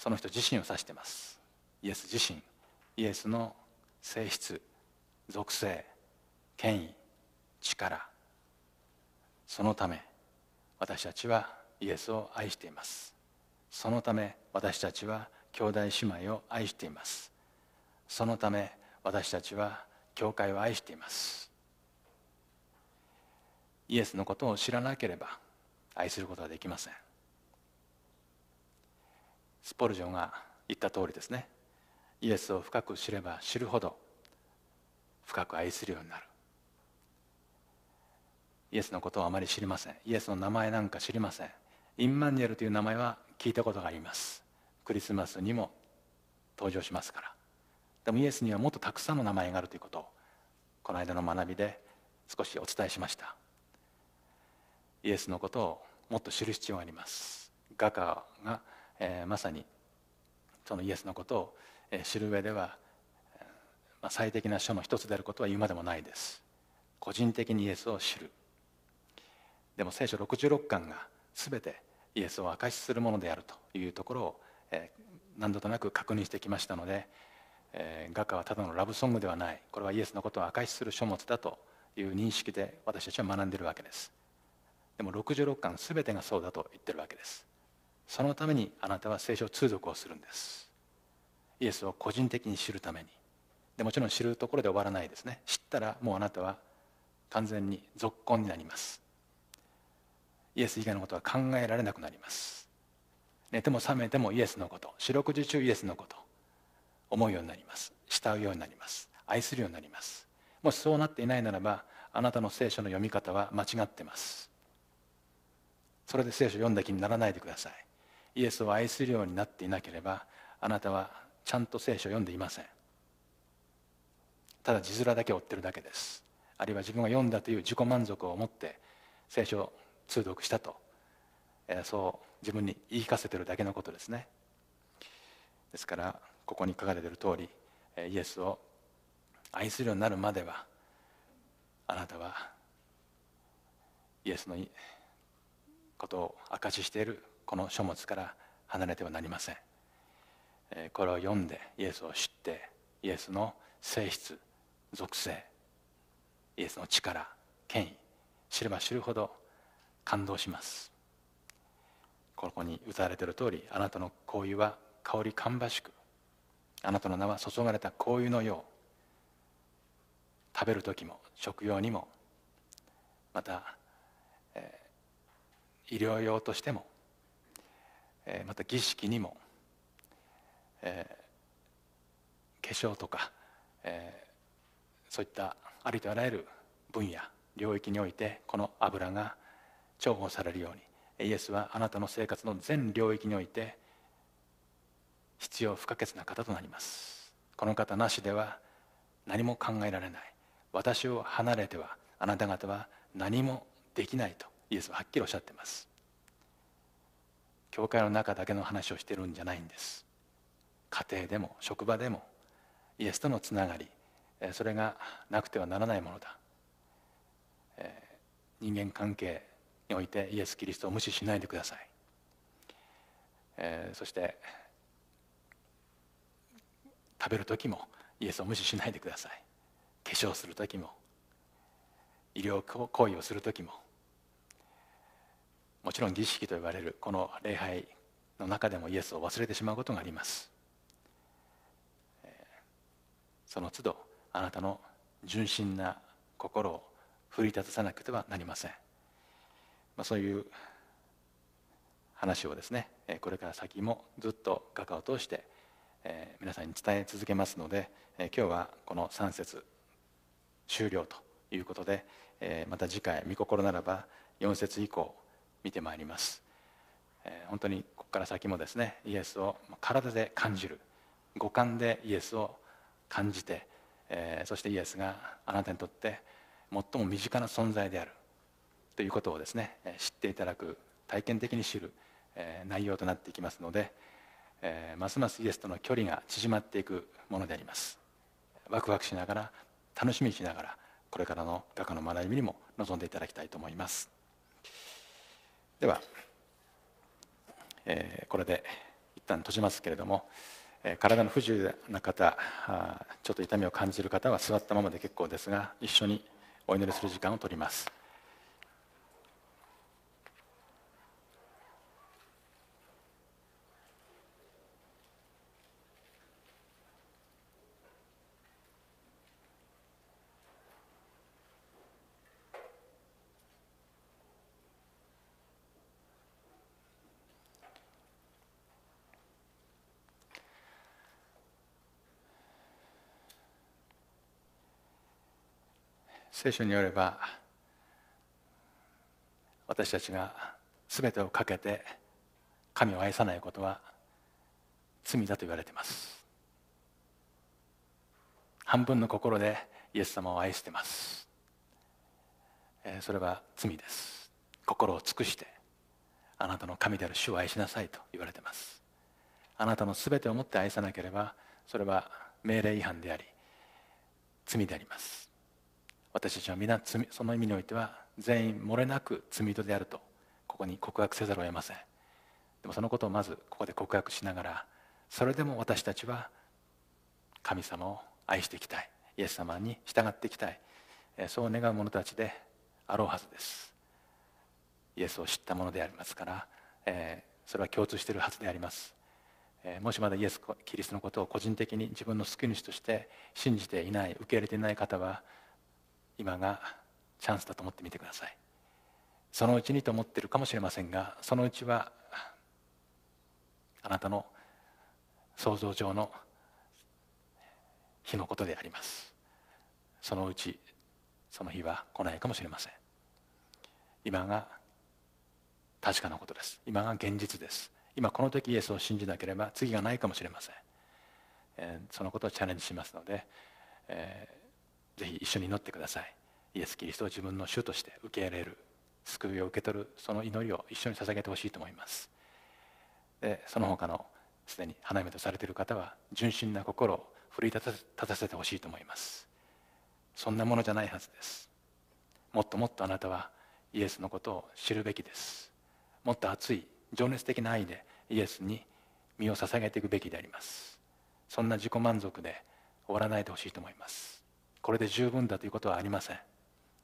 その人自身を指してますイエス自身イエスの性質属性権威力そのため私たちはイエスを愛していますそのため私たちは兄弟姉妹を愛していますそのため私たちは教会を愛していますイエスのことを知らなければ愛することはできませんスポルジョが言った通りですねイエスを深く知れば知るほど深く愛するようになるイエスのことをあまり知りませんイエスの名前なんか知りませんインマニュエルという名前は聞いたことがありますクリスマスにも登場しますからでもイエスにはもっとたくさんの名前があるということをこの間の学びで少しお伝えしましたイエスのことをもっと知る必要があります画家がえー、まさにそのイエスのことを知る上では、まあ、最適な書の一つであることは言うまでもないです個人的にイエスを知るでも聖書66巻が全てイエスを証しするものであるというところを、えー、何度となく確認してきましたので、えー、画家はただのラブソングではないこれはイエスのことを証しする書物だという認識で私たちは学んでいるわけですでも66巻全てがそうだと言ってるわけですそのためにあなたは聖書通読をするんですイエスを個人的に知るためにでもちろん知るところで終わらないですね知ったらもうあなたは完全に続婚になりますイエス以外のことは考えられなくなります寝ても覚めてもイエスのこと四六時中イエスのこと思うようになります慕うようになります愛するようになりますもしそうなっていないならばあなたの聖書の読み方は間違ってますそれで聖書を読んだ気にならないでくださいイエスを愛するようになっていなければあなたはちゃんと聖書を読んでいませんただ字面だけ追ってるだけですあるいは自分が読んだという自己満足を持って聖書を通読したと、えー、そう自分に言い聞かせてるだけのことですねですからここに書かれている通りイエスを愛するようになるまではあなたはイエスのことを証ししているこの書物から離れてはなりませんこれを読んでイエスを知ってイエスの性質属性イエスの力権威知れば知るほど感動しますここに歌われている通りあなたの香油は香り芳しくあなたの名は注がれた香油のよう食べる時も食用にもまた、えー、医療用としてもえまた儀式にも、えー、化粧とか、えー、そういったありとあらゆる分野領域においてこの油が重宝されるようにイエスはあなたの生活の全領域において必要不可欠な方となりますこの方なしでは何も考えられない私を離れてはあなた方は何もできないとイエスははっきりおっしゃっています教会の中だけの話をしてるんじゃないんです家庭でも職場でもイエスとのつながりそれがなくてはならないものだ人間関係においてイエス・キリストを無視しないでくださいそして食べる時もイエスを無視しないでください化粧する時も医療行為をする時ももちろん儀式と呼ばれるこの礼拝の中でもイエスを忘れてしまうことがありますその都度あなたの純真な心を奮い立たさなくてはなりません、まあ、そういう話をですねこれから先もずっと画家を通して皆さんに伝え続けますので今日はこの3節終了ということでまた次回「御心ならば」4節以降見てまいります、えー、本当にここから先もですねイエスを体で感じる五感でイエスを感じて、えー、そしてイエスがあなたにとって最も身近な存在であるということをですね知っていただく体験的に知る、えー、内容となっていきますので、えー、ますますイエスとの距離が縮まっていくものでありますワクワクしながら楽しみにしながらこれからの画家の学びにも臨んでいただきたいと思います。では、えー、これで一旦閉じますけれども、えー、体の不自由な方ちょっと痛みを感じる方は座ったままで結構ですが一緒にお祈りする時間を取ります。聖書によれば私たちが全てをかけて神を愛さないことは罪だと言われています半分の心でイエス様を愛してますそれは罪です心を尽くしてあなたの神である主を愛しなさいと言われていますあなたの全てをもって愛さなければそれは命令違反であり罪であります私たちは皆その意味においては全員漏れなく罪人であるとここに告白せざるを得ませんでもそのことをまずここで告白しながらそれでも私たちは神様を愛していきたいイエス様に従っていきたいそう願う者たちであろうはずですイエスを知ったものでありますから、えそれは共通しているはずでありますもしまだイエス・キリストのことを個人的に自分の救い主として信じていない受け入れていない方は今がチャンスだと思ってみてくださいそのうちにと思ってるかもしれませんがそのうちはあなたの想像上の日のことでありますそのうちその日は来ないかもしれません今が確かなことです今が現実です今この時イエスを信じなければ次がないかもしれません、えー、そのことをチャレンジしますので、えーぜひ一緒に祈ってくださいイエス・キリストを自分の主として受け入れる救いを受け取るその祈りを一緒に捧げてほしいと思いますでその他のすでに花嫁とされている方は純真な心を奮い立たせてほしいと思いますそんなものじゃないはずですもっともっとあなたはイエスのことを知るべきですもっと熱い情熱的な愛でイエスに身を捧げていくべきでありますそんな自己満足で終わらないでほしいと思いますこれで十分だということはありません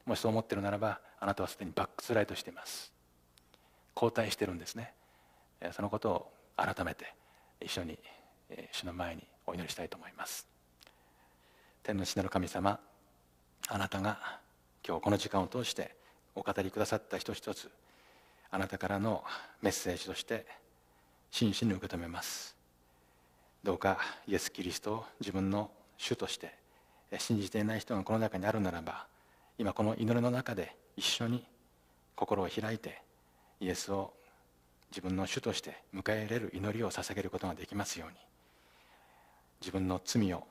もしそう思ってるならばあなたはすでにバックスライドしています後退してるんですねそのことを改めて一緒に主の前にお祈りしたいと思います天の父なる神様あなたが今日この時間を通してお語りくださった一つ一つあなたからのメッセージとして真摯に受け止めますどうかイエス・キリストを自分の主として信じていない人がこの中にあるならば今この祈りの中で一緒に心を開いてイエスを自分の主として迎え入れる祈りを捧げることができますように自分の罪を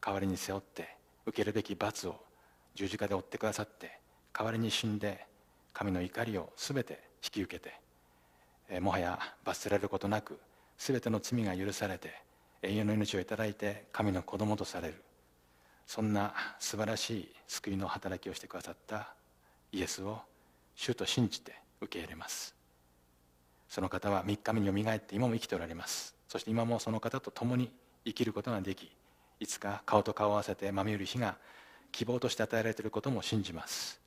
代わりに背負って受けるべき罰を十字架で負ってくださって代わりに死んで神の怒りを全て引き受けてもはや罰せられることなく全ての罪が許されて永遠の命を頂いて神の子供とされるそんな素晴らしい救いの働きをしてくださったイエスを主と信じて受け入れますその方は3日目によみがえって今も生きておられますそして今もその方と共に生きることができいつか顔と顔を合わせてまみうる日が希望として与えられていることも信じます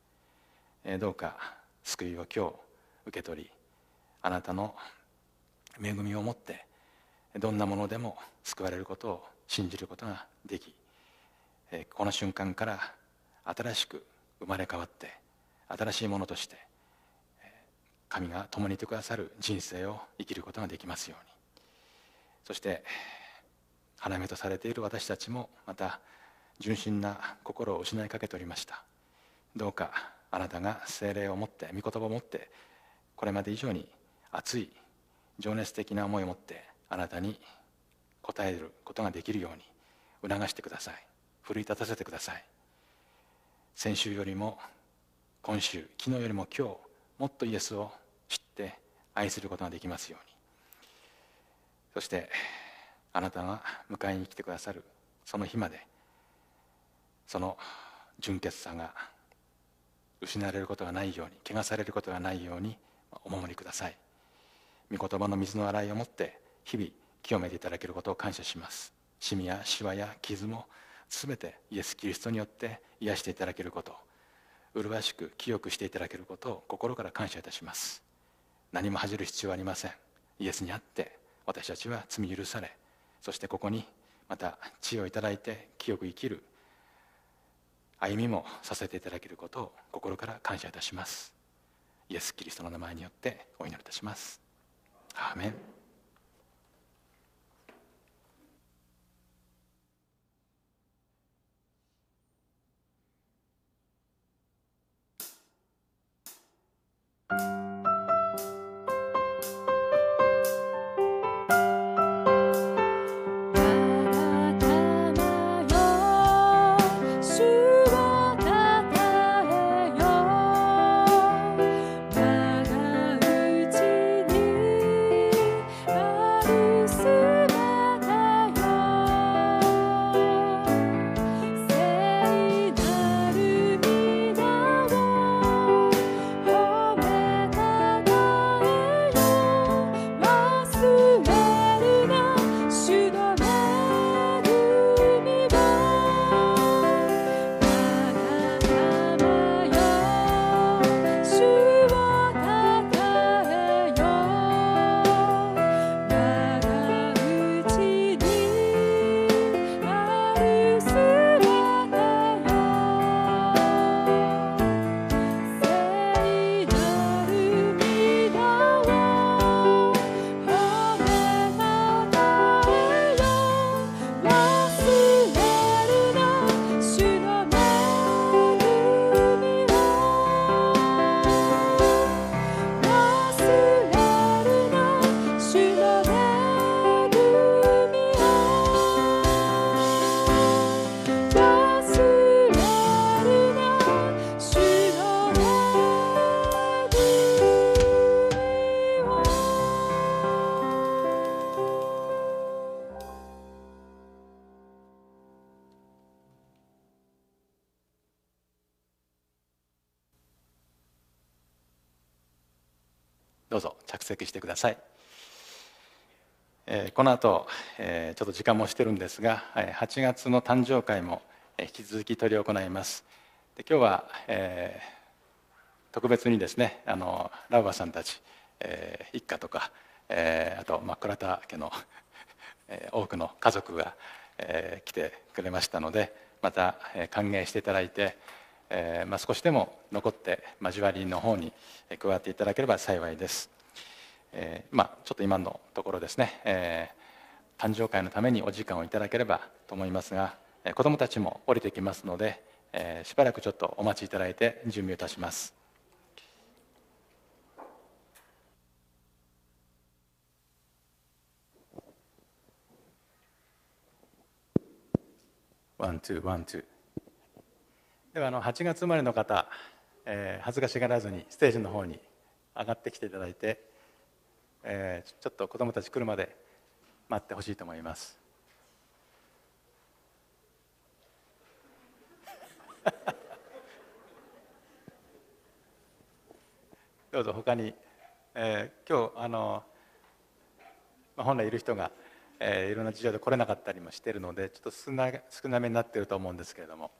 どうか救いを今日受け取りあなたの恵みを持ってどんなものでも救われることを信じることができこの瞬間から新しく生まれ変わって新しいものとして神が共にいてくださる人生を生きることができますようにそして花芽とされている私たちもまた純真な心を失いかけておりましたどうかあなたが精霊を持って御言葉を持ってこれまで以上に熱い情熱的な思いを持ってあなたに応えることができるように促してください奮い立たせてください先週よりも今週昨日よりも今日もっとイエスを知って愛することができますようにそしてあなたが迎えに来てくださるその日までその純潔さが失われることがないように汚されることがないようにお守りください御言葉の水の洗いをもって日々清めていただけることを感謝しますシミやシワや傷も全てイエス・キリストによって癒していただけること麗しく清くしていただけることを心から感謝いたします何も恥じる必要はありませんイエスにあって私たちは罪許されそしてここにまた知恵をいただいて清く生きる歩みもさせていただけることを心から感謝いたしますイエス・キリストの名前によってお祈りいたしますアーメン Música この後ちょっと時間もしてるんですが8月の誕生会も引き続き執り行いますで今日は、え特別にですねあのラウバさんたち、え一家とか、えあと、ま倉田家の多くの家族が、え来てくれましたのでまた、え歓迎していただいて、えま少しでも残って交わりの方に加わっていただければ幸いです。えー、まあ、ちょっと今のところですね、えー、誕生会のためにお時間をいただければと思いますが、えー、子どもたちも降りてきますので、えー、しばらくちょっとお待ちいただいて準備をいたします。ワンツーワンツーではあの8月生まれの方、えー、恥ずかしがらずにステージの方に上がってきていただいてえー、ちょっと子どもたち来るまで待ってほしいと思います。どうぞ他に、えー、今日あの、まあ、本来いる人が、えー、いろんな事情で来れなかったりもしてるのでちょっと少な少なめになってると思うんですけれども。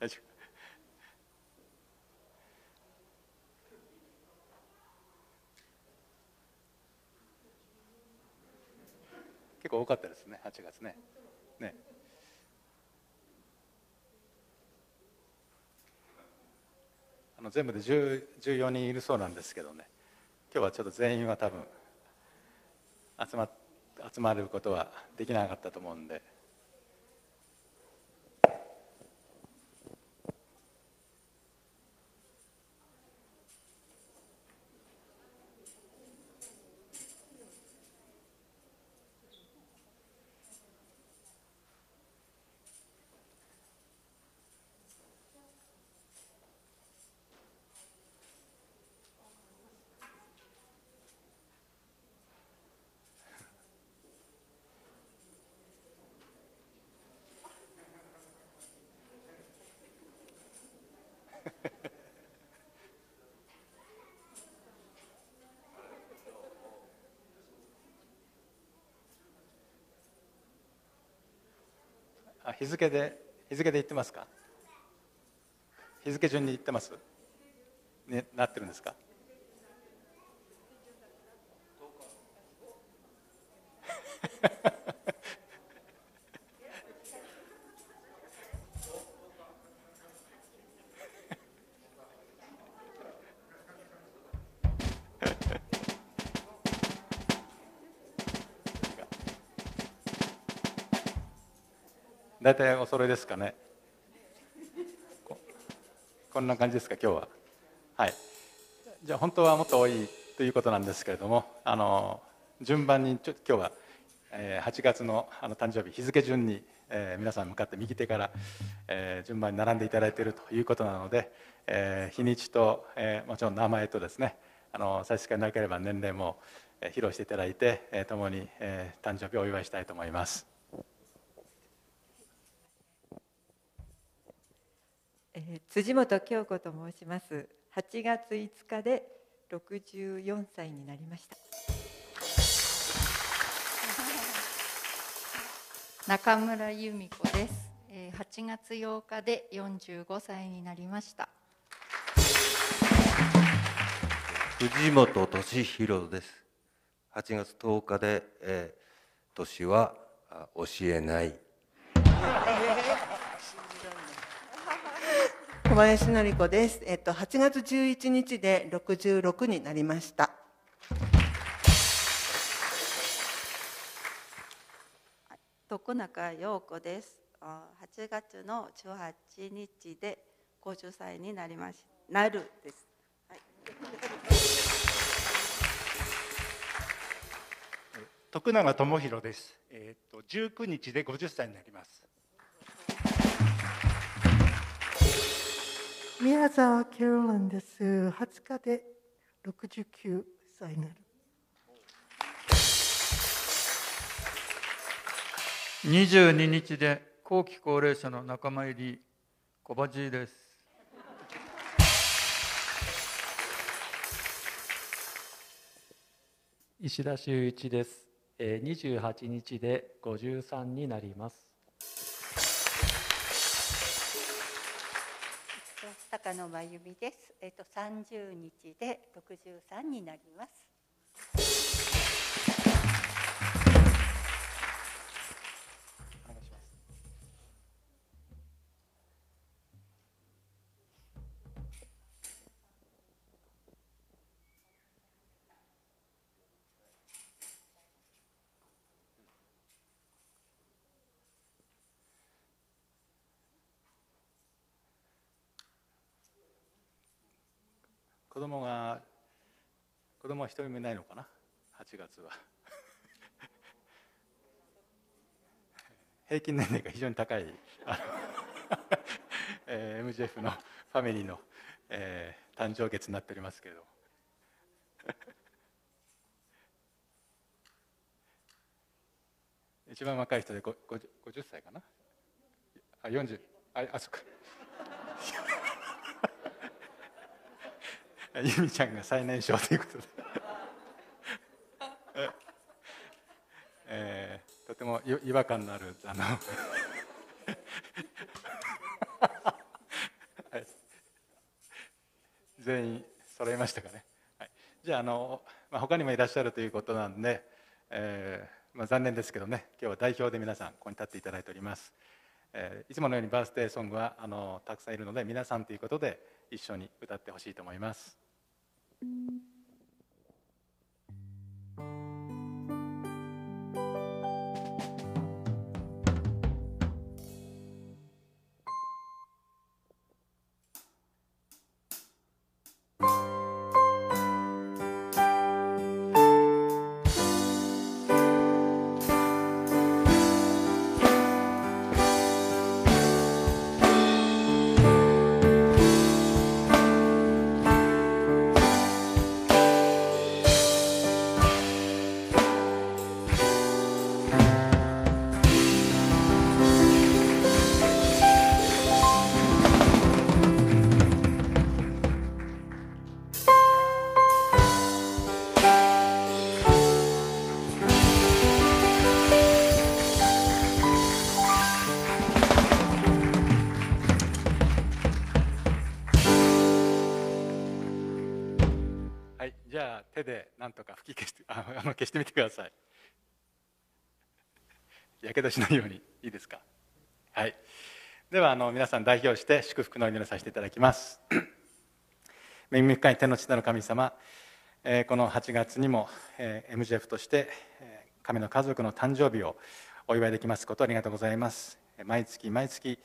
大丈夫結構多かったですね8月ねねあの全部で14人いるそうなんですけどね今日はちょっと全員は多分集ま集まることはできなかったと思うんで。日付で日付で言ってますか日付順に言ってます、ね、なってるんですか大体お揃いですかねこんな感じですか今日ははいじゃあ本当はもっと多いということなんですけれどもあの順番にちょ今日は、えー、8月のあの誕生日日付順に、えー、皆さん向かって右手から、えー、順番に並んでいただいているということなので、えー、日にちと、えー、もちろん名前とですねあの差し支えなければ年齢も披露していただいて、え共に、え誕生日をお祝いしたいと思います。えー、辻本京子と申します8月5日で64歳になりました 中村由美子です、えー、8月8日で45歳になりました藤本敏弘です8月1日で、えー、年はあ教えない 小林典子です。えっと、8月11日で66になりました。徳中陽子です。8月の18日で50歳になりましなるです。はい、徳永智弘です。えっと19日で50歳になります。宮沢キャロランです。20日で69歳になる。22日で後期高齢者の仲間入り、小葉じです。石田修一です。28日で53になります。坂の真由美です。えっと30日で63になります。子供が子供は一人もいないのかな8月は平均年齢が非常に高いえー、MJF のファミリーの、えー、誕生月になっておりますけれど一番若い人で50歳かなあ40ああそっか。由美ちゃんが最年少ということでえー、とても違和感のあるあの全員揃いましたかね、はい、じゃああの、まあ、他にもいらっしゃるということなんで、えーまあ、残念ですけどね今日は代表で皆さんここに立っていただいております。えー、いつものようにバースデーソングはあのたくさんいるので皆さんということで一緒に歌ってほしいと思います。あの消してみてください やけどしないようにいいですかはいではあの皆さん代表して祝福の祈りをさせていただきます恵み 深い天の下の神様えこの8月にもえ MJF としてえ神の家族の誕生日をお祝いできますことありがとうございます毎月毎月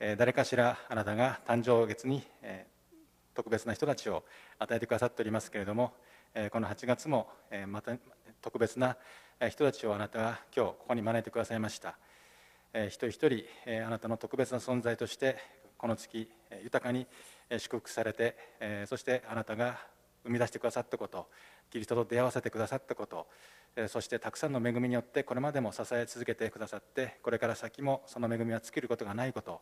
え誰かしらあなたが誕生月にえ特別な人たちを与えてくださっておりますけれどもこの8月もまた特別な人たちをあなたは今日ここに招いてくださいました一人一人あなたの特別な存在としてこの月豊かに祝福されてそしてあなたが生み出してくださったことキリストと出会わせてくださったことそしてたくさんの恵みによってこれまでも支え続けてくださってこれから先もその恵みは尽きることがないことを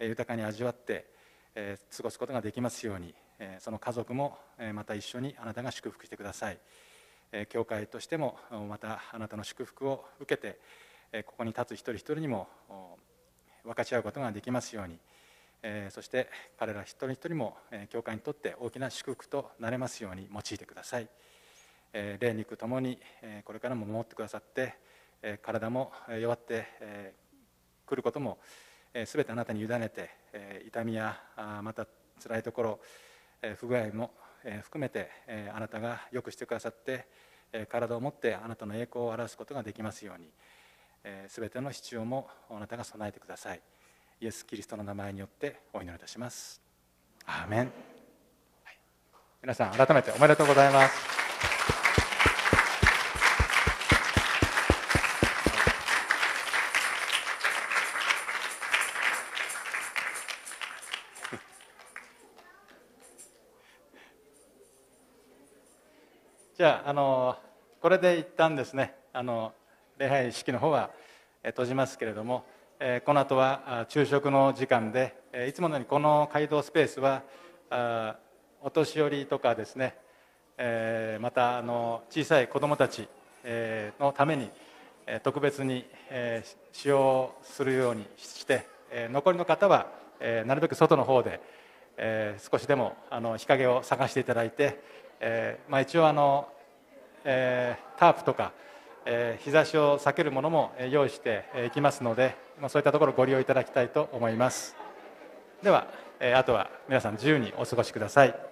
豊かに味わって過ごすことができますようにその家族もまた一緒にあなたが祝福してください教会としてもまたあなたの祝福を受けてここに立つ一人一人にも分かち合うことができますようにそして彼ら一人一人も教会にとって大きな祝福となれますように用いてください霊肉ともにこれからも守ってくださって体も弱ってくることも全てあなたに委ねて痛みやまた辛いところ不具合も含めてあなたがよくしてくださって体をもってあなたの栄光を表すことができますようにすべての必要もあなたが備えてくださいイエス・キリストの名前によってお祈りいたしますアーメン、皆さん改めておめでとうございますじゃああのこれで一旦ですねあの礼拝式の方は閉じますけれども、えー、この後は昼食の時間で、えいつものようにこの街道スペースはあお年寄りとかですね、えー、またあの小さい子どもたち、えのために特別に、え使用するようにして、え残りの方は、えなるべく外の方で、え少しでもあの日陰を探していただいて。えー、まあ、一応あの、えー、タープとか、えー、日差しを避けるものも用意していきますので、まあ、そういったところご利用いただきたいと思いますでは、えあとは皆さん自由にお過ごしください。